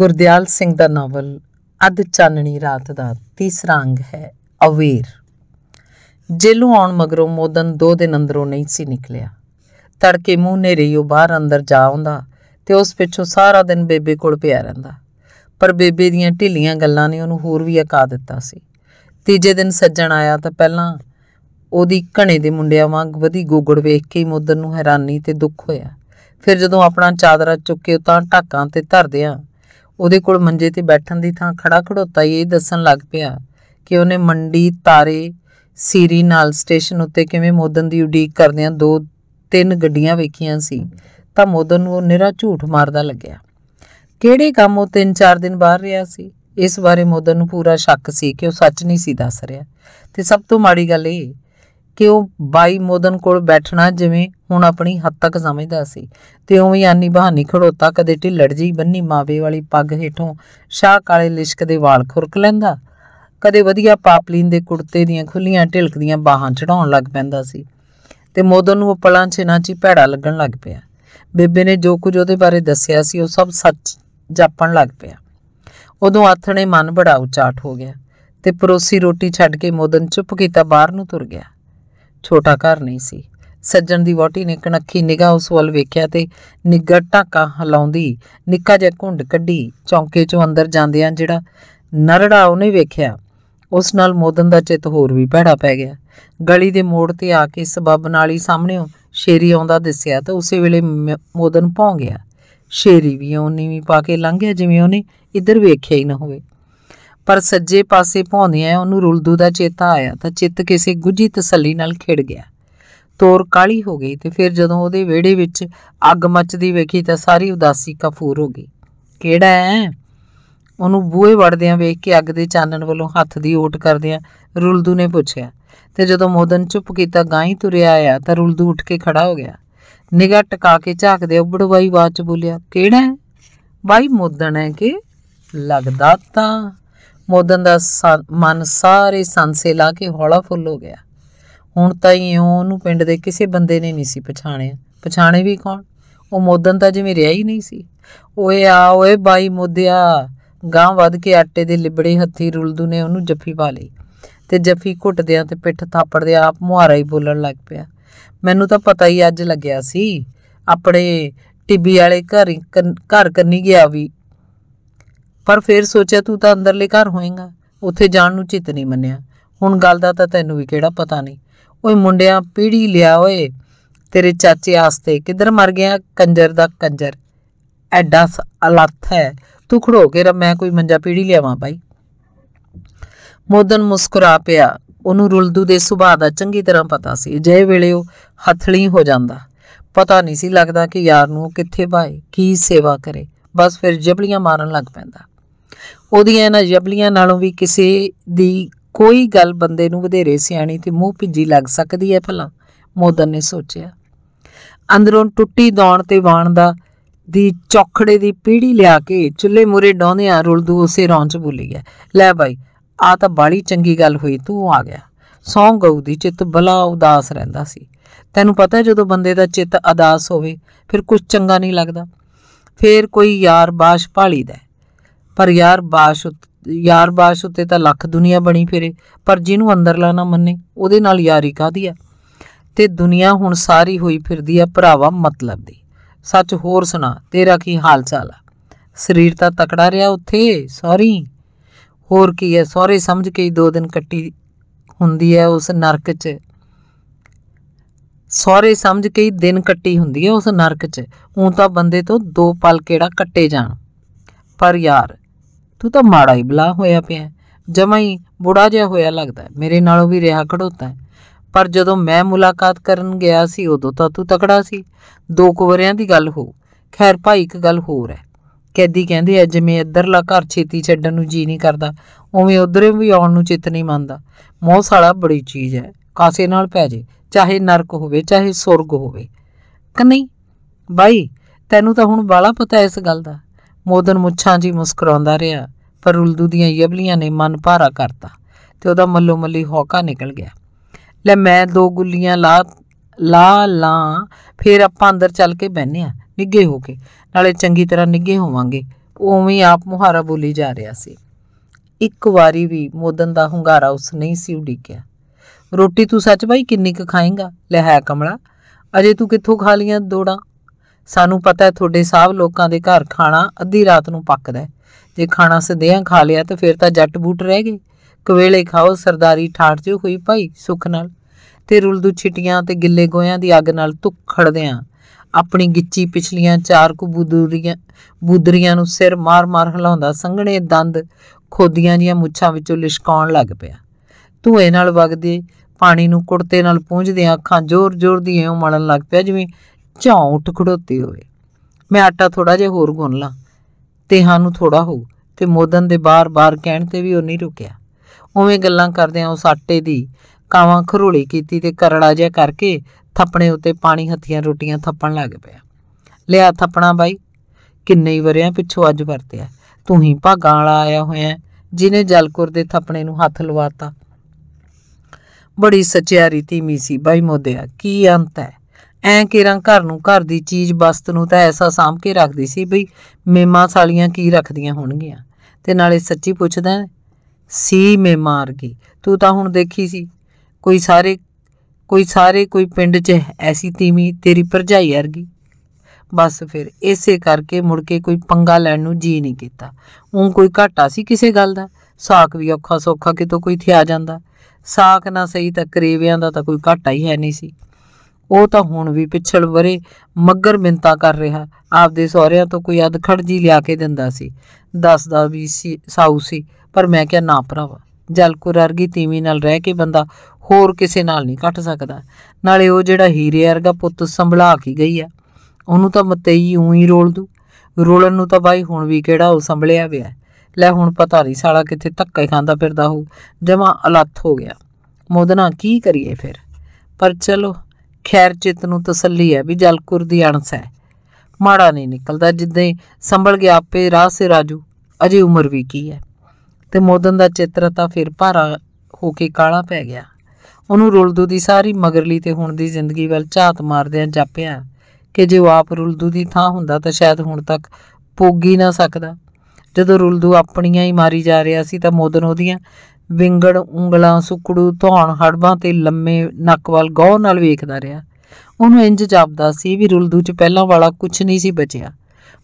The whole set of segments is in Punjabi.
ਗੁਰਦਿਆਲ ਸਿੰਘ ਦਾ ਨਾਵਲ ਅਧ ਚਾਨਣੀ ਰਾਤ ਦਾ ਤੀਸਰਾ ਅੰਗ ਹੈ ਅਵੇਰ ਜੇਲੋਂ ਆਉਣ ਮਗਰੋਂ ਮੋਦਨ ਦੋ ਦਿਨ ਅੰਦਰੋਂ ਨਹੀਂ ਸੀ ਨਿਕਲਿਆ ਤੜਕੇ ਮੂੰਹ ਰਹੀ ਉਹ ਬਾਹਰ ਅੰਦਰ ਜਾ ਆਉਂਦਾ ਤੇ ਉਸ ਪਿੱਛੋਂ ਸਾਰਾ ਦਿਨ ਬੇਬੇ ਕੋਲ ਪਿਆ ਰਹਿੰਦਾ ਪਰ ਬੇਬੇ ਦੀਆਂ ਢਿੱਲੀਆਂ ਗੱਲਾਂ ਨੇ ਉਹਨੂੰ ਹੋਰ ਵੀ ਅਕਾ ਦਿੱਤਾ ਸੀ ਤੀਜੇ ਦਿਨ ਸੱਜਣ ਆਇਆ ਤਾਂ ਪਹਿਲਾਂ ਉਹਦੀ ਘਣੇ ਦੇ ਮੁੰਡਿਆਂ ਵਾਂਗ ਵਧੀ ਗੋਗੜ ਵੇਖ ਕੇ ਮੋਦਨ ਨੂੰ ਹੈਰਾਨੀ ਤੇ ਦੁੱਖ ਹੋਇਆ ਫਿਰ ਜਦੋਂ ਆਪਣਾ ਚਾਦਰਾ ਚੁੱਕ ਕੇ ਉਤਾਂ ਢਾਕਾਂ ਤੇ ਧਰਦਿਆਂ ਉਹਦੇ ਕੋਲ ਮੰਜੇ ਤੇ ਬੈਠਣ ਦੀ ਥਾਂ ਖੜਾ ਖੜੋਤਾ ਇਹ ਦੱਸਣ ਲੱਗ ਪਿਆ ਕਿ ਉਹਨੇ ਮੰਡੀ ਤਾਰੇ ਸੀਰੀ ਨਾਲ ਸਟੇਸ਼ਨ ਉੱਤੇ ਕਿਵੇਂ ਮੋਦਨ ਦੀ ਉਡੀਕ ਕਰਦਿਆਂ ਦੋ ਤਿੰਨ ਗੱਡੀਆਂ ਵੇਖੀਆਂ ਸੀ ਤਾਂ ਮੋਦਨ ਨੂੰ ਉਹ ਨਿਹਰਾ ਝੂਠ ਮਾਰਦਾ ਲੱਗਿਆ ਕਿਹੜੇ ਕੰਮ ਉਹ ਤਿੰਨ ਚਾਰ ਦਿਨ ਬਾਹਰ ਰਿਹਾ ਸੀ ਇਸ ਬਾਰੇ ਮੋਦਨ ਨੂੰ ਪੂਰਾ ਸ਼ੱਕ ਸੀ ਕਿ ਉਹ ਸੱਚ ਨਹੀਂ ਸੀ ਦੱਸ ਰਿਹਾ ਤੇ ਸਭ ਤੋਂ ਮਾੜੀ ਗੱਲ ਇਹ ਕਿ ਉਹ ਬਾਈ ਮੋਦਨ ਕੋਲ ਬੈਠਣਾ ਜਿਵੇਂ ਹੁਣ ਆਪਣੀ ਹੱਦ ਤੱਕ ਸਮਝਦਾ ਸੀ ਤੇ ਉਵੇਂ ਆਨੀ ਬਹਾਨੀ ਖੜੋਤਾ ਕਦੇ ਢਿੱਲੜ ਜੀ ਬੰਨੀ ਮਾਵੇ ਵਾਲੀ ਪੱਗ ਹੇਠੋਂ ਸ਼ਾਹ ਕਾਲੇ ਲਿਸ਼ਕ ਦੇ ਵਾਲ ਖੁਰਕ ਲੈਂਦਾ ਕਦੇ ਵਧੀਆ ਪਾਪਲੀਨ ਦੇ ਕੁੜਤੇ ਦੀਆਂ ਖੁੱਲੀਆਂ ਢਿਲਕਦੀਆਂ ਬਾਹਾਂ ਚੜਾਉਣ ਲੱਗ ਪੈਂਦਾ ਸੀ ਤੇ ਮੋਦਨ ਨੂੰ ਉਹ ਪਲਾਂ ਛਿਨਾਂ ਚੀ ਭੈੜਾ ਲੱਗਣ ਲੱਗ ਪਿਆ ਬੇਬੇ ਨੇ ਜੋ ਕੁਝ ਉਹਦੇ ਬਾਰੇ ਦੱਸਿਆ ਸੀ ਉਹ ਸਭ ਸੱਚ ਜਾਪਣ ਲੱਗ ਪਿਆ ਉਦੋਂ ਆਥਣੇ ਮਨ ਬੜਾ ਉਚਾਟ ਹੋ ਗਿਆ ਤੇ ਪਰੋਸੀ ਰੋਟੀ ਛੱਡ ਕੇ ਮੋਦਨ ਚੁੱਪ ਕੀਤਾ ਬਾਹਰ ਨੂੰ ਤੁਰ ਗਿਆ ਛੋਟਾ ਘਰ ਨਹੀਂ ਸੀ ਸੱਜਣ ਦੀ ਵਾਟੀ ਨੇ ਕਣਖੀ ਨਿਗਾ ਉਸ ਵੱਲ ਵੇਖਿਆ ਤੇ ਨਿੱਗਰ ਟਾਕਾ ਹਲਾਉਂਦੀ ਨਿੱਕਾ ਜਿਹਾ ਘੁੰਡ ਕੱਢੀ ਚੌਂਕੇ 'ਚੋਂ ਅੰਦਰ ਜਾਂਦਿਆਂ ਜਿਹੜਾ ਨਰੜਾ ਉਹਨੇ ਵੇਖਿਆ ਉਸ ਨਾਲ ਮੋਦਨ ਦਾ ਚਿੱਤ ਹੋਰ ਵੀ ਭੈੜਾ ਪੈ ਗਿਆ ਗਲੀ ਦੇ ਮੋੜ ਤੇ ਆ ਕੇ ਸਬਬ ਨਾਲ ਹੀ ਸਾਹਮਣੇ ਸ਼ੇਰੀ ਆਉਂਦਾ ਦਿਸਿਆ ਤਾਂ ਉਸੇ ਵੇਲੇ ਮੋਦਨ ਭੌਂ ਗਿਆ ਸ਼ੇਰੀ ਵੀ ਉਹਨੀ ਵੀ ਪਾ ਕੇ ਲੰਘਿਆ ਜਿਵੇਂ ਉਹਨੇ ਇੱਧਰ ਵੇਖਿਆ ਹੀ ਨਾ ਹੋਵੇ ਪਰ ਸੱਜੇ ਪਾਸੇ ਭੌਂਦਿਆਂ ਉਹਨੂੰ ਰੁਲਦੂ ਦਾ ਚੇਤਾ ਆਇਆ ਤਾਂ ਚਿੱਤ ਕਿਸੇ ਗੁੱਝੀ ਤਸੱਲੀ ਨਾਲ ਖਿੜ ਗਿਆ ਤੋਰ ਕਾਲੀ ਹੋ ਗਈ ਤੇ ਫਿਰ ਜਦੋਂ ਉਹਦੇ ਵਿਹੜੇ ਵਿੱਚ ਅੱਗ ਮੱਚਦੀ ਵੇਖੀ ਤਾਂ ਸਾਰੀ ਉਦਾਸੀ ਕਫੂਰ ਹੋ ਗਈ ਕਿਹੜਾ ਹੈ ਉਹਨੂੰ ਬੂਹੇ ਵੜਦਿਆਂ ਵੇਖ ਕੇ ਅੱਗ ਦੇ ਚਾਨਣ ਵੱਲੋਂ ਹੱਥ ਦੀ ਓਟ ਕਰਦਿਆਂ ਰੁਲਦੂ ਨੇ ਪੁੱਛਿਆ ਤੇ ਜਦੋਂ ਮੋਦਨ ਚੁੱਪ ਕੀਤਾ ਗਾਂ ਤੁਰਿਆ ਆਇਆ ਤਾਂ ਰੁਲਦੂ ਉੱਠ ਕੇ ਖੜਾ ਹੋ ਗਿਆ ਨਿਗਾ ਟਕਾ ਕੇ ਝਾਕਦੇ ਉਬੜਵਾਈ ਬਾਤ ਚ ਬੋਲਿਆ ਕਿਹੜਾ ਹੈ ਬਾਈ ਮੋਦਨ ਹੈ ਕਿ ਲੱਗਦਾ ਤਾਂ ਮੋਦਨ ਦਾ ਮਨ ਸਾਰੇ ਸੰਸੇ ਲਾ ਕੇ ਹੌਲਾ ਫੁੱਲ ਹੋ ਗਿਆ ਹੁਣ ਤਾਂ ਇਉਂ ਉਹਨੂੰ ਪਿੰਡ ਦੇ ਕਿਸੇ ਬੰਦੇ ਨੇ ਨਹੀਂ ਸੀ ਪਛਾਣਿਆ ਪਛਾਣੇ ਵੀ ਕੌਣ ਉਹ ਮੋਦਨ ਤਾਂ ਜਿਵੇਂ ਰਿਹਾ ਹੀ ਨਹੀਂ ਸੀ ਓਏ ਆ ਓਏ ਬਾਈ ਮੋਦਿਆ ਗਾਂ ਵੱਧ ਕੇ ਆਟੇ ਦੇ ਲਿਬੜੇ ਹੱਥੀ ਰੁਲਦੂ ਨੇ ਉਹਨੂੰ ਜੱਫੀ ਪਾ ਲਈ ਤੇ ਜੱਫੀ ਘੁੱਟਦਿਆਂ ਤੇ ਪਿੱਠ ਥਾਪੜਦੇ ਆਪ ਮੁਹਾਰਾ ਹੀ ਬੋਲਣ ਲੱਗ ਪਿਆ ਮੈਨੂੰ ਤਾਂ ਪਤਾ ਹੀ ਅੱਜ ਲੱਗਿਆ ਸੀ ਆਪਣੇ ਟਿੱਬੀ ਵਾਲੇ ਘਰ ਘਰ ਕੰਨੀ ਗਿਆ ਵੀ ਪਰ ਫਿਰ ਸੋਚਿਆ ਤੂੰ ਤਾਂ ਅੰਦਰਲੇ ਘਰ ਹੋਏਗਾ ਉੱਥੇ ਜਾਣ ਨੂੰ ਚਿੱਤ ਨਹੀਂ ਮੰਨਿਆ ਹੁਣ ਗੱਲ ਦਾ ਤਾਂ ਤੈਨੂੰ ਵੀ ਕਿਹੜਾ ਪਤਾ ਨਹੀਂ ਓਏ ਮੁੰਡਿਆਂ ਪੀੜੀ ਲਿਆ ਓਏ ਤੇਰੇ ਚਾਚੇ ਆਸਤੇ ਕਿੱਧਰ ਮਰ ਗਿਆ ਕੰਜਰ ਦਾ ਕੰਜਰ ਐਡਾ ਅਲੱਥ ਹੈ ਤੂੰ ਖੜੋ ਕੇ ਮੈਂ ਕੋਈ ਮੰਜਾ ਪੀੜੀ ਲਿਆਵਾਂ ਭਾਈ ਮੋਦਨ ਮੁਸਕਰਾ ਪਿਆ ਉਹਨੂੰ ਰੁਲਦੂ ਦੇ ਸੁਭਾਅ ਦਾ ਚੰਗੀ ਤਰ੍ਹਾਂ ਪਤਾ ਸੀ ਜੇ ਵੇਲੇ ਉਹ ਹੱਥਲੀ ਹੋ ਜਾਂਦਾ ਪਤਾ ਨਹੀਂ ਸੀ ਲੱਗਦਾ ਕਿ ਯਾਰ ਨੂੰ ਕਿੱਥੇ ਭਾਏ ਕੀ ਸੇਵਾ ਕਰੇ ਬਸ ਫਿਰ ਜਬਲੀਆਂ ਮਾਰਨ ਲੱਗ ਪੈਂਦਾ ਉਹਦੀਆਂ ਇਹਨਾਂ ਜਬਲੀਆਂ ਨਾਲੋਂ ਵੀ ਕਿਸੇ ਦੀ ਕੋਈ ਗੱਲ ਬੰਦੇ ਨੂੰ ਵਧੇਰੇ ਸਿਆਣੀ ਤੇ ਮੂੰਹ ਭਿੱਜੀ ਲੱਗ ਸਕਦੀ ਹੈ ਭਲਾ ਮੋਦਨ ਨੇ ਸੋਚਿਆ ਅੰਦਰੋਂ ਟੁੱਟੀ ਦੌਣ ਤੇ ਵਾਣ ਦਾ ਦੀ ਚੌਖੜੇ ਦੀ ਪੀੜੀ ਲਿਆ ਕੇ ਚੁੱਲ੍ਹੇ ਮੂਰੇ ਡਾਉਂਦਿਆਂ ਰੁਲਦੂ ਉਸੇ ਰੌਂਚ ਬੋਲੀ ਗਿਆ ਲੈ ਬਾਈ ਆ ਤਾਂ ਬਾੜੀ ਚੰਗੀ ਗੱਲ ਹੋਈ ਤੂੰ ਆ ਗਿਆ ਸੌਂ ਗਊ ਦੀ ਚਿੱਤ ਬਲਾ ਉਦਾਸ ਰਹਿੰਦਾ ਸੀ ਤੈਨੂੰ ਪਤਾ ਹੈ ਜਦੋਂ ਬੰਦੇ ਦਾ ਚਿੱਤ ਉਦਾਸ ਹੋਵੇ ਫਿਰ ਕੁਝ ਚੰਗਾ ਨਹੀਂ ਲੱਗਦਾ ਫਿਰ ਕੋਈ ਯਾਰ ਬਾਸ਼ ਭਾਲੀਦਾ ਪਰ ਯਾਰ ਬਾਸ਼ ਯਾਰ ਬਾਸ਼ ਉੱਤੇ ਤਾਂ ਲੱਖ ਦੁਨੀਆ ਬਣੀ ਫਿਰੇ ਪਰ ਜਿਹਨੂੰ ਅੰਦਰਲਾ ਨਾ ਮੰਨੇ ਉਹਦੇ ਨਾਲ ਯਾਰੀ ਕਾਦੀ ਆ ਤੇ ਦੁਨੀਆ ਹੁਣ ਸਾਰੀ ਹੋਈ ਫਿਰਦੀ ਆ ਭਰਾਵਾ ਮਤਲਬ ਦੀ ਸੱਚ ਹੋਰ ਸੁਣਾ ਤੇਰਾ ਕੀ ਹਾਲ ਚਾਲ ਆ ਸਰੀਰ ਤਾਂ ਤਕੜਾ ਰਿਹਾ ਉੱਥੇ ਸੌਰੀ ਹੋਰ ਕੀ ਹੈ ਸੌਰੀ ਸਮਝ ਕੇ ਹੀ ਦੋ ਦਿਨ ਕੱਟੀ ਹੁੰਦੀ ਹੈ ਉਸ ਨਰਕ 'ਚ ਸੌਰੇ ਸਮਝ ਕੇ ਹੀ ਦਿਨ ਕੱਟੀ ਹੁੰਦੀ ਹੈ ਉਸ ਨਰਕ 'ਚ ਉਂ ਤਾਂ ਬੰਦੇ ਤੋਂ ਦੋ ਪਲ ਕਿਹੜਾ ਕੱਟੇ ਜਾਣ ਪਰ ਯਾਰ ਤੂੰ ਤਾਂ ਮਾੜਾ ਹੀ ਬਲਾ ਹੋਇਆ ਪਿਆ ਜਮਾ ਹੀ ਬੁੜਾ ਜਿਹਾ ਹੋਇਆ ਲੱਗਦਾ ਮੇਰੇ ਨਾਲੋਂ ਵੀ ਰਿਹਾ ਘੜੋਤਾ ਹੈ ਪਰ ਜਦੋਂ ਮੈਂ ਮੁਲਾਕਾਤ ਕਰਨ ਗਿਆ ਸੀ ਉਦੋਂ ਤਾਂ ਤੂੰ ਤਕੜਾ ਸੀ ਦੋ ਕੁਵਰਿਆਂ ਦੀ ਗੱਲ ਹੋ ਖੈਰ ਭਾਈ ਇੱਕ ਗੱਲ ਹੋਰ ਹੈ ਕੈਦੀ ਕਹਿੰਦੇ ਅੱਜ ਮੈਂ ਇੱਧਰਲਾ ਘਰ ਛੇਤੀ ਛੱਡਣ ਨੂੰ ਜੀ ਨਹੀਂ ਕਰਦਾ ਉਵੇਂ ਉਧਰੇ ਵੀ ਆਉਣ ਨੂੰ ਚਿੱਤ ਨਹੀਂ ਮੰਨਦਾ ਮੋਹ ਸਾਲਾ ਬੜੀ ਚੀਜ਼ ਹੈ ਕਾਸੇ ਨਾਲ ਪੈ ਜੇ ਚਾਹੇ ਨਰਕ ਹੋਵੇ ਚਾਹੇ ਸੁਰਗ ਹੋਵੇ ਕਿ ਨਹੀਂ ਬਾਈ ਤੈਨੂੰ ਤਾਂ ਹੁਣ ਬਾਲਾ ਪਤਾ ਇਸ ਗੱਲ ਦਾ ਮੋਦਨ ਮੁੱਛਾਂ ਜੀ ਮੁਸਕਰਾਉਂਦਾ ਰਿਹਾ ਪਰ ਉਲਦੂ ਦੀਆਂ ਯਬਲੀਆਂ ਨੇ ਮਨ ਭਾਰਾ ਕਰਤਾ ਤੇ ਉਹਦਾ ਮੱਲੋ ਮੱਲੀ ਹੌਕਾ ਨਿਕਲ ਗਿਆ ਲੈ ਮੈਂ ਦੋ ਗੁੱਲੀਆਂ ਲਾ ਲਾ ਲਾ ਫਿਰ ਆਪਾਂ ਅੰਦਰ ਚੱਲ ਕੇ ਬੈਨੇ ਆ ਨਿੱਗੇ ਹੋ ਕੇ ਨਾਲੇ ਚੰਗੀ ਤਰ੍ਹਾਂ ਨਿੱਗੇ ਹੋਵਾਂਗੇ ਉਵੇਂ ਆਪ ਮੁਹਾਰਾ ਬੋਲੀ ਜਾ ਰਿਹਾ ਸੀ ਇੱਕ ਵਾਰੀ ਵੀ ਮੋਦਨ ਦਾ ਹੰਗਾਰਾ ਉਸ ਨਹੀਂ ਸੀ ਉਡੀਕਿਆ ਰੋਟੀ ਤੂੰ ਸੱਚ ਬਾਈ ਕਿੰਨੀ ਕੁ ਖਾਏਂਗਾ ਲੈ ਹੈ ਕਮਲਾ ਅਜੇ ਤੂੰ ਕਿੱਥੋਂ ਖਾ ਲੀਆਂ ਦੋੜਾਂ ਸਾਨੂੰ ਪਤਾ ਹੈ ਤੁਹਾਡੇ ਸਾਹਬ ਲੋਕਾਂ ਦੇ ਘਰ ਖਾਣਾ ਅੱਧੀ ਰਾਤ ਨੂੰ ਪੱਕਦਾ ਜੇ ਖਾਣਾ ਸਦਿਆਂ ਖਾ ਲਿਆ ਤਾਂ ਫਿਰ ਤਾਂ ਜੱਟ ਬੂਟ ਰਹਿ ਗਏ ਕਵੇਲੇ ਖਾਓ ਸਰਦਾਰੀ ਠਾਠ ਜੋ ਹੋਈ ਭਾਈ ਸੁਖ ਨਾਲ ਤੇ ਰੁਲਦੂ ਛਿਟੀਆਂ ਤੇ ਗਿੱਲੇ ਗੋਇਆਂ ਦੀ ਅੱਗ ਨਾਲ ਆ ਆਪਣੀ ਗਿੱਚੀ ਪਿਛਲੀਆਂ ਚਾਰ ਕੁ ਬੂਦਰੀਆਂ ਬੂਦਰੀਆਂ ਨੂੰ ਸਿਰ ਮਾਰ-ਮਾਰ ਹਲਾਉਂਦਾ ਸੰਘਣੇ ਦੰਦ ਖੋਦੀਆਂ ਜੀਆਂ ਮੁੱਛਾਂ ਵਿੱਚੋਂ ਲਿਸ਼ਕਾਉਣ ਲੱਗ ਪਿਆ ਧੂਏ ਨਾਲ ਵਗਦੇ ਪਾਣੀ ਨੂੰ ਕੁੜਤੇ ਨਾਲ ਪੂੰਝਦੇ ਅੱਖਾਂ ਜ਼ੋਰ-ਜ਼ੋਰ ਦੀ ਐਂ ਮਲਣ ਲੱਗ ਪਿਆ ਜਿਵੇਂ ਉੱਠ ਖੜੋਤੀ ਹੋਵੇ ਮੈਂ ਆਟਾ ਥੋੜਾ ਜਿਹਾ ਹੋਰ ਗੁੰਨ ਲਾਂ ਹਾਂ ਨੂੰ ਥੋੜਾ ਹੋ ਤੇ ਮੋਦਨ ਦੇ ਬਾਰ-ਬਾਰ ਕਹਿਣ ਤੇ ਵੀ ਉਹ ਨਹੀਂ ਰੁਕਿਆ ਉਵੇਂ ਗੱਲਾਂ ਕਰਦਿਆਂ ਉਸ ਆਟੇ ਦੀ ਕਾਵਾਂ ਖਰੋਲੀ ਕੀਤੀ ਤੇ ਕਰੜਾ ਜਿਹਾ ਕਰਕੇ ਥੱਪਣੇ ਉੱਤੇ ਪਾਣੀ ਹੱਥੀਆਂ ਰੋਟੀਆਂ ਥੱਪਣ ਲੱਗ ਪਿਆ ਲਿਆ ਥੱਪਣਾ ਬਾਈ ਕਿੰਨੇ ਹੀ ਵਰਿਆਂ ਪਿੱਛੋਂ ਅੱਜ ਵਰਤਿਆ ਤੂੰ ਹੀ ਭਾਗਾ ਵਾਲਾ ਆਇਆ ਹੋਇਆ ਜਿਨੇ ਜਲਕੁਰ ਦੇ ਥੱਪਣੇ ਨੂੰ ਹੱਥ ਲਵਾਤਾ ਬੜੀ ਸੱਚਿਆਰੀ ਤੀਮੀ ਸੀ ਬਾਈ ਮੋਦਿਆ ਕੀ ਅੰਤ ਹੈ ਐ ਕਿਰਾਂ ਘਰ ਨੂੰ ਘਰ ਦੀ ਚੀਜ਼ ਵਸਤ ਨੂੰ ਤਾਂ ਐਸਾ ਸਾਂਭ ਕੇ ਰੱਖਦੀ ਸੀ ਬਈ ਮੇਮਾ ਸਾਲੀਆਂ ਕੀ ਰੱਖਦੀਆਂ ਹੋਣਗੀਆਂ ਤੇ ਨਾਲੇ ਸੱਚੀ ਪੁੱਛਦਾ ਸੀ ਮੇਮਾ ਵਰਗੀ ਤੂੰ ਤਾਂ ਹੁਣ ਦੇਖੀ ਸੀ ਕੋਈ ਸਾਰੇ ਕੋਈ ਸਾਰੇ ਕੋਈ ਪਿੰਡ 'ਚ ਐਸੀ ਤੀਵੀਂ ਤੇਰੀ ਭਰਜਾਈ ਵਰਗੀ ਬਸ ਫਿਰ ਇਸੇ ਕਰਕੇ ਮੁੜ ਕੇ ਕੋਈ ਪੰਗਾ ਲੈਣ ਨੂੰ ਜੀ ਨਹੀਂ ਕੀਤਾ ਉਹ ਕੋਈ ਘਾਟਾ ਸੀ ਕਿਸੇ ਗੱਲ ਦਾ ਸਾਖ ਵੀ ਔਖਾ ਸੌਖਾ ਕਿਤੋਂ ਕੋਈ ਥਿਆ ਜਾਂਦਾ ਸਾਖ ਨਾ ਸਹੀ ਤਾਂ ਕਰੇਵਿਆਂ ਦਾ ਤਾਂ ਕੋਈ ਘਾਟਾ ਹੀ ਹੈ ਨਹੀਂ ਸੀ ਉਹ ਤਾਂ ਹੁਣ ਵੀ ਪਿਛਲ ਵਰੇ ਮੱਗਰ ਮਿੰਤਾ ਕਰ ਰਿਹਾ ਆਪਦੇ ਸਹੁਰਿਆਂ ਤੋਂ ਕੋਈ ਅਦਖੜ ਜੀ ਲਿਆ ਕੇ ਦਿੰਦਾ ਸੀ ਦੱਸਦਾ ਵੀ ਸੀ ਸਾਊ ਸੀ ਪਰ ਮੈਂ ਕਿਹਾ ਨਾ ਭਰਾਵਾ ਜਲਕੁਰ ਅਰਗੀ ਤੀਵੀਂ ਨਾਲ ਰਹਿ ਕੇ ਬੰਦਾ ਹੋਰ ਕਿਸੇ ਨਾਲ ਨਹੀਂ ਕੱਟ ਸਕਦਾ ਨਾਲੇ ਉਹ ਜਿਹੜਾ ਹੀਰੇ ਵਰਗਾ ਪੁੱਤ ਸੰਭਲਾ ਕੇ ਗਈ ਆ ਉਹਨੂੰ ਤਾਂ ਮਤਈ ਉਹੀ ਰੋਲ ਦੂ ਰੋਲਣ ਨੂੰ ਤਾਂ ਬਾਈ ਹੁਣ ਵੀ ਕਿਹੜਾ ਉਹ ਸੰਭਲਿਆ ਵਿਆ ਲੈ ਹੁਣ ਪਤਾ ਨਹੀਂ ਸਾਲਾ ਕਿੱਥੇ ਧੱਕੇ ਖਾਂਦਾ ਫਿਰਦਾ ਹੋ ਜਮਾ ਅਲੱਥ ਹੋ ਗਿਆ ਮੋਦਨਾ ਕੀ ਕਰੀਏ ਫਿਰ ਪਰ ਚਲੋ ਖੈਰ ਚਿੱਤ ਨੂੰ ਤਸੱਲੀ ਹੈ ਵੀ ਜਲਕੁਰ ਦੀ ਅਣਸ ਹੈ ਮਾੜਾ ਨਹੀਂ ਨਿਕਲਦਾ ਜਿੱਦਾਂ ਸੰਭਲ ਗਿਆ ਆਪੇ ਰਾਹ ਸੇ ਰਾਜੂ ਅਜੇ ਉਮਰ ਵੀ ਕੀ ਹੈ ਤੇ ਮੋਦਨ ਦਾ ਚਿੱਤਰ ਤਾਂ ਫਿਰ ਭਾਰਾ ਹੋ ਕੇ ਕਾਲਾ ਪੈ ਗਿਆ ਉਹਨੂੰ ਰੁਲਦੂ ਦੀ ਸਾਰੀ ਮਗਰਲੀ ਤੇ ਹੁਣ ਦੀ ਜ਼ਿੰਦਗੀ ਵੱਲ ਝਾਤ ਮਾਰਦਿਆਂ ਜਾਪਿਆ ਕਿ ਜੇ ਉਹ ਆਪ ਰੁਲਦੂ ਦੀ ਥਾਂ ਹੁੰਦਾ ਤਾਂ ਸ਼ਾਇਦ ਹੁਣ ਤੱਕ ਪੋਗੀ ਨਾ ਸਕਦਾ ਜਦੋਂ ਰੁਲਦੂ ਆਪਣੀਆਂ ਹੀ ਮਾਰੀ ਜਾ ਰਿਹਾ ਸੀ ਤਾਂ ਮੋਦਨ ਉਹਦੀਆਂ ਵਿੰਗੜ ਉਂਗਲਾਂ ਸੁਕੜੂ ਧੌਣ ਹੜਬਾਂ ਤੇ ਲੰਮੇ ਨੱਕ ਵਾਲ ਗੌਰ ਨਾਲ ਵੇਖਦਾ ਰਿਹਾ ਉਹਨੂੰ ਇੰਜ ਜਾਪਦਾ ਸੀ ਵੀ ਰੁਲਦੂ 'ਚ ਪਹਿਲਾਂ ਵਾਲਾ ਕੁਝ ਨਹੀਂ ਸੀ ਬਚਿਆ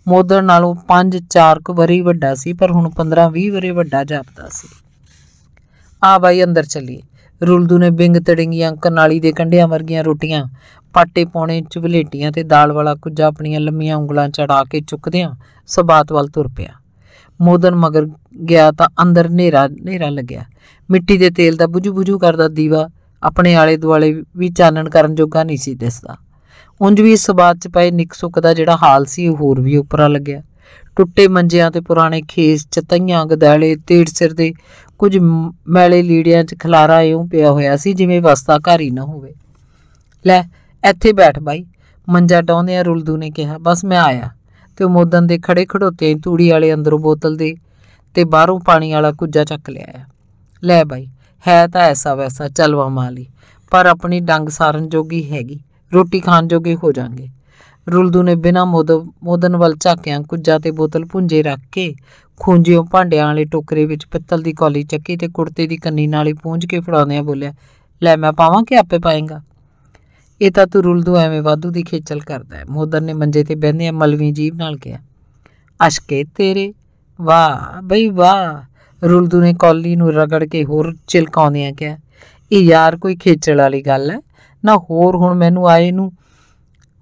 ਮੋਦਰ ਨਾਲੋਂ 5-4 ਕੁ ਵਰੀ ਵੱਡਾ ਸੀ ਪਰ ਹੁਣ 15-20 ਵਰੇ ਵੱਡਾ ਜਾਪਦਾ ਸੀ ਆ ਬਾਈ ਅੰਦਰ ਚੱਲੀ ਰੁਲਦੂ ਨੇ ਬਿੰਗ ਤੜਿੰਗੀਆਂ ਕਨਾਲੀ ਦੇ ਕੰਢਿਆਂ ਵਰਗੀਆਂ ਰੋਟੀਆਂ ਪਾਟੇ ਪੌਣੇ ਚੁਬਲੇਟੀਆਂ ਤੇ ਦਾਲ ਵਾਲਾ ਕੁਝ ਆਪਣੀਆਂ ਲੰਮੀਆਂ ਉਂਗਲਾਂ ਚੜਾ ਕੇ ਚੁੱਕਦਿਆਂ ਸਬਾਤ ਵੱਲ ਤੁਰ ਪਿਆ ਮੋਦਨ ਮਗਰ ਗਿਆ ਤਾਂ ਅੰਦਰ ਹਨੇਰਾ ਹਨੇਰਾ ਲੱਗਿਆ ਮਿੱਟੀ ਦੇ ਤੇਲ ਦਾ ਬੁਝੂ ਬੁਝੂ ਕਰਦਾ ਦੀਵਾ ਆਪਣੇ ਆਲੇ ਦੁਆਲੇ ਵੀ ਚਾਨਣ ਕਰਨ ਜੋਗਾ ਨਹੀਂ ਸੀ ਦਿਸਦਾ ਉਂਝ ਵੀ ਇਸ ਬਾਤ 'ਚ ਪਏ ਸੁੱਕ ਦਾ ਜਿਹੜਾ ਹਾਲ ਸੀ ਉਹ ਹੋਰ ਵੀ ਉਪਰਾ ਲੱਗਿਆ ਟੁੱਟੇ ਮੰਜਿਆਂ ਤੇ ਪੁਰਾਣੇ ਖੇਸ ਚਤਈਆਂ ਗਦਾਲੇ ਤੇੜ ਸਿਰ ਦੇ ਕੁਝ ਮੈਲੇ ਲੀੜਿਆਂ 'ਚ ਖਲਾਰਾ ਇਉਂ ਪਿਆ ਹੋਇਆ ਸੀ ਜਿਵੇਂ ਵਸਤਾ ਘਰ ਹੀ ਨਾ ਹੋਵੇ ਲੈ ਇੱਥੇ ਬੈਠ ਬਾਈ ਮੰਜਾ ਡਾਉਂਦਿਆਂ ਰੁਲਦੂ ਨੇ ਕਿਹਾ ਬਸ ਮੈਂ ਆਇਆ ਤੇ ਉਹ ਮੋਦਨ ਦੇ ਖੜੇ ਖੜੋਤੇ ਤੂੜੀ ਵਾਲੇ ਅੰਦਰੋਂ ਬੋਤਲ ਦੇ ਤੇ ਬਾਹਰੋਂ ਪਾਣੀ ਵਾਲਾ ਕੁੱਜਾ ਚੱਕ ਲਿਆ ਲੈ ਬਾਈ ਹੈ ਤਾਂ ਐਸਾ ਵੈਸਾ ਚਲਵਾ ਮਾਲੀ ਪਰ ਆਪਣੀ ਡੰਗ ਸਾਰਨ ਜੋਗੀ ਹੈਗੀ ਰੋਟੀ ਖਾਣ ਜੋਗੇ ਹੋ ਜਾਾਂਗੇ ਰੁਲਦੂ ਨੇ ਬਿਨਾ ਮੋਦਨ ਵੱਲ ਝਾਕਿਆਂ ਕੁੱਜਾ ਤੇ ਬੋਤਲ ਪੁੰਜੇ ਰੱਖ ਕੇ ਖੁੰਝਿਓ ਭਾਂਡਿਆਂ ਵਾਲੇ ਟੋਕਰੇ ਵਿੱਚ ਪਿੱਤਲ ਦੀ ਕੌਲੀ ਚੱਕੀ ਤੇ ਕੁੜਤੇ ਦੀ ਕੰਨੀ ਨਾਲ ਹੀ ਪੂੰਝ ਕੇ ਫੜਾਉਂਦਿਆਂ ਬੋਲਿਆ ਲੈ ਮੈਂ ਪਾਵਾਂ ਕਿ ਆਪੇ ਪਾਏਗਾ ਇਹ ਤਾਂ ਤੂੰ ਰੁਲਦੂ ਐਵੇਂ ਵਾਧੂ ਦੀ ਖੇਚਲ ਕਰਦਾ ਮੋਦਰ ਨੇ ਮੰਜੇ ਤੇ ਬਹਿੰਦੇ ਮਲਵੀ ਜੀਬ ਨਾਲ ਕਿਹਾ ਅਸ਼ਕੇ ਤੇਰੇ ਵਾਹ ਬਈ ਵਾਹ ਰੁਲਦੂ ਨੇ ਕੌਲੀ ਨੂੰ ਰਗੜ ਕੇ ਹੋਰ ਚਿਲਕਾਉਂਦਿਆਂ ਕਿਹਾ ਇਹ ਯਾਰ ਕੋਈ ਖੇਚਲ ਵਾਲੀ ਗੱਲ ਹੈ ਨਾ ਹੋਰ ਹੁਣ ਮੈਨੂੰ ਆਏ ਨੂੰ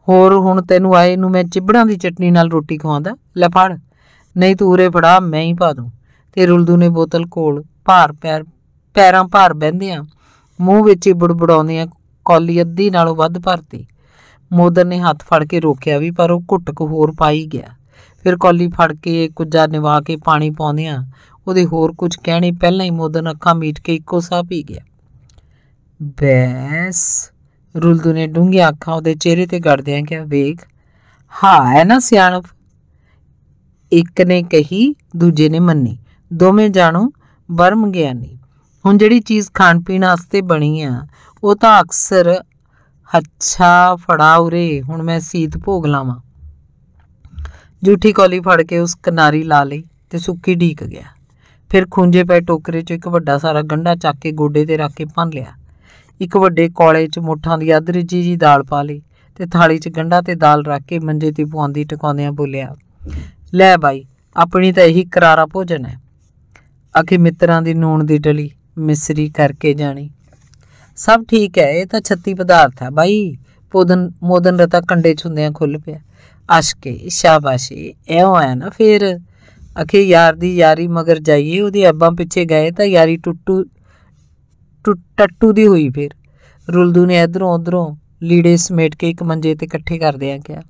ਹੋਰ ਹੁਣ ਤੈਨੂੰ ਆਏ ਨੂੰ ਮੈਂ ਚਿਬੜਾਂ ਦੀ ਚਟਨੀ ਨਾਲ ਰੋਟੀ ਖਵਾਉਂਦਾ ਲੈ ਫੜ ਨਹੀਂ ਤੂੰ ਉਰੇ ਫੜਾ ਮੈਂ ਹੀ ਪਾ ਦੂੰ ਤੇ ਰੁਲਦੂ ਨੇ ਬੋਤਲ ਕੋਲ ਭਾਰ ਪੈਰ ਪੈਰਾਂ ਭਾਰ ਬੈੰਦਿਆਂ ਮੂੰਹ ਵਿੱਚ ਹੀ ਆ ਕੌਲੀ ਅੱਧੀ ਨਾਲੋਂ ਵੱਧ ਭਰਤੀ ਮੋਦਰ ਨੇ ਹੱਥ ਫੜ ਕੇ ਰੋਕਿਆ ਵੀ ਪਰ ਉਹ ਘੁੱਟਕ ਹੋਰ ਪਾਈ ਗਿਆ ਫਿਰ ਕੌਲੀ ਫੜ ਕੇ ਕੁਝਾ ਨਿਵਾ ਕੇ ਪਾਣੀ ਪਾਉਂਦਿਆਂ ਉਹਦੇ ਹੋਰ ਕੁਝ ਕਹਿਣੇ ਪਹਿਲਾਂ ਹੀ ਮੋਦਰ ਅੱਖਾਂ ਮੀਟ ਕੇ ਇੱਕੋ ਸਾਹ ਪੀ ਗਿਆ ਬੈਸ ਰੁਲਦੂ ਨੇ ਡੂੰਘੀਆਂ ਅੱਖਾਂ ਉਹਦੇ ਚਿਹਰੇ ਤੇ ਗੜਦਿਆਂ ਕਿਹਾ ਵੇਖ ਹਾਂ ਹੈ ਨਾ ਸਿਆਣਪ ਇੱਕ ਨੇ ਕਹੀ ਦੂਜੇ ਨੇ ਮੰਨੀ ਦੋਵੇਂ ਜਾਣੋ ਬਰਮ ਗਿਆਨੀ ਹੁਣ ਜਿਹੜੀ ਚੀਜ਼ ਖਾਣ ਪੀਣ ਵਾਸਤੇ ਬਣੀ ਆ ਉਹ ਤਾਂ ਅਕਸਰ ਅੱਛਾ ਫੜਾ ਉਰੇ ਹੁਣ ਮੈਂ ਸੀਤ ਭੋਗ ਲਾਵਾਂ ਜੂਠੀ ਕੌਲੀ ਫੜ ਕੇ ਉਸ ਕਿਨਾਰੀ ਲਾ ਲਈ ਤੇ ਸੁੱਕੀ ਢੀਕ ਗਿਆ ਫਿਰ ਖੁੰਝੇ ਪੈ ਟੋਕਰੇ 'ਚ ਇੱਕ ਵੱਡਾ ਸਾਰਾ ਗੰਡਾ ਚੱਕ ਕੇ ਗੋਡੇ ਤੇ ਰੱਖ ਕੇ ਭੰਨ ਲਿਆ ਇੱਕ ਵੱਡੇ ਕੋਲੇ 'ਚ ਮੋਠਾਂ ਦੀ ਅਧਰਜੀ ਜੀ ਦਾਲ ਪਾ ਲਈ ਤੇ ਥਾਲੀ 'ਚ ਗੰਡਾ ਤੇ ਦਾਲ ਰੱਖ ਕੇ ਮੰਜੇ ਤੇ ਪਵਾਉਂਦੀ ਟਿਕਾਉਂਦਿਆਂ ਬੋਲਿਆ ਲੈ ਬਾਈ ਆਪਣੀ ਤਾਂ ਇਹੀ ਕਰਾਰਾ ਭੋਜਨ ਹੈ ਆਖੇ ਮਿੱਤਰਾਂ ਦੀ ਨੂਣ ਦੀ ਡਲੀ ਮਿਸਰੀ ਕਰਕੇ ਜਾਣੀ ਸਭ ਠੀਕ ਹੈ ਇਹ ਤਾਂ ਛੱਤੀ ਪਦਾਰਥ ਹੈ ਬਾਈ ਪੋਦਨ ਮੋਦਨ ਰਤਾ ਕੰਡੇ ਛੁੰਦਿਆਂ ਖੁੱਲ ਪਿਆ ਅਸ਼ਕੇ ਸ਼ਾਬਾਸ਼ੀ ਐਉਂ ਆ ਨਾ ਫਿਰ ਅਖੇ ਯਾਰ ਦੀ ਯਾਰੀ ਮਗਰ ਜਾਈਏ ਉਹਦੇ ਅੱਬਾਂ ਪਿੱਛੇ ਗਏ ਤਾਂ ਯਾਰੀ ਟੁੱਟੂ ਟੱਟੂ ਦੀ ਹੋਈ ਫਿਰ ਰੁਲਦੂ ਨੇ ਇਧਰੋਂ ਉਧਰੋਂ ਲੀੜੇ ਸਮੇਟ ਕੇ ਇੱਕ ਮੰਜੇ ਤੇ ਇਕੱਠੇ ਆ ਗਿਆ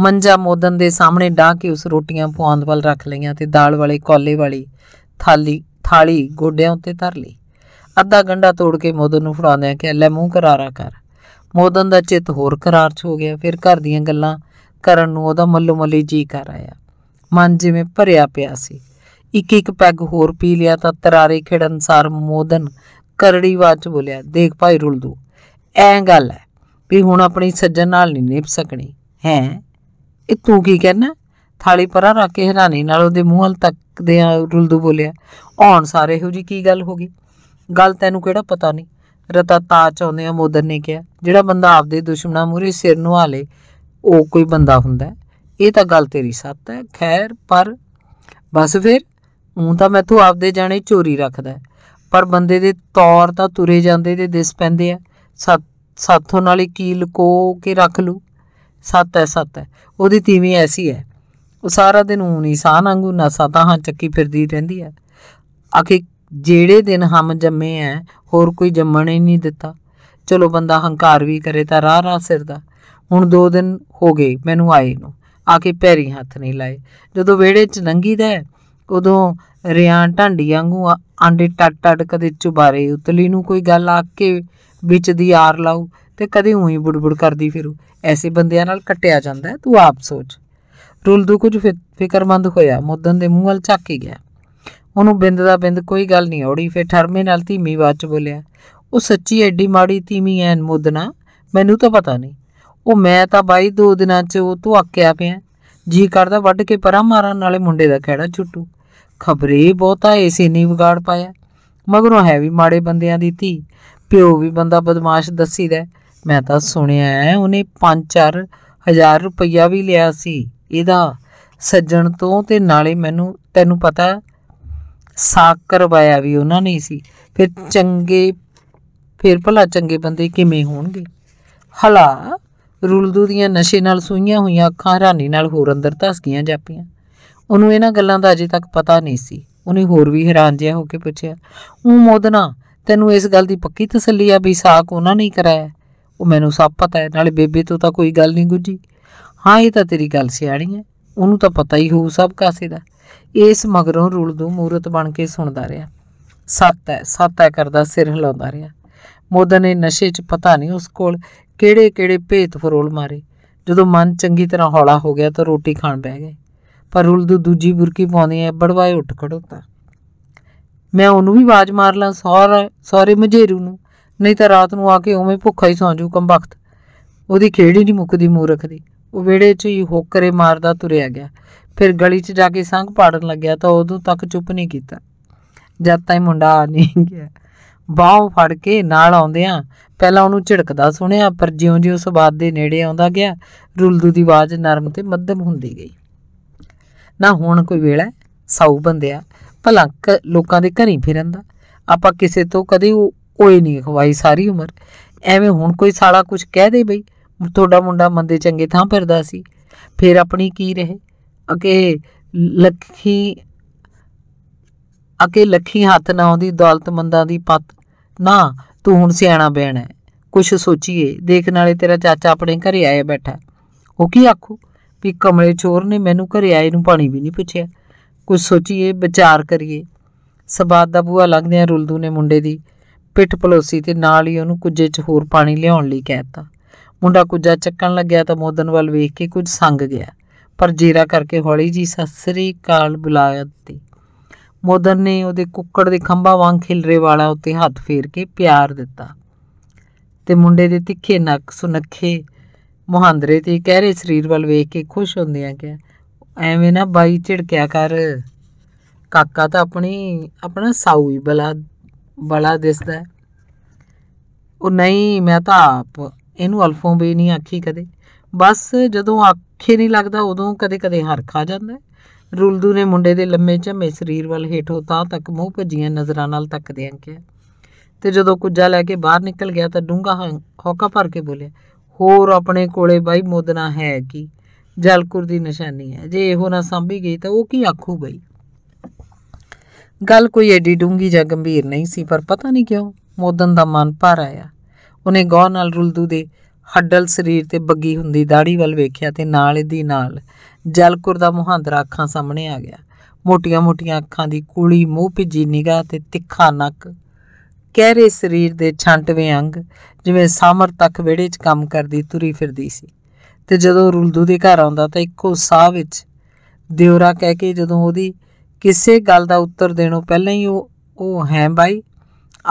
ਮੰਜਾ ਮੋਦਨ ਦੇ ਸਾਹਮਣੇ ਡਾਹ ਕੇ ਉਸ ਰੋਟੀਆਂ ਪੁਆਂਦ ਵੱਲ ਰੱਖ ਲਈਆਂ ਤੇ ਦਾਲ ਵਾਲੇ ਕੋਲੇ ਵਾਲੀ ਥਾਲੀ ਥਾਲੀ ਗੋਡਿਆਂ ਉੱਤੇ ਧਰ ਲਈ ਅੱਧਾ ਗੰਡਾ ਤੋੜ ਕੇ ਮੋਦਨ ਨੂੰ ਆ ਕਿ ਲੈ ਮੂੰਹ ਕਰਾਰਾ ਕਰ ਮੋਦਨ ਦਾ ਚਿੱਤ ਹੋਰ ਕਰਾਰ ਚ ਹੋ ਗਿਆ ਫਿਰ ਘਰ ਦੀਆਂ ਗੱਲਾਂ ਕਰਨ ਨੂੰ ਉਹਦਾ ਮੱਲੋ ਮੱਲੀ ਜੀ ਕਰ ਆਇਆ ਮਨ ਜਿਵੇਂ ਭਰਿਆ ਪਿਆ ਸੀ ਇੱਕ ਇੱਕ ਪੈਗ ਹੋਰ ਪੀ ਲਿਆ ਤਾਂ ਤਰਾਰੇ ਅਨਸਾਰ ਮੋਦਨ ਕਰੜੀ ਬਾਤ ਚ ਬੋਲਿਆ ਦੇਖ ਭਾਈ ਦੂ ਐ ਗੱਲ ਹੈ ਵੀ ਹੁਣ ਆਪਣੀ ਸੱਜਣ ਨਾਲ ਨਹੀਂ ਨਿਭ ਸਕਣੀ ਹੈ ਇਹ ਤੂੰ ਕੀ ਕਹਿਣਾ ਥਾਲੀ ਪਰਾਂ ਰੱਖ ਕੇ ਹੈਰਾਨੀ ਨਾਲ ਉਹਦੇ ਮੂੰਹ ਹਲ ਤੱਕਦਿਆਂ ਰੁਲਦੂ ਬੋਲਿਆ ਹੌਣ ਸਾਰੇ ਹੋ ਜੀ ਕੀ ਗੱਲ ਹੋ ਗਈ ਗੱਲ ਤੈਨੂੰ ਕਿਹੜਾ ਪਤਾ ਨਹੀਂ ਰਤਾ ਤਾ ਚਾਹੁੰਦੇ ਆ ਮੋਦਰ ਨੇ ਕਿਹਾ ਜਿਹੜਾ ਬੰਦਾ ਆਪਦੇ ਦੁਸ਼ਮਣਾਂ ਮੂਰੇ ਸਿਰ ਨੂੰ ਲੇ ਉਹ ਕੋਈ ਬੰਦਾ ਹੁੰਦਾ ਇਹ ਤਾਂ ਗੱਲ ਤੇਰੀ ਸੱਤ ਹੈ ਖੈਰ ਪਰ ਬਸ ਫਿਰ ਉਹ ਤਾਂ ਮੈਥੋਂ ਆਪਦੇ ਜਾਣੇ ਚੋਰੀ ਰੱਖਦਾ ਪਰ ਬੰਦੇ ਦੇ ਤੌਰ ਤਾਂ ਤੁਰੇ ਜਾਂਦੇ ਤੇ ਦਿਸ ਪੈਂਦੇ ਆ ਸੱਤ ਸਾਥੋਂ ਨਾਲ ਕੀ ਲਕੋ ਕੇ ਰੱਖ ਲੂ ਸੱਤ ਹੈ ਸੱਤ ਹੈ ਉਹਦੀ ਤੀਵੀਂ ਐਸੀ ਹੈ ਉਹ ਸਾਰਾ ਦਿਨ ਉਹ ਨਹੀਂ ਸਾਹ ਵਾਂਗੂ ਨਸਾ ਤਾਂ ਹਾਂ ਚੱਕੀ ਫਿਰਦੀ ਰਹਿੰਦੀ ਹੈ ਆਖੇ ਜਿਹੜੇ ਦਿਨ ਹਮ ਜੰਮੇ ਐ ਹੋਰ ਕੋਈ ਜੰਮਣ ਹੀ ਨਹੀਂ ਦਿੱਤਾ ਚਲੋ ਬੰਦਾ ਹੰਕਾਰ ਵੀ ਕਰੇ ਤਾਂ ਰਾਹ ਰਾਹ ਸਿਰ ਦਾ ਹੁਣ ਦੋ ਦਿਨ ਹੋ ਗਏ ਮੈਨੂੰ ਆਏ ਨੂੰ ਆ ਕੇ ਪੈਰੀ ਹੱਥ ਨਹੀਂ ਲਾਏ ਜਦੋਂ ਵੇੜੇ 'ਚ ਲੰਗੀਦਾ ਉਦੋਂ ਰਿਆਂ ਢਾਂਡੀ ਵਾਂਗੂ ਆਂਡੇ ਟੱਟ ਟੱਟ ਕਦੇ ਚੁਬਾਰੇ ਉਤਲੀ ਨੂੰ ਕੋਈ ਗੱਲ ਆ ਕੇ ਵਿੱਚ ਦੀ ਆਰ ਲਾਉ ਤੇ ਕਦੇ ਉਹੀ ਬੁੜਬੁੜ ਕਰਦੀ ਫਿਰੂ ਐਸੇ ਬੰਦਿਆਂ ਨਾਲ ਕੱਟਿਆ ਜਾਂਦਾ ਤੂੰ ਆਪ ਸੋਚ ਰੁਲਦੂ ਕੁਝ ਫਿਕਰਮੰਦ ਹੋਇਆ ਮੁੱਦਨ ਦੇ ਮੂੰਹ ਵੱਲ ਝਾਕੀ ਗਿਆ ਉਹਨੂੰ ਬਿੰਦ ਦਾ ਬਿੰਦ ਕੋਈ ਗੱਲ ਨਹੀਂ ਔੜੀ ਫੇ ਠਰਮੇ ਨਾਲ ਧੀਮੀ ਬਾਤ ਚ ਬੋਲਿਆ ਉਹ ਸੱਚੀ ਐਡੀ ਮਾੜੀ ਧੀਮੀ ਐ ਅਨਮੋਦਨਾ ਮੈਨੂੰ ਤਾਂ ਪਤਾ ਨਹੀਂ ਉਹ ਮੈਂ ਤਾਂ ਬਾਈ ਦੋ ਦਿਨਾਂ 'ਚ ਉਹ ਤੋਂ ਆਕਿਆ ਪਿਆ ਜੀ ਕਰਦਾ ਵੱਢ ਕੇ ਪਰਾਂ ਮਾਰਨ ਨਾਲੇ ਮੁੰਡੇ ਦਾ ਖਿਹੜਾ ਛੁੱਟੂ ਖਬਰੇ ਬਹੁਤਾ ਏਸੇ ਨਹੀਂ ਵਿਗਾੜ ਪਾਇਆ ਮਗਰੋਂ ਹੈ ਵੀ ਮਾੜੇ ਬੰਦਿਆਂ ਦੀ ਧੀ ਪਿਓ ਵੀ ਬੰਦਾ ਬਦਮਾਸ਼ ਦੱਸੀਦਾ ਮੈਂ ਤਾਂ ਸੁਣਿਆ ਉਹਨੇ 5 4000 ਰੁਪਈਆ ਵੀ ਲਿਆ ਸੀ ਇਹਦਾ ਸੱਜਣ ਤੋਂ ਤੇ ਨਾਲੇ ਮੈਨੂੰ ਤੈਨੂੰ ਪਤਾ ਸਾਕ ਕਰਵਾਇਆ ਵੀ ਉਹਨਾਂ ਨੇ ਸੀ ਫਿਰ ਚੰਗੇ ਫਿਰ ਭਲਾ ਚੰਗੇ ਬੰਦੇ ਕਿਵੇਂ ਹੋਣਗੇ ਹਲਾ ਰੁਲਦੂ ਦੀਆਂ ਨਸ਼ੇ ਨਾਲ ਸੂਈਆਂ ਹੋਈਆਂ ਅੱਖਾਂ ਹੈਰਾਨੀ ਨਾਲ ਹੋਰ ਅੰਦਰ ਧਸ ਗਈਆਂ ਜਾਪੀਆਂ ਉਹਨੂੰ ਇਹਨਾਂ ਗੱਲਾਂ ਦਾ ਅਜੇ ਤੱਕ ਪਤਾ ਨਹੀਂ ਸੀ ਉਹਨੇ ਹੋਰ ਵੀ ਹੈਰਾਨ ਜਿਹਾ ਹੋ ਕੇ ਪੁੱਛਿਆ ਉਹ ਮੋਦਨਾ ਤੈਨੂੰ ਇਸ ਗੱਲ ਦੀ ਪੱਕੀ ਤਸੱਲੀ ਆ ਵੀ ਸਾਕ ਉਹਨਾਂ ਨੇ ਹੀ ਕਰਾਇਆ ਉਹ ਮੈਨੂੰ ਸਭ ਪਤਾ ਹੈ ਨਾਲੇ ਬੇਬੇ ਤੋਂ ਤਾਂ ਕੋਈ ਗੱਲ ਨਹੀਂ ਗੁੱਜੀ ਹਾਂ ਇਹ ਤਾਂ ਤੇਰੀ ਗੱਲ ਸਿਆਣੀ ਹੈ ਉਹਨੂੰ ਤਾਂ ਪਤਾ ਹੀ ਹੋਊ ਸਭ ਕਾਸੇ ਦਾ ਇਸ ਮਗਰੋਂ ਰੁਲਦੂ ਮੂਰਤ ਬਣ ਕੇ ਸੁਣਦਾ ਰਿਹਾ ਸੱਤ ਹੈ ਸੱਤ ਹੈ ਕਰਦਾ ਸਿਰ ਹਿਲਾਉਂਦਾ ਰਿਹਾ ਮੋਦਨ ਨੇ ਨਸ਼ੇ 'ਚ ਪਤਾ ਨਹੀਂ ਉਸ ਕੋਲ ਕਿਹੜੇ-ਕਿਹੜੇ ਭੇਤ ਫਰੋਲ ਮਾਰੇ ਜਦੋਂ ਮਨ ਚੰਗੀ ਤਰ੍ਹਾਂ ਹੌਲਾ ਹੋ ਗਿਆ ਤਾਂ ਰੋਟੀ ਖਾਣ ਬਹਿ ਗਏ ਪਰ ਰੁਲਦੂ ਦੂਜੀ ਬੁਰਕੀ ਪਾਉਂਦੀ ਐ ਬੜਵਾਏ ਉੱਠ ਖੜੋਤਾ ਮੈਂ ਉਹਨੂੰ ਵੀ ਆਵਾਜ਼ ਮਾਰ ਲਾਂ ਸੌਰੇ ਸੌਰੇ ਮਝੇਰੂ ਨੂੰ ਨਹੀਂ ਤਾਂ ਰਾਤ ਨੂੰ ਆ ਕੇ ਉਵੇਂ ਭੁੱਖਾ ਹੀ ਸੌਂ ਜੂ ਕੰਬਖਤ ਉਹਦੀ ਖੇੜੀ ਨਹੀਂ ਮੁੱਕਦੀ ਮੂਰਖ ਦੀ ਉਹ ਵਿੜੇ 'ਚ ਹੀ ਹੋਕਰੇ ਮਾਰਦਾ ਤੁਰਿਆ ਗਿਆ ਫਿਰ ਗਲੀ 'ਚ ਜਾ ਕੇ ਸੰਗ ਪਾੜਨ ਲੱਗਿਆ ਤਾਂ ਉਦੋਂ ਤੱਕ ਚੁੱਪ ਨਹੀਂ ਕੀਤਾ ਜਦ ਤਾਈ ਮੁੰਡਾ ਆ ਨਹੀਂ ਗਿਆ ਬਾਹ ਫੜ ਕੇ ਨਾਲ ਆਉਂਦਿਆਂ ਪਹਿਲਾਂ ਉਹਨੂੰ ਝਿੜਕਦਾ ਸੁਣਿਆ ਪਰ ਜਿਉਂ-ਜਿਉਂ ਸਵਾਦ ਦੇ ਨੇੜੇ ਆਉਂਦਾ ਗਿਆ ਰੁਲਦੂ ਦੀ ਆਵਾਜ਼ ਨਰਮ ਤੇ ਮੱਧਮ ਹੁੰਦੀ ਗਈ ਨਾ ਹੁਣ ਕੋਈ ਵੇਲਾ ਸੌ ਬੰਦਿਆ ਭਲੰਕ ਲੋਕਾਂ ਦੇ ਘਰੀ ਫਿਰਨ ਦਾ ਆਪਾਂ ਕਿਸੇ ਤੋਂ ਕਦੇ ਕੋਈ ਨਹੀਂ ਖਵਾਈ ਸਾਰੀ ਉਮਰ ਐਵੇਂ ਹੁਣ ਕੋਈ ਸਾਲਾ ਕੁਝ ਕਹਿ ਦੇ ਬਈ ਤੁਹਾਡਾ ਮੁੰਡਾ ਮੰਦੇ ਚੰਗੇ ਥਾਂ ਫਿਰਦਾ ਸੀ ਫਿਰ ਆਪਣੀ ਕੀ ਰਹੇ ਅਕੇ ਲੱਖੀ ਅਕੇ ਲੱਖੀ ਹੱਥ ਨਾ ਆਉਂਦੀ ਦੌਲਤਮੰਦਾਂ ਦੀ ਪਤ ਨਾ ਤੂੰ ਹੁਣ ਸਿਆਣਾ ਬਹਿਣਾ ਕੁਛ ਸੋਚੀਏ ਦੇਖ ਨਾਲੇ ਤੇਰਾ ਚਾਚਾ ਆਪਣੇ ਘਰੇ ਆਇਆ ਬੈਠਾ ਉਹ ਕੀ ਆਖੂ ਵੀ ਕਮਲੇ ਚੋਰ ਨੇ ਮੈਨੂੰ ਘਰੇ ਆਏ ਨੂੰ ਪਾਣੀ ਵੀ ਨਹੀਂ ਪੁੱਛਿਆ ਕੁਝ ਸੋਚੀਏ ਵਿਚਾਰ ਕਰੀਏ ਸਬਾਦ ਦਾ ਬੂਆ ਲੱਗਦੇ ਆ ਰੁਲਦੂ ਨੇ ਮੁੰਡੇ ਦੀ ਪਿੱਠ ਪਲੋਸੀ ਤੇ ਨਾਲ ਹੀ ਉਹਨੂੰ ਕੁਜੇ 'ਚ ਹੋਰ ਪਾਣੀ ਲਿਆਉਣ ਲਈ ਕਹਿਤਾ ਮੁੰਡਾ ਕੁਜਾ ਚੱਕਣ ਲੱਗਿਆ ਤਾਂ ਮੋਦਨ ਵੱਲ ਵੇਖ ਕੇ ਕੁਝ ਸੰਗ ਗਿਆ ਪਰ ਜੀਰਾ ਕਰਕੇ ਹੌਲੀ ਜੀ ਸਸਰੀ ਕਾਲ ਬੁਲਾਇਆ ਦਿੱਤੀ ਮੋਦਰ ਨੇ ਉਹਦੇ ਕੁੱਕੜ ਦੇ ਖੰਭਾ ਵਾਂਗ ਖਿਲਰੇ ਵਾਲਾ ਉੱਤੇ ਹੱਥ ਫੇਰ ਕੇ ਪਿਆਰ ਦਿੱਤਾ ਤੇ ਮੁੰਡੇ ਦੇ ਤਿੱਖੇ ਨੱਕ ਸੁਨੱਖੇ ਮੁਹਾਂਦਰੇ ਤੇ ਕਹਿਰੇ ਸਰੀਰ ਵੱਲ ਵੇਖ ਕੇ ਖੁਸ਼ ਆ ਕਿ ਐਵੇਂ ਨਾ ਬਾਈ ਝਿੜਕਿਆ ਕਰ ਕਾਕਾ ਤਾਂ ਆਪਣੀ ਆਪਣਾ ਸਾਊ ਹੀ ਬਲਾ ਬਲਾ ਦਿਸਦਾ ਉਹ ਨਹੀਂ ਮੈਂ ਤਾਂ ਆਪ ਇਹਨੂੰ ਅਲਫੋਂ ਵੀ ਨਹੀਂ ਆਖੀ ਕਦੇ ਬਸ ਜਦੋਂ ਆਖੇ ਨਹੀਂ ਲੱਗਦਾ ਉਦੋਂ ਕਦੇ-ਕਦੇ ਹਰ ਖਾ ਜਾਂਦਾ ਰੁਲਦੂ ਨੇ ਮੁੰਡੇ ਦੇ ਲੰਮੇ ਝੰਮੇ ਸਰੀਰ ਵੱਲ ਹੇਠੋਂ ਤਾਂ ਤੱਕ ਮੂੰਹ ਭੱਜੀਆਂ ਨਜ਼ਰਾਂ ਨਾਲ ਤੱਕਦੇ ਕਿਹਾ ਤੇ ਜਦੋਂ ਕੁੱਜਾ ਲੈ ਕੇ ਬਾਹਰ ਨਿਕਲ ਗਿਆ ਤਾਂ ਡੂੰਗਾ ਹੌਕਾ ਭਰ ਕੇ ਬੋਲੇ ਹੋਰ ਆਪਣੇ ਕੋਲੇ ਬਾਈ ਮੋਦਨਾ ਹੈ ਕੀ ਜਲਕੁਰ ਦੀ ਨਿਸ਼ਾਨੀ ਹੈ ਜੇ ਇਹੋ ਨਾ ਸੰਭੀ ਗਈ ਤਾਂ ਉਹ ਕੀ ਆਖੂ ਬਈ ਗੱਲ ਕੋਈ ਐਡੀ ਡੂੰਗੀ ਜਾਂ ਗੰਭੀਰ ਨਹੀਂ ਸੀ ਪਰ ਪਤਾ ਨਹੀਂ ਕਿਉਂ ਮੋਦਨ ਦਾ ਮਨ ਭਰ ਆਇਆ ਉਹਨੇ ਗੌਰ ਨਾਲ ਰੁਲਦੂ ਦੇ ਹੱਡਲ ਸਰੀਰ ਤੇ ਬੱਗੀ ਹੁੰਦੀ ਦਾੜੀ ਵੱਲ ਵੇਖਿਆ ਤੇ ਨਾਲ ਦੀ ਨਾਲ ਜਲਕੁਰ ਦਾ ਮੁਹਾਂਦਰਾ ਅੱਖਾਂ ਸਾਹਮਣੇ ਆ ਗਿਆ ਮੋਟੀਆਂ-ਮੋਟੀਆਂ ਅੱਖਾਂ ਦੀ ਕੂਲੀ ਮੂੰਹ ਭਿੱਜੀ ਨਿਗਾਹ ਤੇ ਤਿੱਖਾ ਨੱਕ ਕਹਿਰੇ ਸਰੀਰ ਦੇ ਛੰਟਵੇਂ ਅੰਗ ਜਿਵੇਂ ਸਾਮਰ ਤੱਕ ਵਿੜੇ 'ਚ ਕੰਮ ਕਰਦੀ ਤੁਰੀ ਫਿਰਦੀ ਸੀ ਤੇ ਜਦੋਂ ਰੁਲਦੂ ਦੇ ਘਰ ਆਉਂਦਾ ਤਾਂ ਇੱਕੋ ਸਾਹ ਵਿੱਚ ਦਿਉਰਾ ਕਹਿ ਕੇ ਜਦੋਂ ਉਹਦੀ ਕਿਸੇ ਗੱਲ ਦਾ ਉੱਤਰ ਦੇਣੋਂ ਪਹਿਲਾਂ ਹੀ ਉਹ ਉਹ ਹੈ ਬਾਈ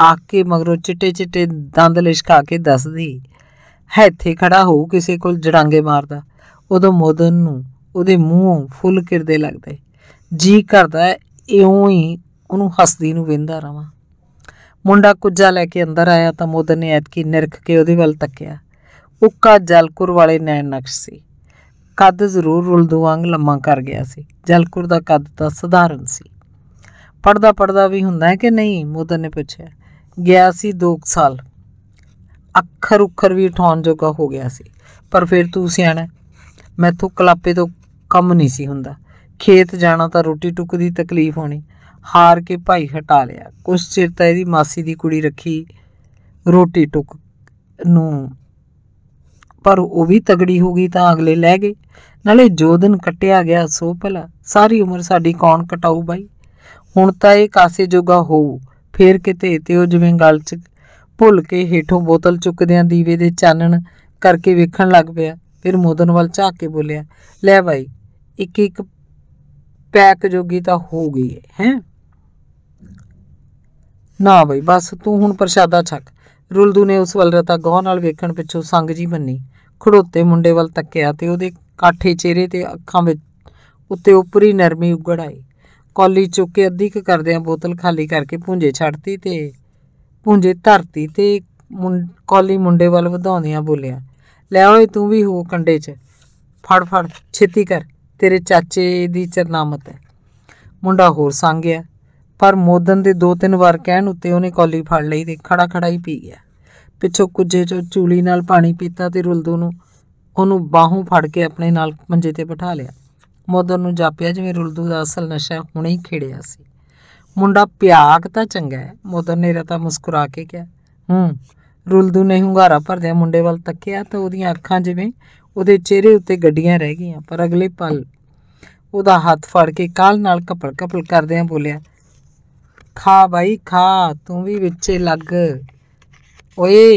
ਆਖ ਕੇ ਮਗਰੋਂ ਚਿੱਟੇ ਚਿੱਟੇ ਦੰਦ ਲਿਸ਼ਕਾ ਕੇ ਦੱਸਦੀ ਹੈਥੇ ਖੜਾ ਹੋ ਕਿਸੇ ਕੋਲ ਜੜਾਂਗੇ ਮਾਰਦਾ ਉਦੋਂ ਮੋਦਨ ਨੂੰ ਉਹਦੇ ਮੂੰਹੋਂ ਫੁੱਲ ਕਿਰਦੇ ਲੱਗਦੇ ਜੀ ਕਰਦਾ ਇਉਂ ਹੀ ਉਹਨੂੰ ਹੱਸਦੀ ਨੂੰ ਵੇਂਦਾ ਰਵਾਂ ਮੁੰਡਾ ਕੁੱਜਾ ਲੈ ਕੇ ਅੰਦਰ ਆਇਆ ਤਾਂ ਮੋਦਨ ਨੇ ਐਤਕੀ ਨਿਰਖ ਕੇ ਉਹਦੇ ਵੱਲ ਤੱਕਿਆ ਉੱਕਾ ਜਲਕੁਰ ਵਾਲੇ ਨੈਣ ਨਕਸ਼ ਸੀ ਕੱਦ ਜ਼ਰੂਰ ਰੁਲਦੂ ਅੰਗ ਲੰਮਾ ਕਰ ਗਿਆ ਸੀ ਜਲਕੁਰ ਦਾ ਕੱਦ ਤਾਂ ਸਧਾਰਨ ਸੀ ਪੜਦਾ ਪੜਦਾ ਵੀ ਹੁੰਦਾ ਹੈ ਕਿ ਨਹੀਂ ਮੋਦਨ ਨੇ ਪੁੱਛਿਆ ਗਿਆ ਸੀ 2 ਸਾਲ ਅੱਖਰ ਉੱਖਰ ਵੀ ਉਠਾਉਣ ਜੋਗਾ ਹੋ ਗਿਆ ਸੀ ਪਰ ਫਿਰ ਤੂੰ ਸਿਆਣਾ ਮੈਥੋਂ ਕਲਾਪੇ ਤੋਂ ਕੰਮ ਨਹੀਂ ਸੀ ਹੁੰਦਾ ਖੇਤ ਜਾਣਾ ਤਾਂ ਰੋਟੀ ਟੁੱਕ ਦੀ ਤਕਲੀਫ ਹੋਣੀ ਹਾਰ ਕੇ ਭਾਈ ਹਟਾ ਲਿਆ ਕੁਛ ਚਿਰ ਤਾਂ ਇਹਦੀ ਮਾਸੀ ਦੀ ਕੁੜੀ ਰੱਖੀ ਰੋਟੀ ਟੁੱਕ ਨੂੰ ਪਰ ਉਹ ਵੀ ਤਗੜੀ ਹੋ ਗਈ ਤਾਂ ਅਗਲੇ ਲੈ ਗਏ ਨਾਲੇ ਜੋ ਦਿਨ ਕੱਟਿਆ ਗਿਆ ਸੋ ਭਲਾ ਸਾਰੀ ਉਮਰ ਸਾਡੀ ਕੌਣ ਕਟਾਊ ਬਾਈ ਹੁਣ ਤਾਂ ਇਹ ਕਾਸੇ ਜੋਗਾ ਹੋਊ ਫੇਰ ਕਿਤੇ ਤੇ ਉਹ ਜਿਵੇਂ ਗੱਲ 'ਚ ਭੁੱਲ ਕੇ ਹੇਠੋਂ ਬੋਤਲ ਚੁੱਕਦਿਆਂ ਦੀਵੇ ਦੇ ਚਾਨਣ ਕਰਕੇ ਵੇਖਣ ਲੱਗ ਪਿਆ ਫਿਰ ਮੋਦਨ ਵੱਲ ਝਾਕ ਕੇ ਬੋਲਿਆ ਲੈ ਭਾਈ ਇੱਕ ਇੱਕ ਪੈਕ ਜੋਗੀ ਤਾਂ ਹੋ ਗਈ ਹੈ ਹੈ ਨਾ ਭਾਈ ਬਸ ਤੂੰ ਹੁਣ ਪ੍ਰਸ਼ਾਦਾ ਛਕ ਰੁਲਦੂ ਨੇ ਉਸ ਵੱਲ ਰਤਾ ਗੋਹ ਨਾਲ ਵੇਖਣ ਪਿੱਛੋਂ ਸੰਗ ਜੀ ਬੰਨੀ ਖੜੋਤੇ ਮੁੰਡੇ ਵੱਲ ਤੱਕਿਆ ਤੇ ਉਹਦੇ ਕਾਠੇ ਚਿਹਰੇ ਤੇ ਅੱਖਾਂ ਵਿੱਚ ਉੱਤੇ ਉਪਰੀ ਨਰਮੀ ਉਗੜ ਆਈ ਕੌਲੀ ਚੁੱਕ ਕੇ ਅੱਧੀ ਕੁ ਕਰਦਿਆਂ ਬੋਤਲ ਖਾਲੀ ਕਰਕੇ ਭੁੰਜੇ ਛੱਡਤੀ ਤੇ ਪੁੰਜੇ ਧਰਤੀ ਤੇ ਕੌਲੀ ਮੁੰਡੇ ਵੱਲ ਵਧਾਉਂਦਿਆਂ ਬੋਲਿਆ ਲੈ ਓਏ ਤੂੰ ਵੀ ਹੋ ਕੰਡੇ 'ਚ ਫੜ ਫੜ ਛੇਤੀ ਕਰ ਤੇਰੇ ਚਾਚੇ ਦੀ ਚਰਨਾਮਤ ਹੈ ਮੁੰਡਾ ਹੋਰ ਸੰਗ ਗਿਆ ਪਰ ਮੋਦਨ ਦੇ ਦੋ ਤਿੰਨ ਵਾਰ ਕਹਿਣ ਉੱਤੇ ਉਹਨੇ ਕੌਲੀ ਫੜ ਲਈ ਤੇ ਖੜਾ ਖੜਾ ਹੀ ਪੀ ਗਿਆ ਪਿੱਛੋਂ ਕੁਝੇ ਚ ਚੂਲੀ ਨਾਲ ਪਾਣੀ ਪੀਤਾ ਤੇ ਰੁਲਦੂ ਨੂੰ ਉਹਨੂੰ ਬਾਹੋਂ ਫੜ ਕੇ ਆਪਣੇ ਨਾਲ ਮੰਜੇ ਤੇ ਬਿਠਾ ਲਿਆ ਮੋਦਨ ਨੂੰ ਜਾਪਿਆ ਜਿਵੇਂ ਰੁਲਦੂ ਦਾ ਅਸਲ ਨਸ਼ਾ ਹੁਣੇ ਹੀ ਖੇੜਿਆ ਸੀ ਮੁੰਡਾ ਪਿਆਕ ਤਾਂ ਚੰਗਾ ਹੈ ਮੋਦਰ ਨੇ ਰਤਾ ਮੁਸਕਰਾ ਕੇ ਕਿਹਾ ਹੂੰ ਰੁਲਦੂ ਨੇ ਹੁੰਗਾਰਾ ਭਰਦਿਆਂ ਮੁੰਡੇ ਵੱਲ ਤੱਕਿਆ ਤਾਂ ਉਹਦੀਆਂ ਅੱਖਾਂ ਜਿਵੇਂ ਉਹਦੇ ਚਿਹਰੇ ਉੱਤੇ ਗੱਡੀਆਂ ਰਹਿ ਗਈਆਂ ਪਰ ਅਗਲੇ ਪਲ ਉਹਦਾ ਹੱਥ ਫੜ ਕੇ ਕਾਲ ਨਾਲ ਕਪੜ ਕਪੜ ਕਰਦਿਆਂ ਬੋਲਿਆ ਖਾ ਬਾਈ ਖਾ ਤੂੰ ਵੀ ਵਿੱਚੇ ਲੱਗ ਓਏ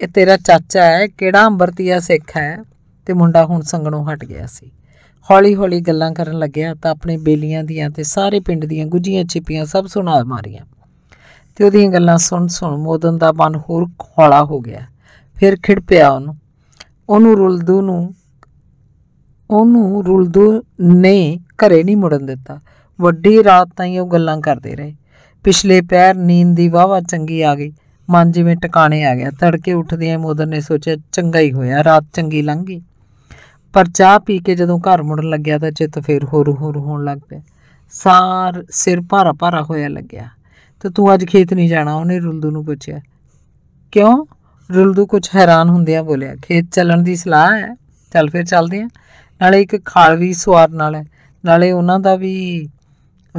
ਇਹ ਤੇਰਾ ਚਾਚਾ ਹੈ ਕਿਹੜਾ ਅੰਬਰਤੀਆ ਸਿੱਖ ਹੈ ਤੇ ਮੁੰਡਾ ਹੁਣ ਸੰਗਣੋਂ ਹਟ ਗਿਆ ਸੀ ਹੌਲੀ-ਹੌਲੀ ਗੱਲਾਂ ਕਰਨ ਲੱਗਿਆ ਤਾਂ ਆਪਣੇ ਬੇਲੀਆਂ ਦੀਆਂ ਤੇ ਸਾਰੇ ਪਿੰਡ ਦੀਆਂ ਗੁੱਜੀਆਂ ਛਿਪੀਆਂ ਸਭ ਸੁਣਾ ਮਾਰੀਆਂ ਤੇ ਉਹਦੀਆਂ ਗੱਲਾਂ ਸੁਣ-ਸੁਣ ਮੋਦਨ ਦਾ ਮਨ ਹੋਰ ਹੌਲਾ ਹੋ ਗਿਆ ਫਿਰ ਖਿੜ ਪਿਆ ਉਹਨੂੰ ਉਹਨੂੰ ਰੁਲਦੂ ਨੂੰ ਉਹਨੂੰ ਰੁਲਦੂ ਨੇ ਘਰੇ ਨਹੀਂ ਮੁੜਨ ਦਿੱਤਾ ਵੱਡੀ ਰਾਤ ਤਾਈਂ ਉਹ ਗੱਲਾਂ ਕਰਦੇ ਰਹੇ ਪਿਛਲੇ ਪੈਰ ਨੀਂਦ ਦੀ ਵਾਵਾ ਚੰਗੀ ਆ ਗਈ ਮਨ ਜਿਵੇਂ ਟਿਕਾਣੇ ਆ ਗਿਆ ਤੜਕੇ ਉੱਠਦਿਆਂ ਮੋਦਨ ਨੇ ਸੋਚਿਆ ਚੰਗਾ ਹੀ ਹੋਇਆ ਰਾਤ ਚੰਗੀ ਲੰਘ ਗਈ ਪਰ ਚਾਹ ਪੀ ਕੇ ਜਦੋਂ ਘਰ ਮੁੜਨ ਲੱਗਿਆ ਤਾਂ ਚਿੱਤ ਫੇਰ ਹੋਰ ਹੋਰ ਹੋਣ ਲੱਗ ਪਿਆ ਸਾਰ ਸਿਰ ਭਾਰਾ ਭਾਰਾ ਹੋਇਆ ਲੱਗਿਆ ਤੇ ਤੂੰ ਅੱਜ ਖੇਤ ਨਹੀਂ ਜਾਣਾ ਉਹਨੇ ਰੁਲਦੂ ਨੂੰ ਪੁੱਛਿਆ ਕਿਉਂ ਰੁਲਦੂ ਕੁਝ ਹੈਰਾਨ ਹੁੰਦਿਆਂ ਬੋਲਿਆ ਖੇਤ ਚੱਲਣ ਦੀ ਸਲਾਹ ਹੈ ਚੱਲ ਫੇਰ ਚੱਲਦੇ ਆ ਨਾਲੇ ਇੱਕ ਖਾਲਵੀ ਸਵਾਰ ਨਾਲ ਹੈ ਨਾਲੇ ਉਹਨਾਂ ਦਾ ਵੀ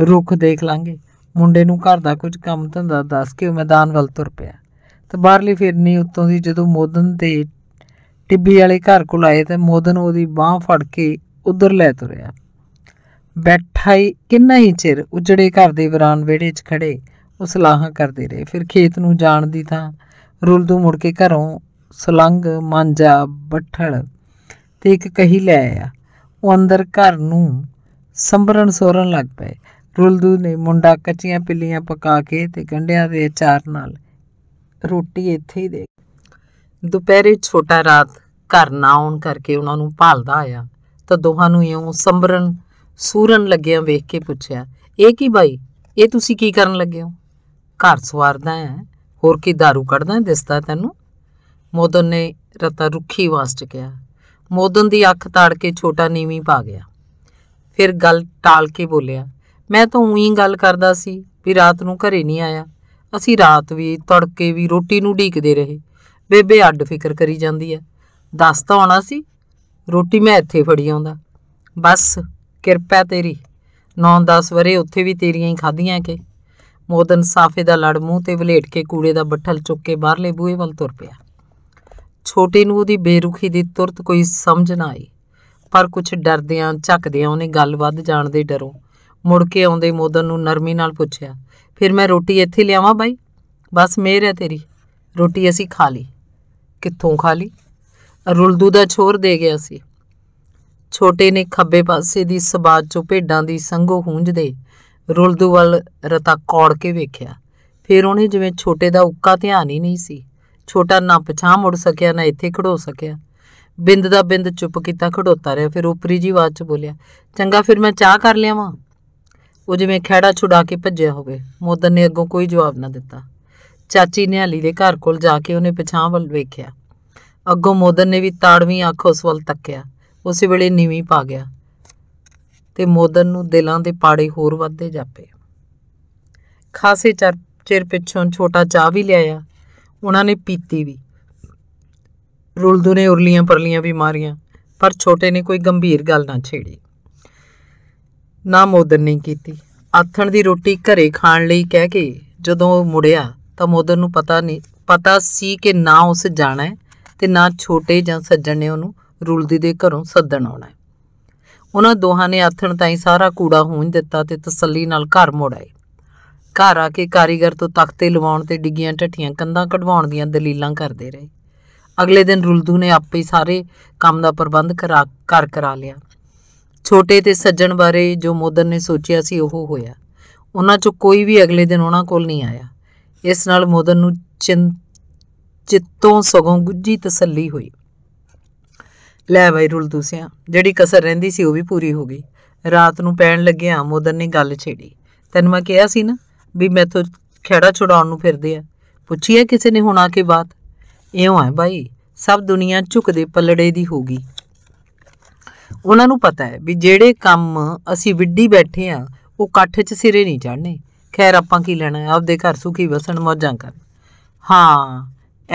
ਰੁੱਖ ਦੇਖ ਲਾਂਗੇ ਮੁੰਡੇ ਨੂੰ ਘਰ ਦਾ ਕੁਝ ਕੰਮ ਧੰਦਾ ਦੱਸ ਕੇ ਮੈਦਾਨ ਵੱਲ ਤੁਰ ਪਿਆ ਤੇ ਬਾਹਰਲੀ ਫਿਰਨੀ ਉੱਤੋਂ ਦੀ ਜਦੋਂ ਮੋਦਨ ਤੇ ਟਿੱਬੀ ਵਾਲੇ ਘਰ ਕੋਲ ਆਏ ਤੇ ਮੋਦਨ ਉਹਦੀ ਬਾਹ ਫੜ ਕੇ ਉਧਰ ਲੈ ਤੁਰਿਆ ਬੈਠਾ ਹੀ ਕਿੰਨਾ ਹੀ ਚਿਰ ਉਜੜੇ ਘਰ ਦੇ ਵਿਰਾਨ ਵਿਹੜੇ 'ਚ ਖੜੇ ਉਹ ਸਲਾਹਾਂ ਕਰਦੇ ਰਹੇ ਫਿਰ ਖੇਤ ਨੂੰ ਜਾਣ ਦੀ ਤਾਂ ਰੁਲਦੂ ਮੁੜ ਕੇ ਘਰੋਂ ਸਲੰਗ ਮਾਂਜਾ ਬੱਠਲ ਤੇ ਇੱਕ ਕਹੀ ਲੈ ਆਇਆ ਉਹ ਅੰਦਰ ਘਰ ਨੂੰ ਸੰਭਰਨ ਸੋਰਨ ਲੱਗ ਪਏ ਰੁਲਦੂ ਨੇ ਮੁੰਡਾ ਕੱਚੀਆਂ ਪਿੱਲੀਆਂ ਪਕਾ ਕੇ ਤੇ ਗੰਡਿਆਂ ਦੇ ਅਚਾਰ ਨਾਲ ਰੋਟੀ ਇੱਥੇ ਹੀ ਦੇ ਦੁਪਹਿਰੇ ਛੋਟਾ ਰਾਤ ਘਰ ਨਾ ਆਉਣ ਕਰਕੇ ਉਹਨਾਂ ਨੂੰ ਭਾਲਦਾ ਆਇਆ ਤਾਂ ਦੋਹਾਂ ਨੂੰ ਇਉਂ ਸੰਭਰਨ ਸੂਰਨ ਲੱਗਿਆਂ ਵੇਖ ਕੇ ਪੁੱਛਿਆ ਇਹ ਕੀ ਬਾਈ ਇਹ ਤੁਸੀਂ ਕੀ ਕਰਨ ਲੱਗੇ ਹੋ ਘਰ ਸਵਾਰਦਾ ਹੈ ਹੋਰ ਕੀ दारू ਕੱਢਦਾ ਦਿਸਦਾ ਤੈਨੂੰ ਮੋਦਨ ਨੇ ਰਤਾ ਰੁੱਖੀ ਵਾਸਟ ਕਿਹਾ ਮੋਦਨ ਦੀ ਅੱਖ ਤਾੜ ਕੇ ਛੋਟਾ ਨੀਵੀਂ ਪਾ ਗਿਆ ਫਿਰ ਗੱਲ ਟਾਲ ਕੇ ਬੋਲਿਆ ਮੈਂ ਤਾਂ ਉਹੀ ਗੱਲ ਕਰਦਾ ਸੀ ਵੀ ਰਾਤ ਨੂੰ ਘਰੇ ਨਹੀਂ ਆਇਆ ਅਸੀਂ ਰਾਤ ਵੀ ਤੜਕੇ ਵੀ ਰੋਟੀ ਨੂੰ ਢੀਕਦੇ ਰਹੇ ਬੇਬੇ ਅੱਡ ਫਿਕਰ ਕਰੀ ਜਾਂਦੀ ਐ ਦੱਸ ਤਾਂ ਆਉਣਾ ਸੀ ਰੋਟੀ ਮੈਂ ਇੱਥੇ ਫੜੀ ਆਉਂਦਾ ਬਸ ਕਿਰਪਾ ਤੇਰੀ 9-10 ਵਰੇ ਉੱਥੇ ਵੀ ਤੇਰੀਆਂ ਹੀ ਖਾਧੀਆਂ ਕੇ ਮੋਦਨ ਸਾਫੇ ਦਾ ਲੜ ਮੂੰਹ ਤੇ ਵਲੇਟ ਕੇ ਕੂੜੇ ਦਾ ਬੱਠਲ ਚੁੱਕ ਕੇ ਬਾਹਰਲੇ ਬੂਹੇ ਵੱਲ ਤੁਰ ਪਿਆ ਛੋਟੇ ਨੂੰ ਉਹਦੀ ਬੇਰੁਖੀ ਦੀ ਤੁਰਤ ਕੋਈ ਸਮਝ ਨਾ ਆਈ ਪਰ ਕੁਝ ਡਰਦਿਆਂ ਝੱਕਦਿਆਂ ਉਹਨੇ ਗੱਲ ਵੱਧ ਜਾਣ ਦੇ ਡਰੋਂ ਮੁੜ ਕੇ ਆਉਂਦੇ ਮੋਦਨ ਨੂੰ ਨਰਮੀ ਨਾਲ ਪੁੱਛਿਆ ਫਿਰ ਮੈਂ ਰੋਟੀ ਇੱਥੇ ਲਿਆਵਾਂ ਬਾਈ ਬਸ ਮਿਹਰ ਹੈ ਤੇਰੀ ਰੋਟੀ ਅਸੀਂ ਖਾ ਲਈ ਕਿੱਥੋਂ ਖਾਲੀ ਰੁਲਦੂ ਦਾ ਛੋਰ ਦੇ ਗਿਆ ਸੀ ਛੋਟੇ ਨੇ ਖੱਬੇ ਪਾਸੇ ਦੀ ਸਬਾਦ ਚੋਂ ਭੇਡਾਂ ਦੀ ਸੰਘੋ ਹੁੰਝਦੇ ਰੁਲਦੂ ਵੱਲ ਰਤਾ ਕੌੜ ਕੇ ਵੇਖਿਆ ਫਿਰ ਉਹਨੇ ਜਿਵੇਂ ਛੋਟੇ ਦਾ ਉੱਕਾ ਧਿਆਨ ਹੀ ਨਹੀਂ ਸੀ ਛੋਟਾ ਨਾ ਪਛਾਹ ਮੁੜ ਸਕਿਆ ਨਾ ਇੱਥੇ ਖੜੋ ਸਕਿਆ ਬਿੰਦ ਦਾ ਬਿੰਦ ਚੁੱਪ ਕੀਤਾ ਖੜੋਤਾ ਰਿਹਾ ਫਿਰ ਉਪਰੀ ਜੀ ਆਵਾਜ਼ ਚ ਬੋਲਿਆ ਚੰਗਾ ਫਿਰ ਮੈਂ ਚਾਹ ਕਰ ਲਿਆਵਾਂ ਉਹ ਜਿਵੇਂ ਖਿਹੜਾ ਛੁਡਾ ਕੇ ਭੱਜਿਆ ਹੋਵੇ ਮੋਦਨ ਨੇ ਅੱਗੋਂ ਕੋਈ ਜਵਾਬ ਨਾ ਦਿੱਤਾ ਚਾਚੀ ਨਿਹਾਲੀ ਦੇ ਘਰ ਕੋਲ ਜਾ ਕੇ ਉਹਨੇ ਪਛਾਂ ਵੱਲ ਵੇਖਿਆ ਅੱਗੋਂ ਮੋਦਰ ਨੇ ਵੀ ਤਾੜਵੀਂ ਅੱਖ ਉਸ ਵੱਲ ਤੱਕਿਆ ਉਸੇ ਵੇਲੇ ਨੀਵੀਂ ਪਾ ਗਿਆ ਤੇ ਮੋਦਰ ਨੂੰ ਦਿਲਾਂ ਦੇ ਪਾੜੇ ਹੋਰ ਵੱਧਦੇ ਜਾਪੇ ਖਾਸੇ ਚਿਰ ਪਿੱਛੋਂ ਛੋਟਾ ਚਾਹ ਵੀ ਲਿਆਇਆ ਉਹਨਾਂ ਨੇ ਪੀਤੀ ਵੀ ਰੁਲਦੂ ਨੇ ਉਰਲੀਆਂ ਪਰਲੀਆਂ ਬਿਮਾਰੀਆਂ ਪਰ ਛੋਟੇ ਨੇ ਕੋਈ ਗੰਭੀਰ ਗੱਲ ਨਾ ਛੇੜੀ ਨਾ ਮੋਦਰ ਨਹੀਂ ਕੀਤੀ ਆਥਣ ਦੀ ਰੋਟੀ ਘਰੇ ਖਾਣ ਲਈ ਕਹਿ ਕੇ ਜਦੋਂ ਮੁੜਿਆ ਮੋਦਰ ਨੂੰ ਪਤਾ ਨਹੀਂ ਪਤਾ ਸੀ ਕਿ ਨਾ ਉਸ ਜਾਣਾ ਹੈ ਤੇ ਨਾ ਛੋਟੇ ਜਾਂ ਸੱਜਣ ਨੇ ਉਹਨੂੰ ਰੂਲਦੀ ਦੇ ਘਰੋਂ ਸੱਦਣ ਆਉਣਾ ਹੈ ਉਹਨਾਂ ਦੋਹਾਂ ਨੇ ਆਥਣ ਤਾਈ ਸਾਰਾ ਕੂੜਾ ਹੂੰਝ ਦਿੱਤਾ ਤੇ ਤਸੱਲੀ ਨਾਲ ਘਰ ਮੁੜ ਆਏ ਘਰ ਆ ਕੇ ਕਾਰੀਗਰ ਤੋਂ ਤਖਤੇ ਲਵਾਉਣ ਤੇ ਡਿੱਗੀਆਂ ਟੱਟੀਆਂ ਕੰਧਾਂ ਕਢਵਾਉਣ ਦੀਆਂ ਦਲੀਲਾਂ ਕਰਦੇ ਰਹੇ ਅਗਲੇ ਦਿਨ ਰੁਲਦੂ ਨੇ ਆਪੇ ਹੀ ਸਾਰੇ ਕੰਮ ਦਾ ਪ੍ਰਬੰਧ ਕਰਾ ਕਰ ਕਰਾ ਲਿਆ ਛੋਟੇ ਤੇ ਸੱਜਣ ਬਾਰੇ ਜੋ ਮੋਦਰ ਨੇ ਸੋਚਿਆ ਸੀ ਉਹ ਹੋਇਆ ਉਹਨਾਂ ਚੋਂ ਕੋਈ ਵੀ ਅਗਲੇ ਦਿਨ ਉਹਨਾਂ ਕੋਲ ਨਹੀਂ ਆਇਆ ਇਸ ਨਾਲ ਮੋਦਨ ਨੂੰ ਚਿੱਤੋਂ ਸਗੋਂ ਗੁੱਜੀ ਤਸੱਲੀ ਹੋਈ ਲੈ ਬਈ ਰੁਲ ਦੂਸਿਆ ਜਿਹੜੀ ਕਸਰ ਰਹਿੰਦੀ ਸੀ ਉਹ ਵੀ ਪੂਰੀ ਹੋ ਗਈ ਰਾਤ ਨੂੰ ਪੈਣ ਲੱਗਿਆ ਮੋਦਨ ਨੇ ਗੱਲ ਛੇੜੀ ਤੈਨੂੰ ਮੈਂ ਕਿਹਾ ਸੀ ਨਾ ਵੀ ਮੈਥੋਂ ਖੇੜਾ ਛੁਡਾਉਣ ਨੂੰ ਫਿਰਦੇ ਆ ਪੁੱਛੀਏ ਕਿਸੇ ਨੇ ਹੁਣ ਆ ਕੇ ਬਾਤ ਇਉਂ ਹੈ ਬਾਈ ਸਭ ਦੁਨੀਆ ਝੁਕਦੇ ਪੱਲੜੇ ਦੀ ਹੋਗੀ ਉਹਨਾਂ ਨੂੰ ਪਤਾ ਹੈ ਵੀ ਜਿਹੜੇ ਕੰਮ ਅਸੀਂ ਵਿੱਢੀ ਬੈਠੇ ਆ ਉਹ ਕੱਠ 'ਚ ਸਿਰੇ ਨਹੀਂ ਚੜਨੇ ਖੈਰ ਆਪਾਂ ਕੀ ਲੈਣਾ ਆਪਦੇ ਘਰ ਸੁਖੀ ਵਸਣ ਮੌਜਾਂ ਕਰ ਹਾਂ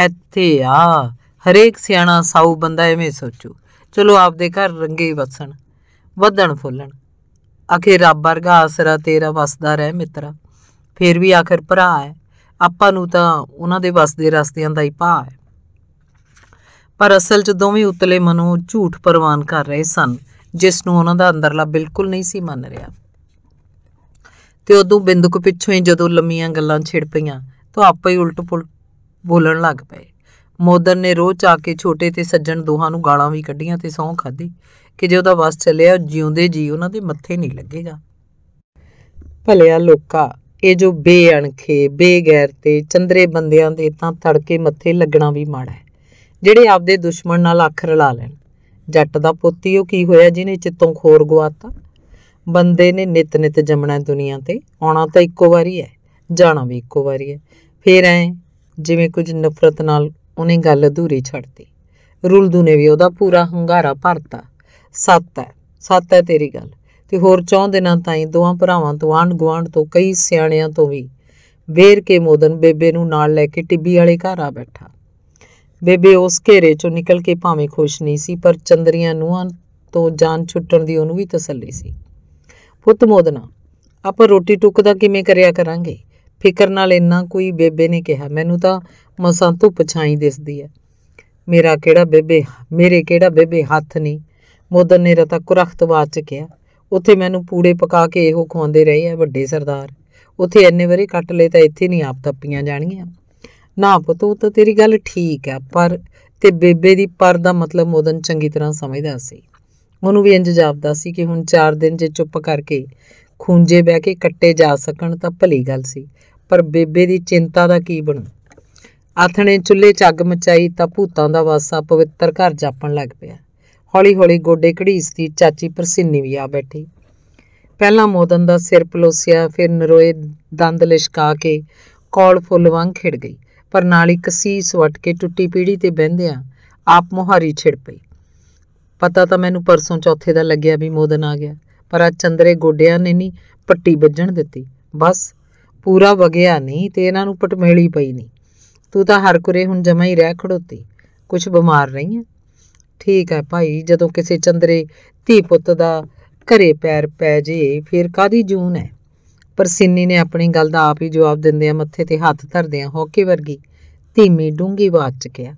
ਇੱਥੇ ਆ ਹਰੇਕ ਸਿਆਣਾ ਸਾਊ ਬੰਦਾ ਐਵੇਂ ਸੋਚੂ ਚਲੋ ਆਪਦੇ ਘਰ ਰੰਗੇ ਵਸਣ ਵਧਣ ਫੁੱਲਣ ਆਖੇ ਰੱਬ ਵਰਗਾ ਆਸਰਾ ਤੇਰਾ ਵਸਦਾ ਰਹਿ ਮਿੱਤਰਾ ਫੇਰ ਵੀ ਆਖਰ ਭਰਾ ਹੈ ਆਪਾਂ ਨੂੰ ਤਾਂ ਉਹਨਾਂ ਦੇ ਵਸਦੇ ਰਸਤਿਆਂ ਦਾ ਹੀ ਭਾ ਹੈ ਪਰ ਅਸਲ 'ਚ ਦੋਵੇਂ ਉਤਲੇ ਮਨੋਂ ਝੂਠ ਪਰਵਾਨ ਕਰ ਰਹੇ ਸਨ ਜਿਸ ਨੂੰ ਉਹਨਾਂ ਦਾ ਅੰਦਰਲਾ ਬਿਲਕੁਲ ਨਹੀਂ ਸੀ ਮੰਨ ਰਿਹਾ ਤੇ ਉਦੋਂ ਕੋ ਪਿੱਛੋਂ ਹੀ ਜਦੋਂ ਲੰਮੀਆਂ ਗੱਲਾਂ ਛਿੜ ਪਈਆਂ ਤਾਂ ਆਪੇ ਹੀ ਉਲਟ ਪੁਲਟ ਬੋਲਣ ਲੱਗ ਪਏ ਮੋਦਰ ਨੇ ਰੋਹ ਚਾ ਕੇ ਛੋਟੇ ਤੇ ਸੱਜਣ ਦੋਹਾਂ ਨੂੰ ਗਾਲਾਂ ਵੀ ਕੱਢੀਆਂ ਤੇ ਸੌਂ ਖਾਦੀ ਕਿ ਜੇ ਉਹਦਾ ਵਸ ਚੱਲਿਆ ਜਿਉਂਦੇ ਜੀ ਉਹਨਾਂ ਦੇ ਮੱਥੇ ਨਹੀਂ ਲੱਗੇਗਾ ਭਲਿਆ ਲੋਕਾ ਇਹ ਜੋ ਬੇਅਣਖੇ ਬੇਗੈਰ ਤੇ ਚੰਦਰੇ ਬੰਦਿਆਂ ਦੇ ਤਾਂ ਤੜਕੇ ਮੱਥੇ ਲੱਗਣਾ ਵੀ ਮਾੜਾ ਹੈ ਜਿਹੜੇ ਆਪਦੇ ਦੁਸ਼ਮਣ ਨਾਲ ਅੱਖ ਰਲਾ ਲੈਣ ਜੱਟ ਦਾ ਪੁੱਤ ਹੀ ਉਹ ਕੀ ਹੋਇਆ ਜਿਹਨੇ ਚਿੱਤੋਂ ਖੋਰ ਗਵਾਤਾ ਬੰਦੇ ਨੇ ਨਿਤ-ਨਿਤ ਜੰਮਣਾ ਦੁਨੀਆ ਤੇ ਆਉਣਾ ਤਾਂ ਇੱਕੋ ਵਾਰੀ ਹੈ ਜਾਣਾ ਵੀ ਇੱਕੋ ਵਾਰੀ ਹੈ ਫੇਰ ਐ ਜਿਵੇਂ ਕੁਝ ਨਫ਼ਰਤ ਨਾਲ ਉਹਨੇ ਗੱਲ ਅਧੂਰੀ ਛੱਡਤੀ ਰੁਲਦੂ ਨੇ ਵੀ ਉਹਦਾ ਪੂਰਾ ਹੰਗਾਰਾ ਭਰਤਾ ਸੱਤ ਹੈ ਸੱਤ ਹੈ ਤੇਰੀ ਗੱਲ ਤੇ ਹੋਰ ਚੌਂ ਦਿਨਾਂ ਤਾਈਂ ਦੋਹਾਂ ਭਰਾਵਾਂ ਤੋਂ ਆਂਡ ਗਵਾਂਡ ਤੋਂ ਕਈ ਸਿਆਣਿਆਂ ਤੋਂ ਵੀ ਵੇਰ ਕੇ ਮੋਦਨ ਬੇਬੇ ਨੂੰ ਨਾਲ ਲੈ ਕੇ ਟਿੱਬੀ ਵਾਲੇ ਘਰ ਆ ਬੈਠਾ ਬੇਬੇ ਉਸ ਘੇਰੇ ਚੋਂ ਨਿਕਲ ਕੇ ਭਾਵੇਂ ਖੁਸ਼ ਨਹੀਂ ਸੀ ਪਰ ਚੰਦਰੀਆਂ ਨੂੰਹਾਂ ਤੋਂ ਜਾਨ ਛੁੱਟਣ ਦੀ ਉਹਨੂੰ ਵੀ ਤਸੱਲੀ ਸੀ ਪੁੱਤ ਮੋਦਨਾ ਆਪਾਂ ਰੋਟੀ ਟੁੱਕ ਦਾ ਕਿਵੇਂ ਕਰਿਆ ਕਰਾਂਗੇ ਫਿਕਰ ਨਾਲ ਇੰਨਾ ਕੋਈ ਬੇਬੇ ਨੇ ਕਿਹਾ ਮੈਨੂੰ ਤਾਂ ਮਸਾਂ ਤੋਂ ਪਛਾਈ ਦਿਸਦੀ ਐ ਮੇਰਾ ਕਿਹੜਾ ਬੇਬੇ ਮੇਰੇ ਕਿਹੜਾ ਬੇਬੇ ਹੱਥ ਨਹੀਂ ਮੋਦਨ ਨੇ ਰਤਾ ਕੁਰਖਤ ਬਾਤ ਚ ਕਿਹਾ ਉੱਥੇ ਮੈਨੂੰ ਪੂੜੇ ਪਕਾ ਕੇ ਇਹੋ ਖਵਾਉਂਦੇ ਰਹੇ ਐ ਵੱਡੇ ਸਰਦਾਰ ਉੱਥੇ ਐਨੇ ਵਾਰੀ ਕੱਟ ਲਏ ਤਾਂ ਇੱਥੇ ਨਹੀਂ ਆਪ ਤੱਪੀਆਂ ਜਾਣਗੀਆਂ ਨਾ ਪੁੱਤ ਉਹ ਤਾਂ ਤੇਰੀ ਗੱਲ ਠੀਕ ਐ ਪਰ ਤੇ ਬੇਬੇ ਦੀ ਪਰ ਦਾ ਮਤਲਬ ਮੋਦਨ ਚੰਗੀ ਤਰ੍ਹਾਂ ਸਮਝਦਾ ਸੀ ਉਹਨੂੰ ਵੀ ਇੰਜ ਜਾਪਦਾ ਸੀ ਕਿ ਹੁਣ 4 ਦਿਨ ਜੇ ਚੁੱਪ ਕਰਕੇ ਖੂੰਜੇ ਬਹਿ ਕੇ ਕੱਟੇ ਜਾ ਸਕਣ ਤਾਂ ਭਲੀ ਗੱਲ ਸੀ ਪਰ ਬੇਬੇ ਦੀ ਚਿੰਤਾ ਦਾ ਕੀ ਬਣੂ ਆਥਣੇ ਚੁੱਲ੍ਹੇ ਚੱਗ ਮਚਾਈ ਤਾਂ ਭੂਤਾਂ ਦਾ ਵਾਸਾ ਪਵਿੱਤਰ ਘਰ ਜਾਪਣ ਲੱਗ ਪਿਆ ਹੌਲੀ-ਹੌਲੀ ਗੋਡੇ ਘੜੀਸਦੀ ਚਾਚੀ ਪ੍ਰਸਿੰਨੀ ਵੀ ਆ ਬੈਠੀ ਪਹਿਲਾਂ ਮੋਦਨ ਦਾ ਸਿਰ ਪਲੋਸਿਆ ਫਿਰ ਨਰੋਏ ਦੰਦ ਲਿਸ਼ਕਾ ਕੇ ਕੌਲ ਫੁੱਲ ਵਾਂਗ ਖਿੜ ਗਈ ਪਰ ਨਾਲ ਹੀ ਕਸੀਸ ਵਟ ਕੇ ਟੁੱਟੀ ਪੀੜੀ ਤੇ ਬੰਦਿਆ ਆਪ ਮੁਹਾਰੀ ਛਿੜ ਪਈ ਪਤਾ ਤਾਂ ਮੈਨੂੰ ਪਰਸੋਂ ਚੌਥੇ ਦਾ ਲੱਗਿਆ ਵੀ ਮੋਦਨ ਆ ਗਿਆ ਪਰ ਅੱਜ ਚੰਦਰੇ ਗੋਡਿਆਂ ਨੇ ਨਹੀਂ ਪੱਟੀ ਵੱਜਣ ਦਿੱਤੀ ਬਸ ਪੂਰਾ ਵਗਿਆ ਨਹੀਂ ਤੇ ਇਹਨਾਂ ਨੂੰ ਪਟਮੇਲੀ ਪਈ ਨਹੀਂ ਤੂੰ ਤਾਂ ਹਰ ਕੁਰੇ ਹੁਣ ਜਮਾ ਹੀ ਰਹਿ ਖੜੋਤੀ ਕੁਝ ਬਿਮਾਰ ਰਹੀ ਹੈ ਠੀਕ ਹੈ ਭਾਈ ਜਦੋਂ ਕਿਸੇ ਚੰਦਰੇ ਧੀ ਪੁੱਤ ਦਾ ਘਰੇ ਪੈਰ ਪੈ ਜੇ ਫਿਰ ਕਾਦੀ ਜੂਨ ਹੈ ਪਰ ਸਿੰਨੀ ਨੇ ਆਪਣੀ ਗੱਲ ਦਾ ਆਪ ਹੀ ਜਵਾਬ ਦਿੰਦੇ ਆ ਮੱਥੇ ਤੇ ਹੱਥ ਧਰਦੇ ਆ ਹੌਕੇ ਵਰਗੀ ਧੀਮੀ ਡੂੰਗੀ ਬਾਤ ਚ ਕਿਹਾ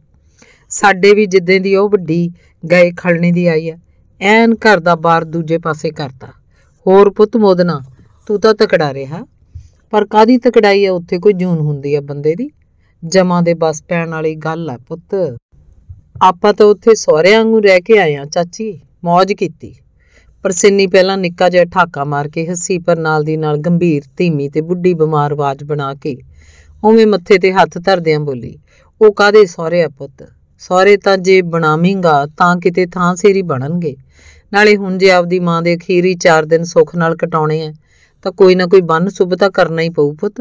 ਸਾਡੇ ਵੀ ਜਿੱਦਾਂ ਦੀ ਉਹ ਵੱਡੀ ਗਏ ਖਲਣੇ ਦੀ ਆਈ ਆ ਐਨ ਘਰ ਦਾ ਬਾਰ ਦੂਜੇ ਪਾਸੇ ਕਰਤਾ ਹੋਰ ਪੁੱਤ ਮੋਦਨਾ ਤੂੰ ਤਾਂ ਤਕੜਾ ਰਿਹਾ ਪਰ ਕਾਦੀ ਤਕੜਾਈ ਆ ਉੱਥੇ ਕੋਈ ਜੂਨ ਹੁੰਦੀ ਆ ਬੰਦੇ ਦੀ ਜਮਾਂ ਦੇ ਬਸ ਪੈਣ ਵਾਲੀ ਗੱਲ ਆ ਪੁੱਤ ਆਪਾਂ ਤਾਂ ਉੱਥੇ ਸਹੁਰਿਆਂ ਵਾਂਗੂ ਰਹਿ ਕੇ ਆਏ ਆ ਚਾਚੀ ਮौज ਕੀਤੀ ਪਰ ਸਿੰਨੀ ਪਹਿਲਾਂ ਨਿੱਕਾ ਜਿਹਾ ਠਾਕਾ ਮਾਰ ਕੇ ਹੱਸੀ ਪਰ ਨਾਲ ਦੀ ਨਾਲ ਗੰਭੀਰ ਧੀਮੀ ਤੇ ਬੁੱਢੀ ਬਿਮਾਰ ਆਵਾਜ਼ ਬਣਾ ਕੇ ਉਵੇਂ ਮੱਥੇ ਤੇ ਹੱਥ ਧਰਦਿਆਂ ਬੋਲੀ ਉਹ ਕਾਦੇ ਸਹਰੇ ਆ ਪੁੱਤ ਸਾਰੇ ਤਾਂ ਜੇ ਬਣਾਵੇਂਗਾ ਤਾਂ ਕਿਤੇ ਥਾਂ ਸੇਰੀ ਬਣਨਗੇ ਨਾਲੇ ਹੁਣ ਜੇ ਆਪਦੀ ਮਾਂ ਦੇ ਅਖੀਰੀ 4 ਦਿਨ ਸੁੱਖ ਨਾਲ ਕਟਾਉਣੇ ਆ ਤਾਂ ਕੋਈ ਨਾ ਕੋਈ ਬੰਨ ਸੁਭਤਾ ਕਰਨਾ ਹੀ ਪਊ ਪੁੱਤ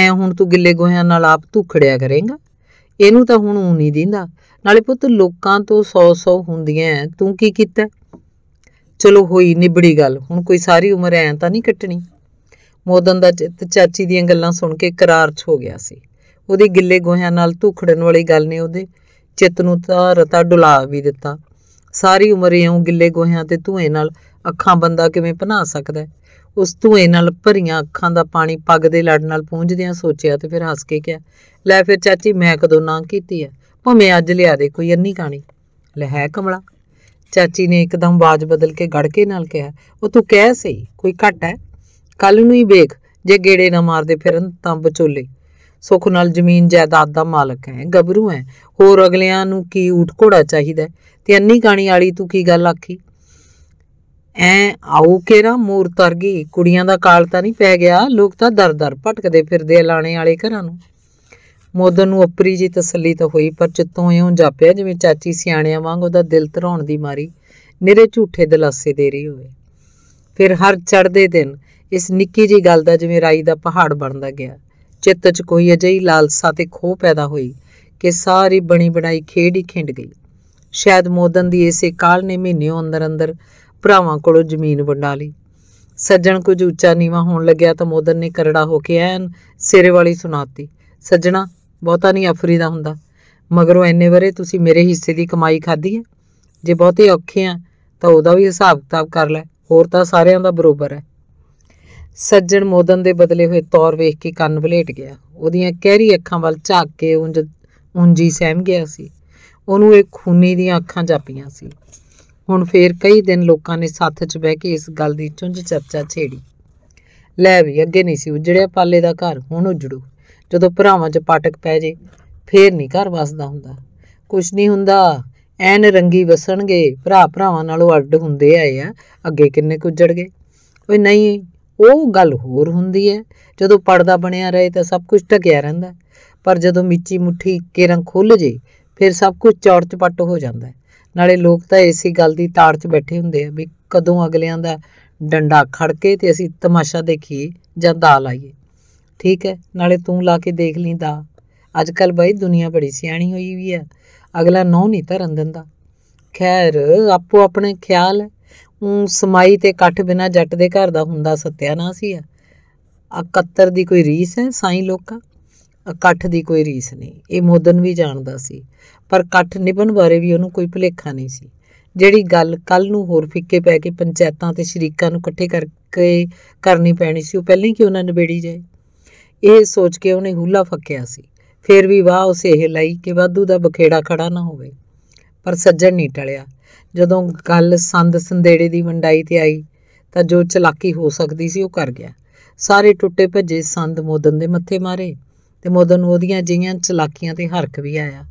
ਐ ਹੁਣ ਤੂੰ ਗਿੱਲੇ ਗੋਹਿਆਂ ਨਾਲ ਆਪ ਧੁਖੜਿਆ ਕਰੇਂਗਾ ਇਹਨੂੰ ਤਾਂ ਹੁਣ ਉਹ ਨਹੀਂ ਦਿੰਦਾ ਨਾਲੇ ਪੁੱਤ ਲੋਕਾਂ ਤੋਂ 100-100 ਹੁੰਦੀਆਂ ਤੂੰ ਕੀ ਕੀਤਾ ਚਲੋ ਹੋਈ ਨਿਬੜੀ ਗੱਲ ਹੁਣ ਕੋਈ ਸਾਰੀ ਉਮਰ ਐ ਤਾਂ ਨਹੀਂ ਕੱਟਣੀ ਮੋਦਨ ਦਾ ਚਿੱਤ ਚਾਚੀ ਦੀਆਂ ਗੱਲਾਂ ਸੁਣ ਕੇ ਕਰਾਰ 'ਚ ਹੋ ਗਿਆ ਸੀ ਉਹਦੀ ਗਿੱਲੇ ਗੋਹਿਆਂ ਨਾਲ ਧੁਖੜਨ ਵਾਲੀ ਗੱਲ ਨੇ ਉਹਦੇ ਚਿੱਤ ਨੂੰ ਰਤਾ ਡੁਲਾ ਵੀ ਦਿੱਤਾ ਸਾਰੀ ਉਮਰ ਇਉਂ ਗਿੱਲੇ ਗੋਹਿਆਂ ਤੇ ਧੂਏ ਨਾਲ ਅੱਖਾਂ ਬੰਦਾ ਕਿਵੇਂ ਪਨਾ ਸਕਦਾ ਉਸ ਧੂਏ ਨਾਲ ਭਰੀਆਂ ਅੱਖਾਂ ਦਾ ਪਾਣੀ ਪੱਗ ਦੇ ਲੜ ਨਾਲ ਪੂੰਝਦਿਆਂ ਸੋਚਿਆ ਤੇ ਫਿਰ ਹੱਸ ਕੇ ਕਿਹਾ ਲੈ ਫਿਰ ਚਾਚੀ ਮੈਂ ਕਦੋਂ ਨਾ ਕੀਤੀ ਐ ਭਵੇਂ ਅੱਜ ਲਿਆ ਦੇ ਕੋਈ ਅੰਨੀ ਕਾਣੀ ਲੈ ਹੈ ਕਮਲਾ ਚਾਚੀ ਨੇ ਇੱਕਦਮ ਬਾਜ ਬਦਲ ਕੇ ਗੜਕੇ ਨਾਲ ਕਿਹਾ ਉਹ ਤੂੰ ਕਹਿ ਸਹੀ ਕੋਈ ਘਟ ਹੈ ਕੱਲ ਨੂੰ ਹੀ ਵੇਖ ਜੇ ਗੇੜੇ ਨਾ ਮਾਰਦੇ ਫਿਰਨ ਤਾਂ ਬਚੋਲੇ ਸੁੱਖ ਨਾਲ ਜ਼ਮੀਨ ਜਾਇਦਾਦ ਦਾ ਮਾਲਕ ਹੈ ਗੱਭਰੂ ਹੈ ਹੋਰ ਅਗਲਿਆਂ ਨੂੰ ਕੀ ਊਠ ਘੋੜਾ ਚਾਹੀਦਾ ਤੇ ਅੰਨੀ ਕਾਣੀ ਵਾਲੀ ਤੂੰ ਕੀ ਗੱਲ ਆਖੀ ਐ ਆਉ ਕੇਰਾ ਮੂਰ ਤਰ ਗਈ ਕੁੜੀਆਂ ਦਾ ਕਾਲ ਤਾਂ ਨਹੀਂ ਪੈ ਗਿਆ ਲੋਕ ਤਾਂ ਦਰ-ਦਰ ਭਟਕਦੇ ਫਿਰਦੇ ਲਾਣੇ ਵਾਲੇ ਘਰਾਂ ਨੂੰ ਮੋਦਨ ਨੂੰ ਅਪਰੀ ਜੀ ਤਸੱਲੀ ਤਾਂ ਹੋਈ ਪਰ ਚਿੱਤੋਂ ਇਉਂ ਜਾਪਿਆ ਜਿਵੇਂ ਚਾਚੀ ਸਿਆਣਿਆਂ ਵਾਂਗ ਉਹਦਾ ਦਿਲ ਧਰਾਉਣ ਦੀ ਮਾਰੀ ਨਿਰੇ ਝੂਠੇ ਦਲਾਸੇ ਦੇ ਰਹੀ ਹੋਵੇ ਫਿਰ ਹਰ ਚੜ੍ਹਦੇ ਦਿਨ ਇਸ ਨਿੱਕੀ ਜੀ ਗੱਲ ਦਾ ਜਿਵੇਂ ਰਾਈ ਦਾ ਪਹਾੜ ਬਣਦਾ ਗਿਆ ਚਿੱਤ 'ਚ ਕੋਈ ਅਜਿਹੀ ਲਾਲਸਾ ਤੇ ਖੋਹ ਪੈਦਾ ਹੋਈ ਕਿ ਸਾਰੀ ਬਣੀ ਬਣਾਈ ਖੇਡ ਹੀ ਖਿੰਡ ਗਈ ਸ਼ਾਇਦ ਮੋਦਨ ਦੀ ਇਸੇ ਕਾਲ ਨੇ ਮਹੀਨਿਆਂ ਅੰਦਰ ਅੰਦਰ ਭਰਾਵਾਂ ਕੋਲੋਂ ਜ਼ਮੀਨ ਵੰਡਾ ਲਈ ਸੱਜਣ ਕੁਝ ਉੱਚਾ ਨੀਵਾ ਹੋਣ ਲੱਗਿਆ ਤਾਂ ਮੋਦਨ ਨੇ ਕਰੜਾ ਹੋ ਕੇ ਐਨ ਸਿਰੇ ਵਾਲੀ ਸੁਣਾਤੀ ਸੱਜਣਾ ਬਹੁਤਾ ਨਹੀਂ ਅਫਰੀਦਾ ਹੁੰਦਾ ਮਗਰ ਉਹ ਐਨੇ ਵਰੇ ਤੁਸੀਂ ਮੇਰੇ ਹਿੱਸੇ ਦੀ ਕਮਾਈ ਖਾਧੀ ਹੈ ਜੇ ਬਹੁਤੇ ਔਖੇ ਆ ਤਾਂ ਉਹਦਾ ਵੀ ਹਿਸਾਬ-ਕਿਤਾਬ ਕਰ ਲੈ ਹੋਰ ਤਾਂ ਸਾਰਿਆਂ ਦਾ ਬਰੋਬਰ ਹੈ ਸੱਜਣ ਮੋਦਨ ਦੇ ਬਦਲੇ ਹੋਏ ਤੌਰ ਵੇਖ ਕੇ ਕੰਨ ਬਲੇਟ ਗਿਆ ਉਹਦੀਆਂ ਕਹਿਰੀ ਅੱਖਾਂ ਵੱਲ ਝਾਕ ਕੇ ਉੰਜ ਉੰਜੀ ਸਹਿਮ ਗਿਆ ਸੀ ਉਹਨੂੰ ਇਹ ਖੂਨੀ ਦੀਆਂ ਅੱਖਾਂ ਜਾਪੀਆਂ ਸੀ ਹੁਣ ਫੇਰ ਕਈ ਦਿਨ ਲੋਕਾਂ ਨੇ ਸਾਥ 'ਚ ਬਹਿ ਕੇ ਇਸ ਗੱਲ ਦੀ ਚੁੰਝ ਚਰਚਾ ਛੇੜੀ ਲੈ ਵੀ ਅੱਗੇ ਨਹੀਂ ਸੀ ਉਜੜਿਆ ਪਾਲੇ ਦਾ ਘਰ ਹੁਣ ਉਜੜੂ ਜਦੋਂ ਭਰਾਵਾਂ 'ਚ ਪਾਟਕ ਪੈ ਜੇ ਫੇਰ ਨਹੀਂ ਘਰ ਵਸਦਾ ਹੁੰਦਾ ਕੁਛ ਨਹੀਂ ਹੁੰਦਾ ਐਨ ਰੰਗੀ ਵਸਣਗੇ ਭਰਾ ਭਰਾਵਾਂ ਨਾਲੋਂ ਅੱਡ ਹੁੰਦੇ ਆਏ ਆ ਅੱਗੇ ਕਿੰਨੇ ਕੁ ਉਜੜ ਗਏ ਓਏ ਨਹੀਂ ਉਹ ਗੱਲ ਹੋਰ ਹੁੰਦੀ ਹੈ ਜਦੋਂ ਪਰਦਾ ਬਣਿਆ ਰਹੇ ਤਾਂ ਸਭ ਕੁਝ ਟਕਿਆ ਰਹਿੰਦਾ ਪਰ ਜਦੋਂ ਮਿੱਚੀ ਮੁੱਠੀ ਕੇਰਾਂ ਖੁੱਲ ਜੇ ਫਿਰ ਸਭ ਕੁਝ ਚੌੜ ਚਪੱਟ ਹੋ ਜਾਂਦਾ ਨਾਲੇ ਲੋਕ ਤਾਂ ਇਸੇ ਗੱਲ ਦੀ ਤਾੜ 'ਚ ਬੈਠੇ ਹੁੰਦੇ ਆ ਵੀ ਕਦੋਂ ਅਗਲਿਆਂ ਦਾ ਡੰਡਾ ਖੜ ਕੇ ਤੇ ਅਸੀਂ ਤਮਾਸ਼ਾ ਦੇਖੀਏ ਜਾਂ ਦਾ ਲਾਈਏ ਠੀਕ ਹੈ ਨਾਲੇ ਤੂੰ ਲਾ ਕੇ ਦੇਖ ਲਈ ਦਾ ਅੱਜ ਕੱਲ ਬਈ ਦੁਨੀਆ ਬੜੀ ਸਿਆਣੀ ਹੋਈ ਵੀ ਆ ਅਗਲਾ ਨੌ ਨਹੀਂ ਤਰੰਦਨ ਦਾ ਖੈਰ ਆਪੋ ਆਪਣੇ ਖਿਆਲ ਹੈ ਸਮਾਈ ਤੇ ਕੱਠ ਬਿਨਾ ਜੱਟ ਦੇ ਘਰ ਦਾ ਹੁੰਦਾ ਨਾ ਸੀ ਆ ਅਕੱਤਰ ਦੀ ਕੋਈ ਰੀਸ ਹੈ ਸਾਈ ਲੋਕਾਂ ਕੱਠ ਦੀ ਕੋਈ ਰੀਸ ਨਹੀਂ ਇਹ ਮੋਦਨ ਵੀ ਜਾਣਦਾ ਸੀ ਪਰ ਕੱਠ ਨਿਭਣ ਬਾਰੇ ਵੀ ਉਹਨੂੰ ਕੋਈ ਭੁਲੇਖਾ ਨਹੀਂ ਸੀ ਜਿਹੜੀ ਗੱਲ ਕੱਲ ਨੂੰ ਹੋਰ ਫਿੱਕੇ ਪੈ ਕੇ ਪੰਚਾਇਤਾਂ ਤੇ ਸ਼ਰੀਕਾਂ ਨੂੰ ਇਕੱਠੇ ਕਰਕੇ ਕਰਨੀ ਪੈਣੀ ਸੀ ਉਹ ਪਹਿਲਾਂ ਹੀ ਕਿ ਉਹਨਾਂ ਨਿਬੇੜੀ ਜਾਏ ਇਹ ਸੋਚ ਕੇ ਉਹਨੇ ਹੂਲਾ ਫੱਕਿਆ ਸੀ ਫਿਰ ਵੀ ਵਾਹ ਉਸੇ ਇਹ ਲਈ ਕਿ ਵਾਧੂ ਦਾ ਬਖੇੜਾ ਖੜਾ ਨਾ ਹੋਵੇ ਪਰ ਸੱਜਣ ਨਹੀਂ ਟਲਿਆ ਜਦੋਂ ਗੱਲ ਸੰਦ ਸੰਦੇੜੇ ਦੀ ਵੰਡਾਈ ਤੇ ਆਈ ਤਾਂ ਜੋ ਚਲਾਕੀ ਹੋ ਸਕਦੀ ਸੀ ਉਹ ਕਰ ਗਿਆ ਸਾਰੇ ਟੁੱਟੇ ਭੱਜੇ ਸੰਦ ਮੋਦਨ ਦੇ ਮੱਥੇ ਮਾਰੇ ਤੇ ਮੋਦਨ ਨੂੰ ਉਹਦੀਆਂ ਜਿਹੀਆਂ ਚਲਾਕੀਆਂ ਤੇ ਹਰਕ ਵੀ ਆਇਆ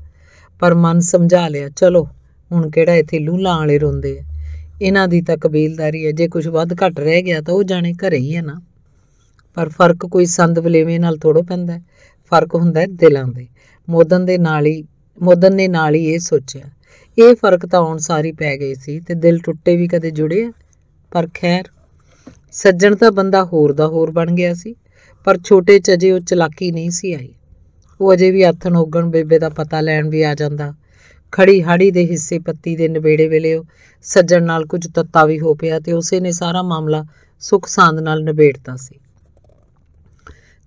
ਪਰ ਮਨ ਸਮਝਾ ਲਿਆ ਚਲੋ ਹੁਣ ਕਿਹੜਾ ਇੱਥੇ ਲੂਲਾ ਵਾਲੇ ਰੋਂਦੇ ਆ ਇਹਨਾਂ ਦੀ ਤਾਂ ਕਬੀਲਦਾਰੀ ਹੈ ਜੇ ਕੁਝ ਵੱਧ ਘਟ ਰਹਿ ਗਿਆ ਤਾਂ ਉਹ ਜਾਣੇ ਘਰੇ ਹੀ ਹੈ ਨਾ ਪਰ ਫਰਕ ਕੋਈ ਸੰਦ ਬਲੇਵੇਂ ਨਾਲ ਥੋੜੋ ਪੈਂਦਾ ਫਰਕ ਹੁੰਦਾ ਹੈ ਦਿਲਾਂ ਦੇ ਮੋਦਨ ਦੇ ਨਾਲ ਹੀ ਮੋਦਨ ਨੇ ਨਾਲ ਹੀ ਇਹ ਸੋਚਿਆ ਇਹ ਫਰਕ ਤਾਂ ਹੁਣ ਸਾਰੀ ਪੈ ਗਈ ਸੀ ਤੇ ਦਿਲ ਟੁੱਟੇ ਵੀ ਕਦੇ ਜੁੜੇ ਆ ਪਰ ਖੈਰ ਸੱਜਣ ਤਾਂ ਬੰਦਾ ਹੋਰ ਦਾ ਹੋਰ ਬਣ ਗਿਆ ਸੀ ਪਰ ਛੋਟੇ ਚ ਅਜੇ ਉਹ ਚਲਾਕੀ ਨਹੀਂ ਸੀ ਆਈ ਉਹ ਅਜੇ ਵੀ ਆਥਣ ਓਗਣ ਬੇਬੇ ਦਾ ਪਤਾ ਲੈਣ ਵੀ ਆ ਜਾਂਦਾ ਖੜੀ ਹਾੜੀ ਦੇ ਹਿੱਸੇ ਪੱਤੀ ਦੇ ਨਵੇੜੇ ਵੇਲੇ ਉਹ ਸੱਜਣ ਨਾਲ ਕੁਝ ਤੱਤਾ ਵੀ ਹੋ ਪਿਆ ਤੇ ਉਸੇ ਨੇ ਸਾਰਾ ਮਾਮਲਾ ਸੁਖ ਸਾਂਦ ਨਾਲ ਨਿਬੇੜਤਾ ਸੀ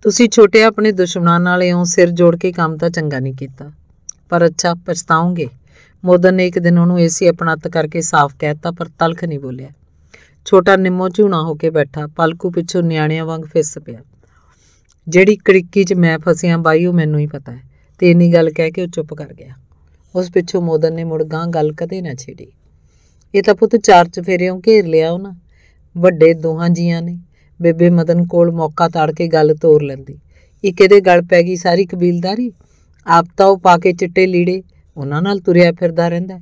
ਤੁਸੀਂ ਛੋਟੇ ਆਪਣੇ ਦੁਸ਼ਮਣਾਂ ਨਾਲ ਇਉਂ ਸਿਰ ਜੋੜ ਕੇ ਕੰਮ ਤਾਂ ਚੰਗਾ ਨਹੀਂ ਕੀਤਾ ਪਰ ਅੱਛਾ ਪਛਤਾਉਂਗੇ ਮੋਦਨ ਨੇ ਇੱਕ ਦਿਨ ਉਹਨੂੰ ਏਸੀ ਆਪਣਾਤ ਕਰਕੇ ਸਾਫ਼ ਕਹਿਤਾ ਪਰ ਤਲਖ ਨਹੀਂ ਬੋਲਿਆ ਛੋਟਾ ਨਿੰਮੋ ਝੂਣਾ ਹੋ ਕੇ ਬੈਠਾ ਪਲਕੂ ਪਿੱਛੋਂ ਨਿਆਣਿਆਂ ਵਾਂਗ ਫਿੱਸ ਪਿਆ ਜਿਹੜੀ ਕੜਿੱਕੀ 'ਚ ਮੈਂ ਫਸਿਆ ਬਾਈ ਉਹ ਮੈਨੂੰ ਹੀ ਪਤਾ ਹੈ ਤੇ ਇੰਨੀ ਗੱਲ ਕਹਿ ਕੇ ਉਹ ਚੁੱਪ ਕਰ ਗਿਆ ਉਸ ਪਿੱਛੋਂ ਮੋਦਨ ਨੇ ਮੁੜ ਗਾਂ ਗੱਲ ਕਦੇ ਨਾ ਛੇੜੀ ਇਹ ਤਾਂ ਪੁੱਤ ਚਾਰ ਚਫੇਰਿਓਂ ਘੇਰ ਲਿਆ ਉਹਨਾਂ ਵੱਡੇ ਦੋਹਾਂ ਜੀਆਂ ਨੇ ਬੇਬੇ ਮਦਨ ਕੋਲ ਮੌਕਾ ਤਾੜ ਕੇ ਗੱਲ ਤੋਰ ਲੈਂਦੀ ਇੱਕ ਇਹਦੇ ਗਲ ਪੈ ਗਈ ਸਾਰੀ ਕਬੀਲਦਾਰੀ ਆਪ ਤਾਂ ਉਹ ਪਾ ਕੇ ਚਿੱਟੇ ਲੀੜੇ ਉਹਨਾਂ ਨਾਲ ਤੁਰਿਆ ਫਿਰਦਾ ਰਹਿੰਦਾ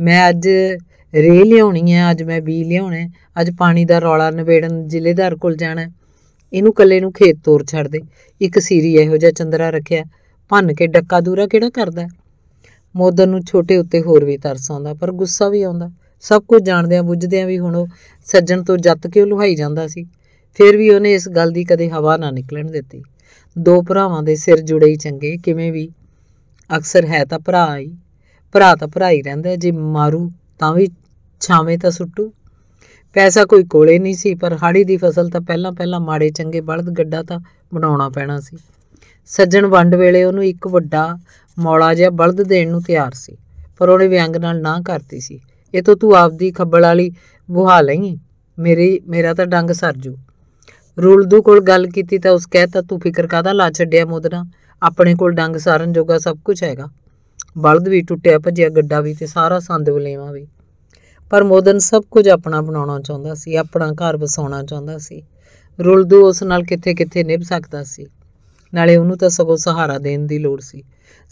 ਮੈਂ ਅੱਜ ਰੇ ਲਿਆਉਣੀ ਹੈ ਅੱਜ ਮੈਂ ਬੀ ਲਿਆਉਣਾ ਅੱਜ ਪਾਣੀ ਦਾ ਰੌਲਾ ਨਵੇੜਨ ਜ਼ਿਲ੍ਹੇਦਾਰ ਕੋਲ ਜਾਣਾ ਇਹਨੂੰ ਕੱਲੇ ਨੂੰ ਖੇਤ ਤੋਰ ਛੱਡ ਦੇ ਇੱਕ ਸੀਰੀ ਇਹੋ ਜਿਹਾ ਚੰਦਰਾ ਰੱਖਿਆ ਭੰਨ ਕੇ ਡੱਕਾ ਦੂਰਾ ਕਿਹੜਾ ਕਰਦਾ ਮੋਦਰ ਨੂੰ ਛੋਟੇ ਉੱਤੇ ਹੋਰ ਵੀ ਤਰਸ ਆਉਂਦਾ ਪਰ ਗੁੱਸਾ ਵੀ ਆਉਂਦਾ ਸਭ ਕੁਝ ਬੁੱਝਦੇ ਆ ਵੀ ਹੁਣ ਉਹ ਸੱਜਣ ਤੋਂ ਜੱਤ ਕੇ ਲੁਹਾਈ ਜਾਂਦਾ ਸੀ ਫਿਰ ਵੀ ਉਹਨੇ ਇਸ ਗੱਲ ਦੀ ਕਦੇ ਹਵਾ ਨਾ ਨਿਕਲਣ ਦਿੱਤੀ ਦੋ ਭਰਾਵਾਂ ਦੇ ਸਿਰ ਜੁੜੇ ਹੀ ਚੰਗੇ ਕਿਵੇਂ ਵੀ ਅਕਸਰ ਹੈ ਤਾਂ ਭਰਾ ਹੀ ਭਰਾ ਤਾਂ ਭਰਾ ਹੀ ਰਹਿੰਦਾ ਜੇ ਮਾਰੂ ਤਾਂ ਵੀ ਛਾਵੇਂ ਤਾਂ ਸੁੱਟੂ ਪੈਸਾ ਕੋਈ ਕੋਲੇ ਨਹੀਂ ਸੀ ਪਰ ਹਾੜੀ ਦੀ ਫਸਲ ਤਾਂ ਪਹਿਲਾਂ ਪਹਿਲਾਂ ਮਾੜੇ ਚੰਗੇ ਬਲਦ ਗੱਡਾ ਤਾਂ ਬਣਾਉਣਾ ਪੈਣਾ ਸੀ ਸੱਜਣ ਵੰਡ ਵੇਲੇ ਉਹਨੂੰ ਇੱਕ ਵੱਡਾ ਮੌਲਾ ਜਿਹਾ ਬਲਦ ਦੇਣ ਨੂੰ ਤਿਆਰ ਸੀ ਪਰ ਉਹਨੇ ਵਿਅੰਗ ਨਾਲ ਨਾ ਕਰਤੀ ਸੀ ਇਹ ਤੋਂ ਤੂੰ ਆਪਦੀ ਖੱਬਲ ਵਾਲੀ ਬੁਹਾ ਲਈ ਮੇਰੀ ਮੇਰਾ ਤਾਂ ਡੰਗ ਸਰਜੂ ਰੂਲਦੂ ਕੋਲ ਗੱਲ ਕੀਤੀ ਤਾਂ ਉਸ ਕਹਿਤਾ ਤੂੰ ਫਿਕਰ ਕਾਦਾ ਲਾ ਛੱਡਿਆ ਮੋਦਨਾ ਆਪਣੇ ਕੋਲ ਡੰਗ ਸਾਰਨ ਜੋਗਾ ਸਭ ਕੁਝ ਹੈਗਾ ਬਲਦ ਵੀ ਟੁੱਟਿਆ ਭੱਜਿਆ ਗੱਡਾ ਵੀ ਤੇ ਸਾਰਾ ਸੰਦ ਬਲੇਵਾ ਵੀ ਪਰ ਮੋਦਨ ਸਭ ਕੁਝ ਆਪਣਾ ਬਣਾਉਣਾ ਚਾਹੁੰਦਾ ਸੀ ਆਪਣਾ ਘਰ ਵਸਾਉਣਾ ਚਾਹੁੰਦਾ ਸੀ ਰੁਲਦੂ ਉਸ ਨਾਲ ਕਿੱਥੇ-ਕਿੱਥੇ ਨਿਭ ਸਕਦਾ ਸੀ ਨਾਲੇ ਉਹਨੂੰ ਤਾਂ ਸਗੋਂ ਸਹਾਰਾ ਦੇਣ ਦੀ ਲੋੜ ਸੀ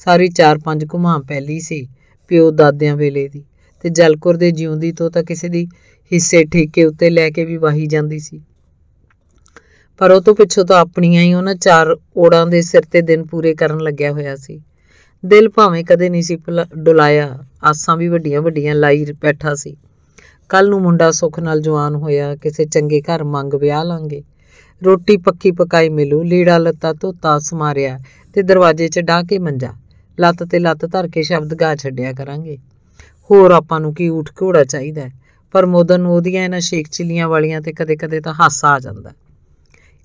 ਸਾਰੀ 4-5 ਘੁਮਾਂ ਪਹਿਲੀ ਸੀ ਪਿਓ ਦਾਦਿਆਂ ਵੇਲੇ ਦੀ ਤੇ ਜਲਕੁਰ ਦੇ ਜਿਉਂਦੀ ਤੋਂ ਤਾਂ ਕਿਸੇ ਦੀ ਹਿੱਸੇ ਠੇਕੇ ਉੱਤੇ ਲੈ ਕੇ ਵੀ ਵਾਹੀ ਜਾਂਦੀ ਸੀ ਪਰ ਉਹ ਤੋਂ ਪਿੱਛੋਂ ਤਾਂ ਆਪਣੀਆਂ ਹੀ ਉਹਨਾਂ ਚਾਰ ਓੜਾਂ ਦੇ ਸਿਰ ਤੇ ਦਿਨ ਪੂਰੇ ਕਰਨ ਲੱਗਿਆ ਹੋਇਆ ਸੀ ਦਿਲ ਭਾਵੇਂ ਕਦੇ ਨਹੀਂ ਸੀ ਡੁਲਾਇਆ ਆਸਾਂ ਵੀ ਵੱਡੀਆਂ ਵੱਡੀਆਂ ਲਾਈ ਬੈਠਾ ਸੀ ਕੱਲ ਨੂੰ ਮੁੰਡਾ ਸੁਖ ਨਾਲ ਜਵਾਨ ਹੋਇਆ ਕਿਸੇ ਚੰਗੇ ਘਰ ਮੰਗ ਵਿਆਹ ਲਾਂਗੇ ਰੋਟੀ ਪੱਕੀ ਪਕਾਈ ਮਿਲੂ ਲੀੜਾ ਲੱਤਾ ਧੋਤਾ ਸਮਾਰਿਆ ਤੇ ਦਰਵਾਜ਼ੇ 'ਚ ਡਾਹ ਕੇ ਮੰਜਾ ਲੱਤ ਤੇ ਲੱਤ ਧਰ ਕੇ ਸ਼ਬਦ ਗਾ ਛੱਡਿਆ ਕਰਾਂਗੇ ਹੋਰ ਆਪਾਂ ਨੂੰ ਕੀ ਉਠ ਘੋੜਾ ਚਾਹੀਦਾ ਪਰ ਮੋਦਨ ਉਹਦੀਆਂ ਇਹਨਾਂ ਸ਼ੇਖ ਚਿੱਲੀਆਂ ਵਾਲੀਆਂ ਤੇ ਕਦੇ-ਕਦੇ ਤਾਂ ਹਾਸਾ ਆ ਜਾਂਦਾ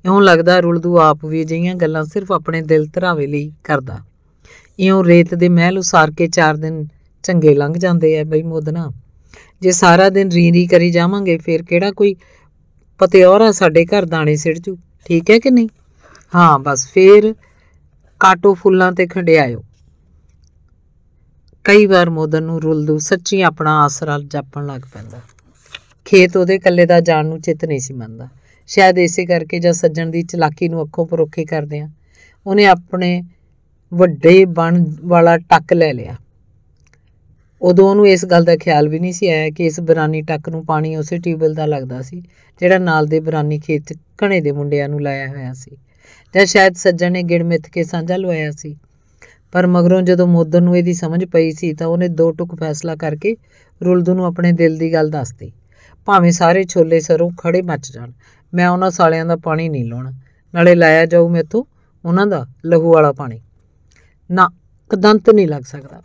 ਇਉਂ ਲੱਗਦਾ ਰੁਲਦੂ ਆਪ ਵੀ ਅਜਿਹੀਆਂ ਗੱਲਾਂ ਸਿਰਫ ਆਪਣੇ ਦਿਲ ਧਰਾਵੇ ਲਈ ਕਰਦਾ ਇਉਂ ਰੇਤ ਦੇ ਮਹਿਲ ਉਸਾਰ ਕੇ 4 ਦਿਨ ਚੰਗੇ ਲੰਘ ਜਾਂਦੇ ਐ ਬਈ ਮੋਦਨਾ ਜੇ ਸਾਰਾ ਦਿਨ ਰੀਰੀ ਕਰੀ ਜਾਵਾਂਗੇ ਫੇਰ ਕਿਹੜਾ ਕੋਈ ਪਤਿਓਰਾ ਸਾਡੇ ਘਰ ਦਾਣੇ ਸਿੜ ਜੂ ਠੀਕ ਹੈ ਕਿ ਨਹੀਂ ਹਾਂ ਬਸ ਫੇਰ ਕਾਟੋ ਫੁੱਲਾਂ ਤੇ ਖੰਡਿਆਇਓ ਕਈ ਵਾਰ ਮੋਦਨ ਨੂੰ ਰੁਲਦੂ ਸੱਚੀ ਆਪਣਾ ਆਸਰਾ ਜਾਪਣ ਲੱਗ ਪੈਂਦਾ ਖੇਤ ਉਹਦੇ ਇਕੱਲੇ ਦਾ ਜਾਣ ਨੂੰ ਚਿਤ ਨਹੀਂ ਸੀ ਮੰਨਦਾ ਸ਼ਾਇਦ ਇਸੇ ਕਰਕੇ ਜਾਂ ਸੱਜਣ ਦੀ ਚਲਾਕੀ ਨੂੰ ਅੱਖੋਂ ਪਰੋਖੇ ਕਰਦੇ ਆ ਉਹਨੇ ਆਪਣੇ ਵੱਡੇ ਬਣ ਵਾਲਾ ਟੱਕ ਲੈ ਲਿਆ ਉਦੋਂ ਉਹਨੂੰ ਇਸ ਗੱਲ ਦਾ ਖਿਆਲ ਵੀ ਨਹੀਂ ਸੀ ਆਇਆ ਕਿ ਇਸ ਬਰਾਨੀ ਟੱਕ ਨੂੰ ਪਾਣੀ ਉਸੇ ਟਿਊਬਲ ਦਾ ਲੱਗਦਾ ਸੀ ਜਿਹੜਾ ਨਾਲ ਦੇ ਬਰਾਨੀ ਖੇਤ ਘਣੇ ਦੇ ਮੁੰਡਿਆਂ ਨੂੰ ਲਾਇਆ ਹੋਇਆ ਸੀ ਜਾਂ ਸ਼ਾਇਦ ਸੱਜਣ ਨੇ ਮਿੱਥ ਕੇ ਸਾਂਝਾ ਲਵਾਇਆ ਸੀ ਪਰ ਮਗਰੋਂ ਜਦੋਂ ਮੋਦਰ ਨੂੰ ਇਹਦੀ ਸਮਝ ਪਈ ਸੀ ਤਾਂ ਉਹਨੇ ਦੋ ਟੁਕ ਫੈਸਲਾ ਕਰਕੇ ਰੁਲਦੂ ਨੂੰ ਆਪਣੇ ਦਿਲ ਦੀ ਗੱਲ ਦੱਸਤੀ ਭਾਵੇਂ ਸਾਰੇ ਛੋਲੇ ਸਰੋਂ ਖੜੇ ਮੱਚ ਜਾਣ ਮੈਂ ਉਹਨਾਂ ਸਾਲਿਆਂ ਦਾ ਪਾਣੀ ਨਹੀਂ ਲਾਉਣਾ ਨਾਲੇ ਲਾਇਆ ਜਾਊ ਮੇਥੋਂ ਉਹਨਾਂ ਦਾ ਲਹੂ ਵਾਲਾ ਪਾਣੀ ਨਾ ਕਦੰਤ ਨਹੀਂ ਲੱਗ ਸਕਦਾ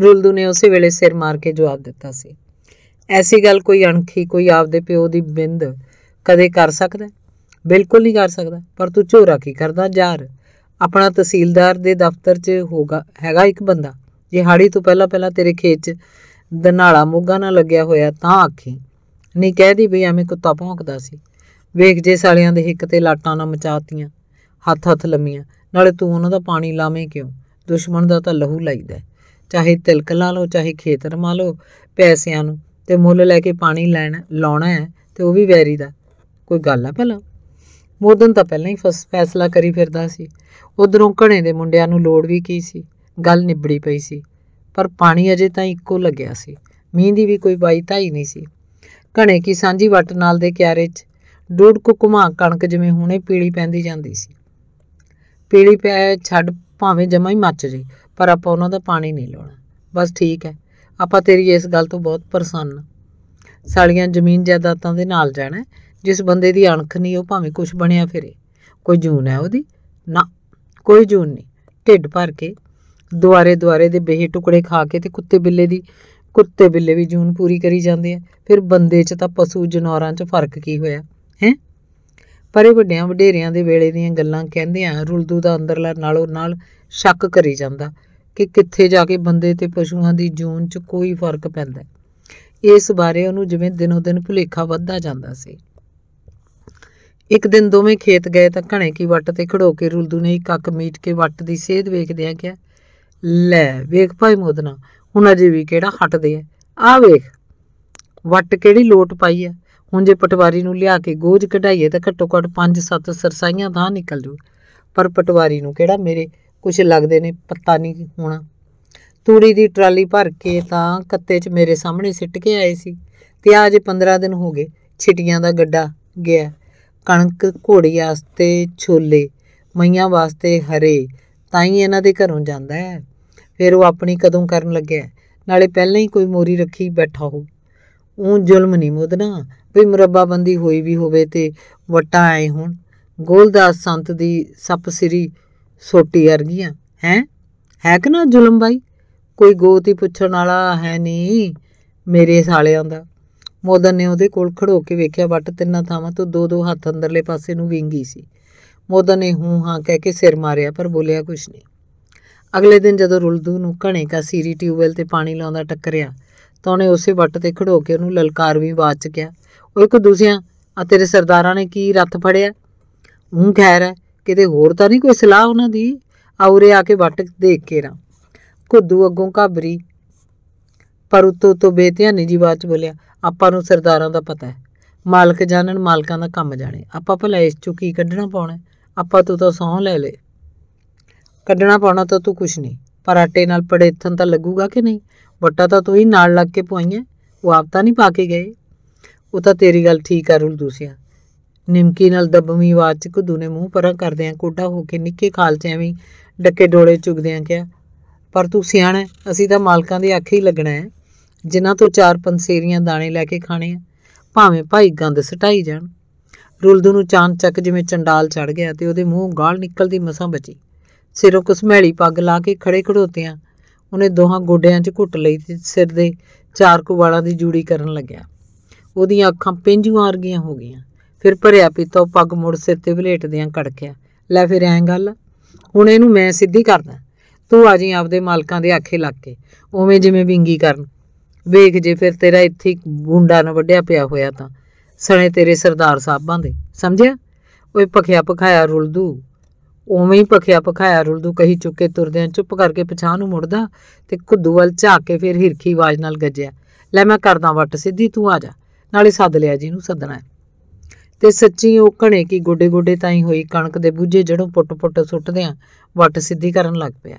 ਰੁਲਦੂ ਨੇ ਉਸੇ ਵੇਲੇ ਸਿਰ ਮਾਰ ਕੇ ਜਵਾਬ ਦਿੱਤਾ ਸੀ ਐਸੀ ਗੱਲ ਕੋਈ ਅਣਖੀ ਕੋਈ ਆਪਦੇ ਪਿਓ ਦੀ ਬਿੰਦ ਕਦੇ ਕਰ ਸਕਦਾ ਬਿਲਕੁਲ ਨਹੀਂ ਕਰ ਸਕਦਾ ਪਰ ਤੂੰ ਝੋਰਾ ਕੀ ਕਰਦਾ ਯਾਰ ਆਪਣਾ ਤਹਿਸੀਲਦਾਰ ਦੇ ਦਫ਼ਤਰ 'ਚ ਹੋਗਾ ਹੈਗਾ ਇੱਕ ਬੰਦਾ ਜੇ ਹਾੜੀ ਤੋਂ ਪਹਿਲਾਂ ਪਹਿਲਾਂ ਤੇਰੇ ਖੇਤ 'ਚ ਦਨਾਲਾ ਮੋਗਾ ਨਾ ਲੱਗਿਆ ਹੋਇਆ ਤਾਂ ਆਖੀ ਨਹੀਂ ਕਹਿਦੀ ਵੀ ਐਵੇਂ ਕੁੱਤਾ ਭੌਂਕਦਾ ਸੀ ਵੇਖ ਜੇ ਸਾਲਿਆਂ ਦੇ ਹਿੱਕ ਤੇ ਲਾਟਾਂ ਨਾ ਮਚਾਤੀਆਂ ਹੱਥ-ਹੱਥ ਲੰਮੀਆਂ ਨਾਲੇ ਤੂੰ ਉਹਨਾਂ ਦਾ ਪਾਣੀ ਲਾਵੇਂ ਕਿਉਂ ਦੁਸ਼ਮਣ ਦਾ ਤਾਂ ਲਹੂ ਲਾਈਦਾ ਚਾਹੇ ਤਿਲਕ ਲਾ ਲਓ ਚਾਹੇ ਖੇਤ ਰਮਾ ਲਓ ਪੈਸਿਆਂ ਨੂੰ ਤੇ ਮੁੱਲ ਲੈ ਕੇ ਪਾਣੀ ਲੈਣ ਲਾਉਣਾ ਹੈ ਤੇ ਉਹ ਵੀ ਵੈਰੀ ਦਾ ਕੋਈ ਗੱਲ ਆ ਭਲਾ ਮੋਦਨ ਤਾਂ ਪਹਿਲਾਂ ਹੀ ਫੈਸਲਾ ਕਰੀ ਫਿਰਦਾ ਸੀ ਉਧਰੋਂ ਘਣੇ ਦੇ ਮੁੰਡਿਆਂ ਨੂੰ ਲੋੜ ਵੀ ਕੀ ਸੀ ਗੱਲ ਨਿਬੜੀ ਪਈ ਸੀ ਪਰ ਪਾਣੀ ਅਜੇ ਤਾਂ ਇੱਕੋ ਲੱਗਿਆ ਸੀ ਮੀਂਹ ਦੀ ਵੀ ਕੋਈ ਬਾਈ ਹੀ ਨਹੀਂ ਸੀ ਘਣੇ ਕੀ ਸਾਂਝੀ ਵਟ ਨਾਲ ਦੇ ਕਿਆਰੇ 'ਚ ਡੂੜ ਕੋ ਘੁਮਾ ਕਣਕ ਜਿਵੇਂ ਹੁਣੇ ਪੀਲੀ ਪੈਂਦੀ ਜਾਂਦੀ ਸੀ ਪੀਲੀ ਪੈ ਛੱਡ ਭਾਵੇਂ ਜਮਾ ਹੀ ਮੱਚ ਜੇ ਪਰ ਆਪਾਂ ਉਹਨਾਂ ਦਾ ਪਾਣੀ ਨਹੀਂ ਲਾਉਣਾ ਬਸ ਠੀਕ ਹੈ ਆਪਾਂ ਤੇਰੀ ਇਸ ਗੱਲ ਤੋਂ ਬਹੁਤ ਪਰਸੰਨ ਸਾਲੀਆਂ ਜ਼ਮੀਨ ਜਾਇਦਾਦਾਂ ਦੇ ਨਾਲ ਜਾਣਾ ਜਿਸ ਬੰਦੇ ਦੀ ਅਣਖ ਨਹੀਂ ਉਹ ਭਾਵੇਂ ਕੁਝ ਬਣਿਆ ਫਿਰੇ ਕੋਈ ਜੂਨ ਹੈ ਉਹਦੀ ਨਾ ਕੋਈ ਜੂਨ ਨਹੀਂ ਢਿੱਡ ਭਰ ਕੇ ਦੁਆਰੇ ਦੁਆਰੇ ਦੇ ਬੇਹੇ ਟੁਕੜੇ ਖਾ ਕੇ ਤੇ ਕੁੱਤੇ ਬਿੱਲੇ ਦੀ ਕੁੱਤੇ ਬਿੱਲੇ ਵੀ ਜੂਨ ਪੂਰੀ ਕਰੀ ਜਾਂਦੇ ਆ ਫਿਰ ਬੰਦੇ 'ਚ ਤਾਂ ਪਸ਼ੂ ਜਨੌਰਾਂ 'ਚ ਫਰਕ ਕੀ ਹੋਇਆ ਹੈ ਪਰ ਇਹ ਵੱਡਿਆਂ ਵਡੇਰਿਆਂ ਦੇ ਵੇਲੇ ਦੀਆਂ ਗੱਲਾਂ ਕਹਿੰਦਿਆਂ ਰੁਲਦੂ ਦਾ ਅੰਦਰਲਾ ਨਾਲੋਂ ਨਾਲ ਸ਼ੱਕ ਕਰੀ ਜਾਂਦਾ ਕਿ ਕਿੱਥੇ ਜਾ ਕੇ ਬੰਦੇ ਤੇ ਪਸ਼ੂਆਂ ਦੀ ਜੂਨ 'ਚ ਕੋਈ ਫਰਕ ਪੈਂਦਾ ਇਸ ਬਾਰੇ ਉਹਨੂੰ ਜਿਵੇਂ ਦਿਨੋ-ਦਿਨ ਭੁਲੇਖਾ ਵੱਧਦਾ ਜਾਂਦਾ ਸੀ ਇੱਕ ਦਿਨ ਦੋਵੇਂ ਖੇਤ ਗਏ ਤਾਂ ਘਣੇ ਕੀ ਵੱਟ ਤੇ ਖੜੋ ਕੇ ਰੁਲਦੂ ਨੇ ਇੱਕ ਅੱਖ ਮੀਟ ਕੇ ਵੱਟ ਦੀ ਸੇਧ ਵੇਖਦਿਆਂ ਕਿਹਾ ਲੈ ਵੇਖ ਭਾਈ ਮੋਦਨਾ ਹੁਣ ਅਜੇ ਵੀ ਕਿਹੜਾ ਹਟਦੇ ਆ ਆ ਵੇਖ ਵੱਟ ਕਿਹੜੀ ਲੋਟ ਪਾਈ ਆ ਹੁਣ ਜੇ ਪਟਵਾਰੀ ਨੂੰ ਲਿਆ ਕੇ ਗੋਝ ਕਢਾਈਏ ਤਾਂ ਘੱਟੋ ਘੱਟ 5-7 ਸਰਸਾਈਆਂ ਤਾਂ ਨਿਕਲ ਜੂ ਪਰ ਪਟਵਾਰੀ ਨੂੰ ਕਿਹੜਾ ਮੇਰੇ ਕੁਝ ਲੱਗਦੇ ਨੇ ਪਤਾ ਨਹੀਂ ਹੋਣਾ ਤੂੜੀ ਦੀ ਟਰਾਲੀ ਭਰ ਕੇ ਤਾਂ ਕੱਤੇ 'ਚ ਮੇਰੇ ਸਾਹਮਣੇ ਸਿੱਟ ਕੇ ਆਏ ਸੀ ਤੇ ਅੱਜ 15 ਦਿਨ ਹੋ ਗਏ ਛਿਟੀਆਂ ਦਾ ਗੱਡਾ ਗਿਆ ਕਣਕ ਘੋੜੀ ਵਾਸਤੇ ਛੋਲੇ ਮਈਆਂ ਵਾਸਤੇ ਹਰੇ ਤਾਂ ਹੀ ਇਹਨਾਂ ਦੇ ਘਰੋਂ ਜਾਂਦਾ ਹੈ ਫਿਰ ਉਹ ਆਪਣੀ ਕਦੋਂ ਕਰਨ ਲੱਗਿਆ ਨਾਲੇ ਪਹਿਲਾਂ ਹੀ ਕੋਈ ਮੋਰੀ ਰੱਖੀ ਬੈਠਾ ਹੋ ਉਹ ਜ਼ੁਲਮ ਨਹੀਂ ਮੋਦਨਾ ਵੀ ਬੰਦੀ ਹੋਈ ਵੀ ਹੋਵੇ ਤੇ ਵਟਾ ਆਏ ਹੁਣ ਗੋਲਦਾਸ ਸੰਤ ਦੀ ਸੱਪ ਸਿਰੀ ਸੋਟੀ ਅਰਗੀਆਂ ਹੈ ਹੈ ਕਿ ਨਾ ਜ਼ੁਲਮ ਬਾਈ ਕੋਈ ਗੋਤੀ ਪੁੱਛਣ ਵਾਲਾ ਹੈ ਨਹੀਂ ਮੇਰੇ ਸਾਲਿਆਂ ਦਾ ਮੋਦਨ ਨੇ ਉਹਦੇ ਕੋਲ ਖੜੋ ਕੇ ਵੇਖਿਆ ਵਟ ਤਿੰਨਾਂ ਥਾਵਾਂ ਤੋਂ ਦੋ ਦੋ ਹੱਥ ਅੰਦਰਲੇ ਪਾਸੇ ਨੂੰ ਵਿੰਗੀ ਸੀ ਮੋਦਨ ਨੇ ਹੂੰ ਹਾਂ ਕਹਿ ਕੇ ਸਿਰ ਮਾਰਿਆ ਪਰ ਬੋਲਿਆ ਕੁਝ ਨਹੀਂ ਅਗਲੇ ਦਿਨ ਜਦੋਂ ਰੁਲਦੂ ਨੂੰ ਘਣੇ ਕਾ ਸੀਰੀ ਟਿਊਬਵੈਲ ਤੇ ਪਾਣੀ ਲਾਉਂਦਾ ਟੱਕਰਿਆ ਤਾਂ ਉਹਨੇ ਉਸੇ ਵੱਟ ਤੇ ਖੜੋ ਕੇ ਉਹਨੂੰ ਲਲਕਾਰਵੀਂ ਆਵਾਜ਼ 'ਚ ਉਹ ਇੱਕ ਦੂਸਿਆਂ ਆ ਤੇਰੇ ਸਰਦਾਰਾਂ ਨੇ ਕੀ ਰੱਥ ਫੜਿਆ ਹੂੰ ਖੈਰ ਹੈ ਕਿਤੇ ਹੋਰ ਤਾਂ ਨਹੀਂ ਕੋਈ ਸਲਾਹ ਉਹਨਾਂ ਦੀ ਆਉਰੇ ਆ ਕੇ ਵੱਟ ਦੇਖ ਕੇ ਰਾਂ ਕੁੱਦੂ ਅੱਗੋਂ ਘਾਬਰੀ ਪਰ ਉਤੋਂ ਤੋਂ ਬੇਧਿਆਨੀ ਜੀ ਬਾਤ ਬੋਲਿਆ ਆਪਾਂ ਨੂੰ ਸਰਦਾਰਾਂ ਦਾ ਪਤਾ ਹੈ ਮਾਲਕ ਜਾਣਨ ਮਾਲਕਾਂ ਦਾ ਕੰਮ ਜਾਣੇ ਆਪਾਂ ਭਲਾ ਇਸ ਚੋਂ ਕੀ ਕੱਢਣਾ ਪਾਉਣਾ ਆਪਾਂ ਤੋਂ ਤਾਂ ਸੌਂ ਲੈ ਲੈ ਕੱਢਣਾ ਪਾਉਣਾ ਤਾਂ ਤੂੰ ਕੁਛ ਨਹੀਂ ਪਰ ਆਟੇ ਨਾਲ ਪੜੇਥਨ ਤਾਂ ਲੱਗੂਗਾ ਕਿ ਨਹੀਂ ਵੱਟਾ ਤਾਂ ਤੂੰ ਹੀ ਨਾਲ ਲੱਗ ਕੇ ਪੁਆਈਆਂ ਉਹ ਆਪ ਤਾਂ ਨਹੀਂ ਪਾ ਕੇ ਗਏ ਉਹ ਤਾਂ ਤੇਰੀ ਗੱਲ ਠੀਕ ਆ ਰੁਲ ਦੂਸਿਆ ਨਿਮਕੀ ਨਾਲ ਦਬਮੀ ਆਵਾਜ਼ 'ਚ ਕੁੱਦੂ ਨੇ ਮੂੰਹ ਪਰਾਂ ਆ ਕੋਡਾ ਹੋ ਕੇ ਨਿੱਕੇ ਖਾਲ 'ਚ ਐਵੇਂ ਡੱਕੇ ਡੋਲੇ ਚੁਗਦੇ ਆ ਕਿਆ ਪਰ ਤੂੰ ਸਿਆਣਾ ਅਸੀਂ ਤਾਂ ਮਾਲਕਾਂ ਦੇ ਆਖੇ ਹੀ ਲੱਗਣਾ ਹੈ ਜਿਨ੍ਹਾਂ ਤੋਂ ਚਾਰ ਪੰਸੇਰੀਆਂ ਦਾਣੇ ਲੈ ਕੇ ਖਾਣੇ ਆ ਭਾਵੇਂ ਭਾਈ ਗੰਦ ਸਟਾਈ ਜਾਣ ਰੁਲਦੂ ਨੂੰ ਚਾਂਦ ਚੱਕ ਜਿਵੇਂ ਚੰਡਾਲ ਚੜ ਗਿਆ ਤੇ ਉਹਦੇ ਮੂੰਹ ਗਾਲ ਨਿਕਲਦੀ ਮਸਾਂ ਬਚੀ ਸਿਰੋਂ ਕੁਸਮੈਲੀ ਪੱਗ ਲਾ ਕੇ ਖੜੇ ਖੜੋਤਿਆਂ ਉਹਨੇ ਦੋਹਾਂ ਗੋਡਿਆਂ 'ਚ ਘੁੱਟ ਲਈ ਤੇ ਸਿਰ ਦੇ ਚਾਰ ਕੁਵਾਲਾਂ ਵਾਲਾਂ ਦੀ ਜੂੜੀ ਕਰਨ ਲੱਗਿਆ ਉਹਦੀਆਂ ਅੱਖਾਂ ਪਿੰਜੂਆਂ ਵਰਗੀਆਂ ਹੋ ਗਈਆਂ ਫਿਰ ਭਰਿਆ ਪੀਤਾ ਉਹ ਪੱਗ ਮੋੜ ਸਿਰ ਤੇ ਵਲੇਟਦਿਆਂ ਕੜਕਿਆ ਲੈ ਫਿਰ ਐਂ ਗੱਲ ਹੁਣ ਇਹਨੂੰ ਮੈਂ ਸਿੱਧੀ ਕਰਦਾ ਤੂੰ ਆ ਜੀ ਆਪਦੇ ਮਾਲਕਾਂ ਦੇ ਆਖੇ ਲੱਗ ਕੇ ਉਵੇਂ ਜਿਵੇਂ ਵਿੰਗੀ ਕਰਨ ਵੇਖ ਜੇ ਫਿਰ ਤੇਰਾ ਇੱਥੇ ਗੁੰਡਾ ਨਾ ਵੱਡਿਆ ਪਿਆ ਹੋਇਆ ਤਾਂ ਸਣੇ ਤੇਰੇ ਸਰਦਾਰ ਸਾਹਿਬਾਂ ਦੇ ਸਮਝਿਆ ਓਏ ਭਖਿਆ ਭਖਾਇਆ ਰੁਲਦੂ ਉਵੇਂ ਹੀ ਭਖਿਆ ਭਖਾਇਆ ਰੁਲਦੂ ਕਹੀ ਚੁੱਕੇ ਤੁਰਦਿਆਂ ਚੁੱਪ ਕਰਕੇ ਪਛਾਣ ਨੂੰ ਮੁੜਦਾ ਤੇ ਖੁੱਦੂ ਵੱਲ ਝਾਕ ਕੇ ਫਿਰ ਹਿਰਖੀ ਆਵਾਜ਼ ਨਾਲ ਗੱਜਿਆ ਲੈ ਮੈਂ ਕਰਦਾ ਵੱਟ ਸਿੱਧੀ ਤੂੰ ਆ ਜਾ ਨਾਲੇ ਸੱਦ ਲਿਆ ਜੀ ਨੂੰ ਸੱਦਣਾ ਤੇ ਸੱਚੀ ਉਹ ਘਣੇ ਕੀ ਗੋਡੇ ਗੋਡੇ ਤਾਈ ਹੋਈ ਕਣਕ ਦੇ ਬੂਝੇ ਜਿਹੜੋਂ ਪੁੱਟ-ਪੁੱਟ ਸੁੱਟਦਿਆਂ ਵੱਟ ਸਿੱਧੀ ਕਰਨ ਲੱਗ ਪਿਆ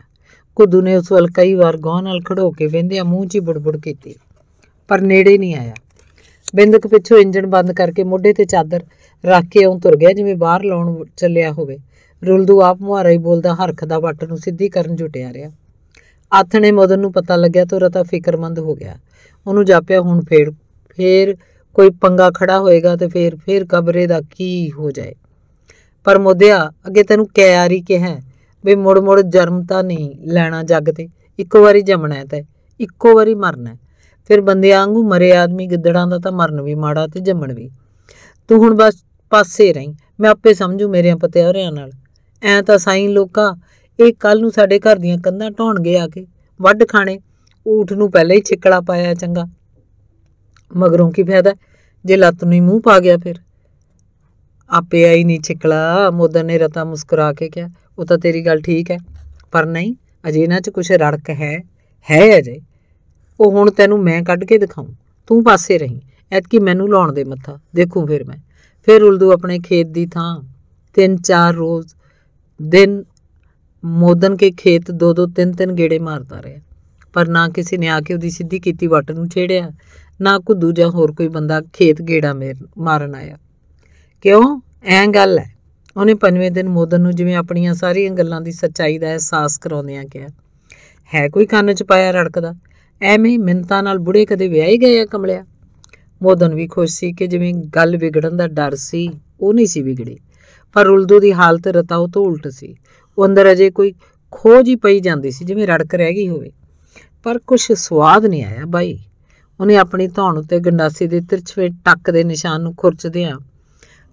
ਖੁੱਦੂ ਨੇ ਉਸ ਵੱਲ ਕਈ ਵਾਰ ਗੋਹ ਨਾਲ ਖੜੋ ਕੇ ਵੇਂਦਿਆ ਮੂੰਹ 'ਚ ਹੀ ਬੁੜਬੁੜ ਕੀਤੀ ਪਰ ਨੇੜੇ ਨਹੀਂ ਆਇਆ ਬਿੰਦਕ ਪਿੱਛੋਂ ਇੰਜਣ ਬੰਦ ਕਰਕੇ ਮੋਢੇ ਤੇ ਚਾਦਰ ਰੱਖ ਕੇ ਉਹ ਤੁਰ ਗਿਆ ਜਿਵੇਂ ਬਾਹਰ ਲਾਉਣ ਚੱਲਿਆ ਹੋਵੇ ਰੁਲਦੂ ਆਪ ਮੁਹਾਰਾ ਹੀ ਬੋਲਦਾ ਹਰਖ ਦਾ ਵੱਟ ਨੂੰ ਸਿੱਧੀ ਕਰਨ ਜੁਟਿਆ ਰਿਹਾ ਆਥਣੇ ਮਦਨ ਨੂੰ ਪਤਾ ਲੱਗਿਆ ਤਾਂ ਰਤਾ ਫਿਕਰਮੰਦ ਹੋ ਗਿਆ ਉਹਨੂੰ ਜਾਪਿਆ ਹੁਣ ਫੇਰ ਫੇਰ ਕੋਈ ਪੰਗਾ ਖੜਾ ਹੋਏਗਾ ਤੇ ਫੇਰ ਫੇਰ ਕਬਰੇ ਦਾ ਕੀ ਹੋ ਜਾਏ ਪਰ ਮੋਦਿਆ ਅੱਗੇ ਤੈਨੂੰ ਕਿਆਰੀ ਕਿਹਾ ਵੀ ਮੁੜ ਮੁੜ ਜਨਮ ਤਾਂ ਨਹੀਂ ਲੈਣਾ ਜੱਗ ਤੇ ਇੱਕੋ ਵਾਰੀ ਜੰਮਣਾ ਹੈ ਤੇ ਇੱਕੋ ਵਾਰੀ ਮਰਨਾ ਫਿਰ ਬੰਦੇ ਵਾਂਗੂ ਮਰੇ ਆਦਮੀ ਗਿੱਦੜਾਂ ਦਾ ਤਾਂ ਮਰਨ ਵੀ ਮਾੜਾ ਤੇ ਜੰਮਣ ਵੀ ਤੂੰ ਹੁਣ ਬਸ ਪਾਸੇ ਰਹੀਂ ਮੈਂ ਆਪੇ ਸਮਝੂ ਮੇਰੇ ਰਿਆਂ ਨਾਲ ਐ ਤਾਂ ਸਾਈਂ ਲੋਕਾਂ ਇਹ ਕੱਲ ਨੂੰ ਸਾਡੇ ਘਰ ਦੀਆਂ ਕੰਧਾਂ ਢਾਉਣਗੇ ਆ ਕੇ ਵੱਢ ਖਾਣੇ ਊਠ ਨੂੰ ਪਹਿਲਾਂ ਹੀ ਛਿੱਕੜਾ ਪਾਇਆ ਚੰਗਾ ਮਗਰੋਂ ਕੀ ਫਾਇਦਾ ਜੇ ਲੱਤ ਨੂੰ ਹੀ ਮੂੰਹ ਪਾ ਗਿਆ ਫਿਰ ਆਪੇ ਆਈ ਨਹੀਂ ਛਿੱਕੜਾ ਮੋਦਨ ਨੇ ਰਤਾ ਮੁਸਕਰਾ ਕੇ ਕਿਹਾ ਉਹ ਤਾਂ ਤੇਰੀ ਗੱਲ ਠੀਕ ਹੈ ਪਰ ਨਹੀਂ ਅਜੇ ਇਹਨਾਂ 'ਚ ਕੁਝ ਰੜਕ ਹੈ ਹੈ ਅਜੇ ਉਹ ਹੁਣ ਤੈਨੂੰ ਮੈਂ ਕੱਢ ਕੇ ਦਿਖਾਉਂ ਤੂੰ ਪਾਸੇ ਰਹੀਂ ਐਤਕੀ ਮੈਨੂੰ ਲਾਉਣ ਦੇ ਮੱਥਾ ਦੇਖੂ ਫਿਰ ਮੈਂ ਫਿਰ ਉਲਦੂ ਆਪਣੇ ਖੇਤ ਦੀ ਥਾਂ ਤਿੰਨ ਚਾਰ ਰੋਜ਼ ਦਿਨ ਮੋਦਨ ਕੇ ਖੇਤ ਦੋ ਦੋ ਤਿੰਨ ਤਿੰਨ ਗੇੜੇ ਮਾਰਦਾ ਰਿਹਾ ਪਰ ਨਾ ਕਿਸੇ ਨੇ ਆ ਕੇ ਉਹਦੀ ਸਿੱਧੀ ਕੀਤੀ ਵਟ ਨੂੰ ਛੇੜਿਆ ਨਾ ਕੋ ਦੂਜਾ ਹੋਰ ਕੋਈ ਬੰਦਾ ਖੇਤ ਗੇੜਾ ਮਾਰਨ ਆਇਆ ਕਿਉਂ ਐਂ ਗੱਲ ਹੈ ਉਹਨੇ ਪੰਜਵੇਂ ਦਿਨ ਮੋਦਨ ਨੂੰ ਜਿਵੇਂ ਆਪਣੀਆਂ ਸਾਰੀਆਂ ਗੱਲਾਂ ਦੀ ਸੱਚਾਈ ਦਾ ਅਹਿਸਾਸ ਕਰਾਉਂਦਿਆਂ ਕਿਹਾ ਹੈ ਕੋਈ ਕੰਨ 'ਚ ਪਾਇਆ ਰੜਕਦਾ ਐਵੇਂ ਮਿੰਤਾ ਨਾਲ ਬੁੜੇ ਕਦੇ ਵਿਆਹੀ ਗਏ ਆ ਕਮਲਿਆ ਮੋਦਨ ਵੀ ਖੁਸ਼ ਸੀ ਕਿ ਜਿਵੇਂ ਗੱਲ ਵਿਗੜਨ ਦਾ ਡਰ ਸੀ ਉਹ ਨਹੀਂ ਸੀ ਵਿਗੜੀ ਪਰ ਉਲਦੂ ਦੀ ਹਾਲਤ ਰਤਾਉ ਤੋਂ ਉਲਟ ਸੀ ਉਹ ਅੰਦਰ ਅਜੇ ਕੋਈ ਖੋਜ ਹੀ ਪਈ ਜਾਂਦੀ ਸੀ ਜਿਵੇਂ ਰੜਕ ਰਹਿ ਗਈ ਹੋਵੇ ਪਰ ਕੁਝ ਸਵਾਦ ਨਹੀਂ ਆਇਆ ਬਾਈ ਉਹਨੇ ਆਪਣੀ ਧੌਣ ਉੱਤੇ ਗੰਡਾਸੀ ਦੇ ਤਿਰਛੇ ਟੱਕ ਦੇ ਨਿਸ਼ਾਨ ਨੂੰ ਖੁਰਚਦਿਆਂ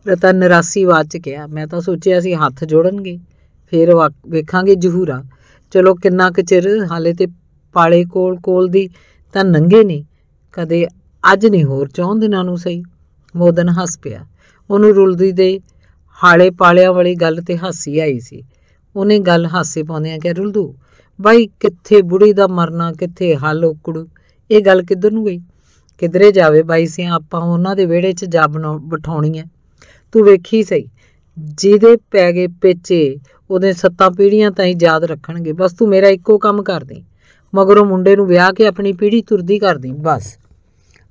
ਰਤਾ ਨਰਾਸੀ ਵਾਚ 'ਚ ਕਿਹਾ ਮੈਂ ਤਾਂ ਸੋਚਿਆ ਸੀ ਹੱਥ ਜੋੜਨਗੇ ਫੇਰ ਵੇਖਾਂਗੇ ਜਹੂਰਾ ਚਲੋ ਕਿੰਨਾ ਕੁ ਚਿਰ ਹਾਲੇ ਤੇ ਪਾਲੇ ਕੋਲ ਕੋਲ ਦੀ ਤਾਂ ਨੰਗੇ ਨਹੀਂ ਕਦੇ ਅੱਜ ਨਹੀਂ ਹੋਰ ਚੌਂ ਦਿਨਾਂ ਨੂੰ ਸਹੀ ਮੋਦਨ ਹੱਸ ਪਿਆ ਉਹਨੂੰ ਰੁਲਦੀ ਦੇ ਹਾਲੇ ਪਾਲਿਆਂ ਵਾਲੀ ਗੱਲ ਤੇ ਹਾਸੀ ਆਈ ਸੀ ਉਹਨੇ ਗੱਲ ਹਾਸੇ ਪਾਉਂਦਿਆਂ ਕਿਹਾ ਰੁਲਦੂ ਬਾਈ ਕਿੱਥੇ ਬੁੜੀ ਦਾ ਮਰਨਾ ਕਿੱਥੇ ਹਲ ਓਕੜ ਇਹ ਗੱਲ ਕਿੱਧਰ ਨੂੰ ਗਈ ਕਿਧਰੇ ਜਾਵੇ ਬਾਈ ਸਿਆ ਆਪਾਂ ਉਹਨਾਂ ਦੇ ਵਿਹੜੇ 'ਚ ਜਾ ਬਿਠਾਉਣੀ ਐ ਤੂੰ ਵੇਖੀ ਸਹੀ ਜਿਹਦੇ ਪੈ ਗਏ ਪੇਚੇ ਉਹਦੇ ਸੱਤਾਂ ਪੀੜੀਆਂ ਤਾਂ ਹੀ ਯਾਦ ਰੱਖਣਗੇ ਬਸ ਤੂੰ ਮੇਰਾ ਇੱਕੋ ਕੰਮ ਕਰ ਦੇ ਮਗਰੋਂ ਮੁੰਡੇ ਨੂੰ ਵਿਆਹ ਕੇ ਆਪਣੀ ਪੀੜੀ ਤੁਰਦੀ ਕਰ ਦੇ ਬਸ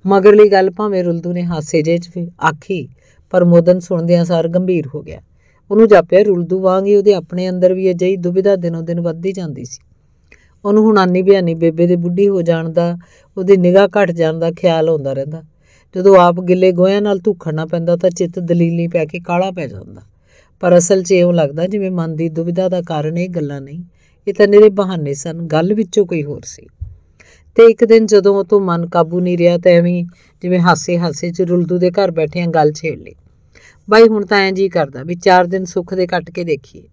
ਮਗਰਲੀ ਗੱਲ ਭਾਵੇਂ ਰੁਲਦੂ ਨੇ ਹਾਸੇ ਜੇ 'ਚ ਆਖੀ ਪਰ ਮੋਦਨ ਸੁਣਦਿਆਂ ਸਾਰ ਗੰਭੀਰ ਹੋ ਗਿਆ ਉਹਨੂੰ ਜਾਪਿਆ ਰੁਲਦੂ ਵਾਂਗ ਹੀ ਉਹਦੇ ਆਪਣੇ ਅੰਦਰ ਵੀ ਅਜਿਹੀ ਦੁਬਿਧਾ ਦਿਨੋਂ ਦਿਨ ਵੱਧਦੀ ਜਾਂਦੀ ਸੀ ਉਹਨੂੰ ਹੁਣ ਆਨੀ ਬਿਆਨੀ ਬੇਬੇ ਦੇ ਬੁੱਢੀ ਹੋ ਜਾਣ ਦਾ ਉਹਦੀ ਨਿਗਾਹ ਘਟ ਜਾਣ ਦਾ ਖਿਆਲ ਆਉਂਦਾ ਰਹਿੰਦਾ ਜਦੋਂ ਆਪ ਗਿੱਲੇ ਗੋਹਿਆਂ ਨਾਲ ਧੁਖਣਾ ਪੈਂਦਾ ਤਾਂ ਚਿੱਤ ਦਲੀਲੀ ਪੈ ਕੇ ਕਾਲਾ ਪੈ ਜਾਂਦਾ ਪਰ ਅਸਲ 'ਚ ਇਹੋ ਲੱਗਦਾ ਜਿਵੇਂ ਮਨ ਦੀ ਦੁਬਿਧਾ ਦਾ ਕਾਰਨ ਇਹ ਗੱਲਾਂ ਨਹੀਂ ਇਹ ਤਾਂ ਨੇਰੇ ਬਹਾਨੇ ਸਨ ਗੱਲ ਵਿੱਚੋਂ ਕੋਈ ਹੋਰ ਸੀ ਤੇ ਇੱਕ ਦਿਨ ਜਦੋਂ ਉਹ ਤੋਂ ਮਨ ਕਾਬੂ ਨਹੀਂ ਰਿਹਾ ਤਾਂ ਐਵੇਂ ਜਿਵੇਂ ਹਾਸੇ-ਹਾਸੇ 'ਚ ਰੁਲਦੂ ਦੇ ਘਰ ਬੈਠਿਆਂ ਗੱਲ ਛੇੜ ਲਈ ਬਾਈ ਹੁਣ ਤਾਂ ਐਂ ਜੀ ਕਰਦਾ ਵੀ ਚਾਰ ਦਿਨ ਸੁੱਖ ਦੇ ਕੱਟ ਕੇ ਦੇਖੀਏ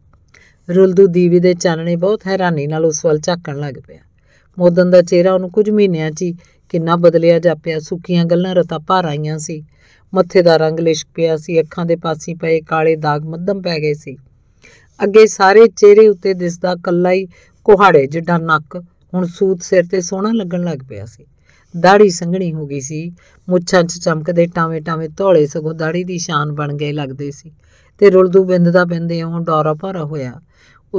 ਰੁਲਦੂ ਦੀਵੀ ਦੇ ਚਾਨਣੇ ਬਹੁਤ ਹੈਰਾਨੀ ਨਾਲ ਉਸ ਵੱਲ ਝਾਕਣ ਲੱਗ ਪਿਆ ਮੋਦਨ ਦਾ ਚਿਹਰਾ ਉਹਨੂੰ ਕੁਝ ਮਹੀਨਿਆਂ 'ਚ ਹੀ ਕਿੰਨਾ ਬਦਲਿਆ ਜਾਪਿਆ ਸੁੱਕੀਆਂ ਗੱਲਾਂ ਰਤਾ ਭਾਰ ਆਈਆਂ ਸੀ ਮੱਥੇ ਦਾ ਰੰਗ ਲਿਸ਼ਕ ਪਿਆ ਸੀ ਅੱਖਾਂ ਦੇ ਪਾਸੇ ਪਏ ਕਾਲੇ ਦਾਗ ਮੱਧਮ ਪੈ ਗਏ ਸੀ ਅੱਗੇ ਸਾਰੇ ਚਿਹਰੇ ਉੱਤੇ ਦਿਸਦਾ ਕੱਲਾ ਹੀ ਕੁਹਾੜੇ ਜਿੱਡਾ ਨੱਕ ਹੁਣ ਸੂਤ ਸਿਰ ਤੇ ਸੋਹਣਾ ਲੱਗਣ ਲੱਗ ਪਿਆ ਸੀ ਦਾੜੀ ਸੰਘਣੀ ਹੋ ਗਈ ਸੀ ਮੁੱਛਾਂ 'ਚ ਚਮਕਦੇ ਟਾਵੇਂ-ਟਾਵੇਂ ਧੋਲੇ ਸਗੋਂ ਦਾੜੀ ਦੀ ਸ਼ਾਨ ਬਣ ਗਏ ਲੱਗਦੇ ਸੀ ਤੇ ਰੁਲਦੂ ਬਿੰਦ ਦਾ ਬਿੰਦੇ ਉਹ ਡੌਰਾ ਭਰਾ ਹੋਇਆ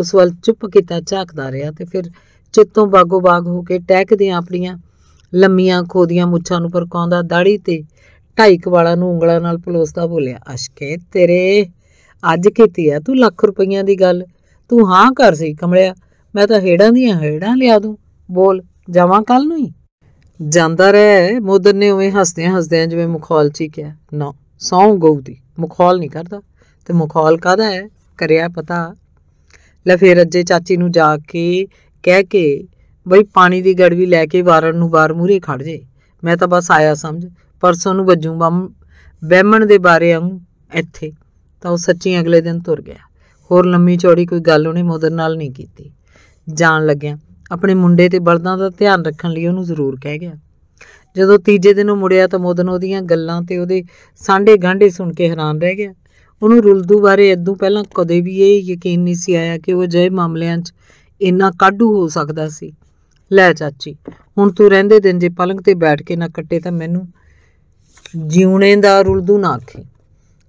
ਉਸ ਵੱਲ ਚੁੱਪ ਕੀਤਾ ਝਾਕਦਾ ਰਿਹਾ ਤੇ ਫਿਰ ਚਿੱਤੋਂ ਬਾਗੋ-ਬਾਗ ਹੋ ਕੇ ਟਹਿਕਦੀਆਂ ਆਪਣੀਆਂ ਲੰਮੀਆਂ ਖੋਦੀਆਂ ਮੁੱਛਾਂ ਨੂੰ ਪਰਕਾਉਂਦਾ ਦਾੜੀ ਤੇ ਢਾਈ ਵਾਲਾ ਨੂੰ ਉਂਗਲਾਂ ਨਾਲ ਪਲੋਸਦਾ ਬੋਲਿਆ ਅਸ਼ਕੇ ਤੇਰੇ ਅੱਜ ਕੀਤੀ ਆ ਤੂੰ ਲੱਖ ਰੁਪਈਆਂ ਦੀ ਗੱਲ ਤੂੰ ਹਾਂ ਕਰ ਸੀ ਕਮਲਿਆ ਮੈਂ ਤਾਂ ਹੀੜਾਂ ਦੀਆਂ ਹੀੜਾਂ ਲਿਆ ਦੂੰ ਬੋਲ ਜਾਵਾਂ ਕੱਲ ਨੂੰ ਹੀ ਜਾਂਦਾ ਰਹਿ ਮੋਦਰ ਨੇ ਉਵੇਂ ਹੱਸਦਿਆਂ ਹੱਸਦਿਆਂ ਜਿਵੇਂ ਮੁਖੌਲ ਚ ਕਿਹਾ ਨਾ ਸੌਂ ਗਊ ਦੀ ਮੁਖੌਲ ਨਹੀਂ ਕਰਦਾ ਤੇ ਮੁਖੌਲ ਕਾਦਾ ਹੈ ਕਰਿਆ ਪਤਾ ਲੈ ਫੇਰ ਅੱਜੇ ਚਾਚੀ ਨੂੰ ਜਾ ਕੇ ਕਹਿ ਕੇ ਬਈ ਪਾਣੀ ਦੀ ਗੜਵੀ ਲੈ ਕੇ ਵਾਰਨ ਨੂੰ ਬਾਰ ਮੂਰੇ ਖੜ ਜੇ ਮੈਂ ਤਾਂ ਬਸ ਆਇਆ ਸਮਝ ਪਰਸੋਂ ਨੂੰ ਵੱਜੂ ਬੰਮ ਬਹਿਮਣ ਦੇ ਬਾਰੇ ਆਉਂ ਇੱਥੇ ਤਾਂ ਉਹ ਸੱਚੀ ਅਗਲੇ ਦਿਨ ਤੁਰ ਗਿਆ ਹੋਰ ਲੰਮੀ ਚੌੜੀ ਕੋਈ ਗੱਲ ਉਹਨੇ ਮੋਦਰ ਨਾਲ ਨਹੀਂ ਕੀਤੀ ਜਾਣ ਲੱਗਿਆ ਆਪਣੇ ਮੁੰਡੇ ਤੇ ਬਲਦਾਂ ਦਾ ਧਿਆਨ ਰੱਖਣ ਲਈ ਉਹਨੂੰ ਜ਼ਰੂਰ ਕਹਿ ਗਿਆ ਜਦੋਂ ਤੀਜੇ ਦਿਨ ਉਹ ਮੁੜਿਆ ਤਾਂ ਮੋਦਨ ਉਹਦੀਆਂ ਗੱਲਾਂ ਤੇ ਉਹਦੇ ਸਾਂਡੇ ਗਾਂਢੇ ਸੁਣ ਕੇ ਹੈਰਾਨ ਰਹਿ ਗਿਆ ਉਹਨੂੰ ਰੁਲਦੂ ਬਾਰੇ ਇਦੋਂ ਪਹਿਲਾਂ ਕਦੇ ਵੀ ਇਹ ਯਕੀਨ ਨਹੀਂ ਸੀ ਆਇਆ ਕਿ ਉਹ ਜੈ ਮਾਮਲਿਆਂ 'ਚ ਇੰਨਾ ਕਾਢੂ ਹੋ ਸਕਦਾ ਸੀ ਲੈ ਚਾਚੀ ਹੁਣ ਤੂੰ ਰਹਿੰਦੇ ਦਿਨ ਜੇ ਪਲੰਗ ਤੇ ਬੈਠ ਕੇ ਨਾ ਕੱਟੇ ਤਾਂ ਮੈਨੂੰ ਜਿਉਣੇ ਦਾ ਰੁਲਦੂ ਨਾ ਆਖੇ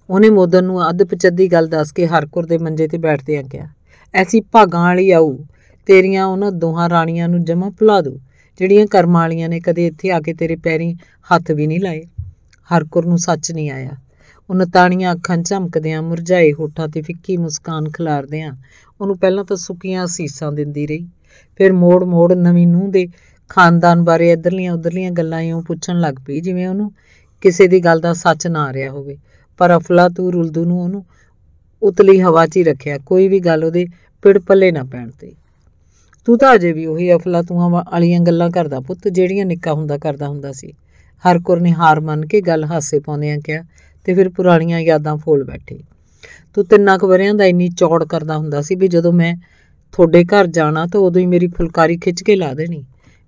ਉਹਨੇ ਮੋਦਨ ਨੂੰ ਅੱਧ ਪਚੱਦੀ ਗੱਲ ਦੱਸ ਕੇ ਹਰਕੁਰ ਦੇ ਮੰਜੇ ਤੇ ਬੈਠਦੇ ਆ ਗਿਆ ਐਸੀ ਭਾਗਾਂ ਵਾਲੀ ਆਊ ਤੇਰੀਆਂ ਉਹਨਾਂ ਦੋਹਾਂ ਰਾਣੀਆਂ ਨੂੰ ਜਮਾ ਭੁਲਾ ਦੂ ਜਿਹੜੀਆਂ ਕਰਮ ਵਾਲੀਆਂ ਨੇ ਕਦੇ ਇੱਥੇ ਆ ਕੇ ਤੇਰੇ ਪੈਰੀਂ ਹੱਥ ਵੀ ਨਹੀਂ ਲਾਏ ਹਰਕੁਰ ਨੂੰ ਸੱਚ ਨਹੀਂ ਆਇਆ ਉਹ ਤਾਣੀਆਂ ਅੱਖਾਂ ਝਮਕਦਿਆਂ ਮੁਰਝਾਏ ਹੋਠਾਂ ਤੇ ਫਿੱਕੀ ਮੁਸਕਾਨ ਖਿਲਾਰਦਿਆਂ ਉਹਨੂੰ ਪਹਿਲਾਂ ਤਾਂ ਸੁੱਕੀਆਂ ਅਸੀਸਾਂ ਦਿੰਦੀ ਰਹੀ ਫਿਰ ਮੋੜ-ਮੋੜ ਨਵੀਂ ਨੂੰਹ ਦੇ ਖਾਨਦਾਨ ਬਾਰੇ ਇਧਰਲੀਆਂ ਉਧਰਲੀਆਂ ਗੱਲਾਂ ਇਉਂ ਪੁੱਛਣ ਲੱਗ ਪਈ ਜਿਵੇਂ ਉਹਨੂੰ ਕਿਸੇ ਦੀ ਗੱਲ ਦਾ ਸੱਚ ਨਾ ਆ ਰਿਹਾ ਹੋਵੇ ਪਰ ਅਫਲਾ ਤੂ ਰੁਲਦੂ ਨੂੰ ਉਹਨੂੰ ਉਤਲੀ ਹਵਾ 'ਚ ਹੀ ਰੱਖਿਆ ਕੋਈ ਵੀ ਗੱਲ ਉਹਦੇ ਪਿੜ ਪੱਲੇ ਨਾ ਪੈਣ ਤੇ ਤੂੰ ਤਾਂ ਅਜੇ ਵੀ ਉਹੀ ਅਫਲਾਤੂਆਂ ਵਾਲੀਆਂ ਗੱਲਾਂ ਕਰਦਾ ਪੁੱਤ ਜਿਹੜੀਆਂ ਨਿੱਕਾ ਹੁੰਦਾ ਕਰਦਾ ਹੁੰਦਾ ਸੀ ਹਰਕੁਰ ਨੇ ਹਾਰ ਮੰਨ ਕੇ ਗੱਲ ਹਾਸੇ ਪਾਉਂਦਿਆਂ ਕਿਹਾ ਤੇ ਫਿਰ ਪੁਰਾਣੀਆਂ ਯਾਦਾਂ ਫੋਲ ਬੈਠੀ ਤੂੰ ਤਿੰਨਾਂ ਕਵਰਿਆਂ ਦਾ ਇੰਨੀ ਚੌੜ ਕਰਦਾ ਹੁੰਦਾ ਸੀ ਵੀ ਜਦੋਂ ਮੈਂ ਤੁਹਾਡੇ ਘਰ ਜਾਣਾ ਤਾਂ ਉਦੋਂ ਹੀ ਮੇਰੀ ਫੁਲਕਾਰੀ ਖਿੱਚ ਕੇ ਲਾ ਦੇਣੀ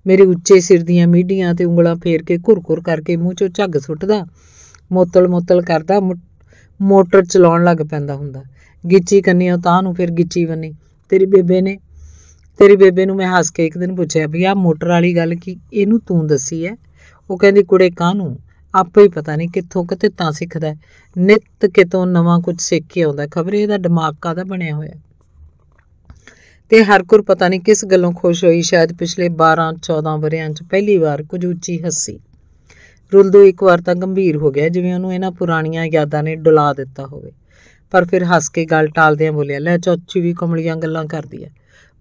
ਮੇਰੇ ਉੱਚੇ ਸਿਰ ਦੀਆਂ ਮੀਡੀਆਂ ਤੇ ਉਂਗਲਾਂ ਫੇਰ ਕੇ ਘੁਰਘੁਰ ਕਰਕੇ ਮੂੰਹ ਚੋਂ ਝੱਗ ਸੁੱਟਦਾ ਮੋਤਲ-ਮੋਤਲ ਕਰਦਾ ਮੋਟਰ ਚਲਾਉਣ ਲੱਗ ਪੈਂਦਾ ਹੁੰਦਾ ਗਿੱਚੀ ਕੰਨੀਆਂ ਤਾਂ ਨੂੰ ਫਿਰ ਗਿੱਚੀ ਬਣੀ ਤੇਰੀ ਬੇਬੇ ਨੇ ਤੇਰੀ ਬੇਬੇ ਨੂੰ ਮੈਂ ਹੱਸ ਕੇ ਇੱਕ ਦਿਨ ਪੁੱਛਿਆ ਵੀ ਆ ਮੋਟਰ ਵਾਲੀ ਗੱਲ ਕੀ ਇਹਨੂੰ ਤੂੰ ਦੱਸੀ ਐ ਉਹ ਕਹਿੰਦੀ ਕੁੜੇ ਕਾਹਨੂੰ ਆਪੇ ਹੀ ਪਤਾ ਨਹੀਂ ਕਿੱਥੋਂ ਕਿਤੇ ਤਾਂ ਸਿੱਖਦਾ ਨਿਤ ਕਿਤੋਂ ਨਵਾਂ ਕੁਝ ਸਿੱਖ ਕੇ ਆਉਂਦਾ ਖਬਰੇ ਇਹਦਾ ਦਿਮਾਗ ਕਾਦਾ ਬਣਿਆ ਹੋਇਆ ਤੇ ਹਰਕੁਰ ਪਤਾ ਨਹੀਂ ਕਿਸ ਗੱਲੋਂ ਖੁਸ਼ ਹੋਈ ਸ਼ਾਇਦ ਪਿਛਲੇ 12 14 ਵਰਿਆਂ 'ਚ ਪਹਿਲੀ ਵਾਰ ਕੁਝ ਉੱਚੀ ਹੱਸੀ ਰੁਲਦੋ ਇੱਕ ਵਾਰ ਤਾਂ ਗੰਭੀਰ ਹੋ ਗਿਆ ਜਿਵੇਂ ਉਹਨੂੰ ਇਹਨਾਂ ਪੁਰਾਣੀਆਂ ਯਾਦਾਂ ਨੇ ਡੁਲਾ ਦਿੱਤਾ ਹੋਵੇ ਪਰ ਫਿਰ ਹੱਸ ਕੇ ਗੱਲ ਟਾਲਦਿਆਂ ਬੋਲਿਆ ਲੈ ਚਾਚੀ ਵੀ ਕਮਲੀਆਂ ਗੱਲਾਂ ਕਰਦੀ ਐ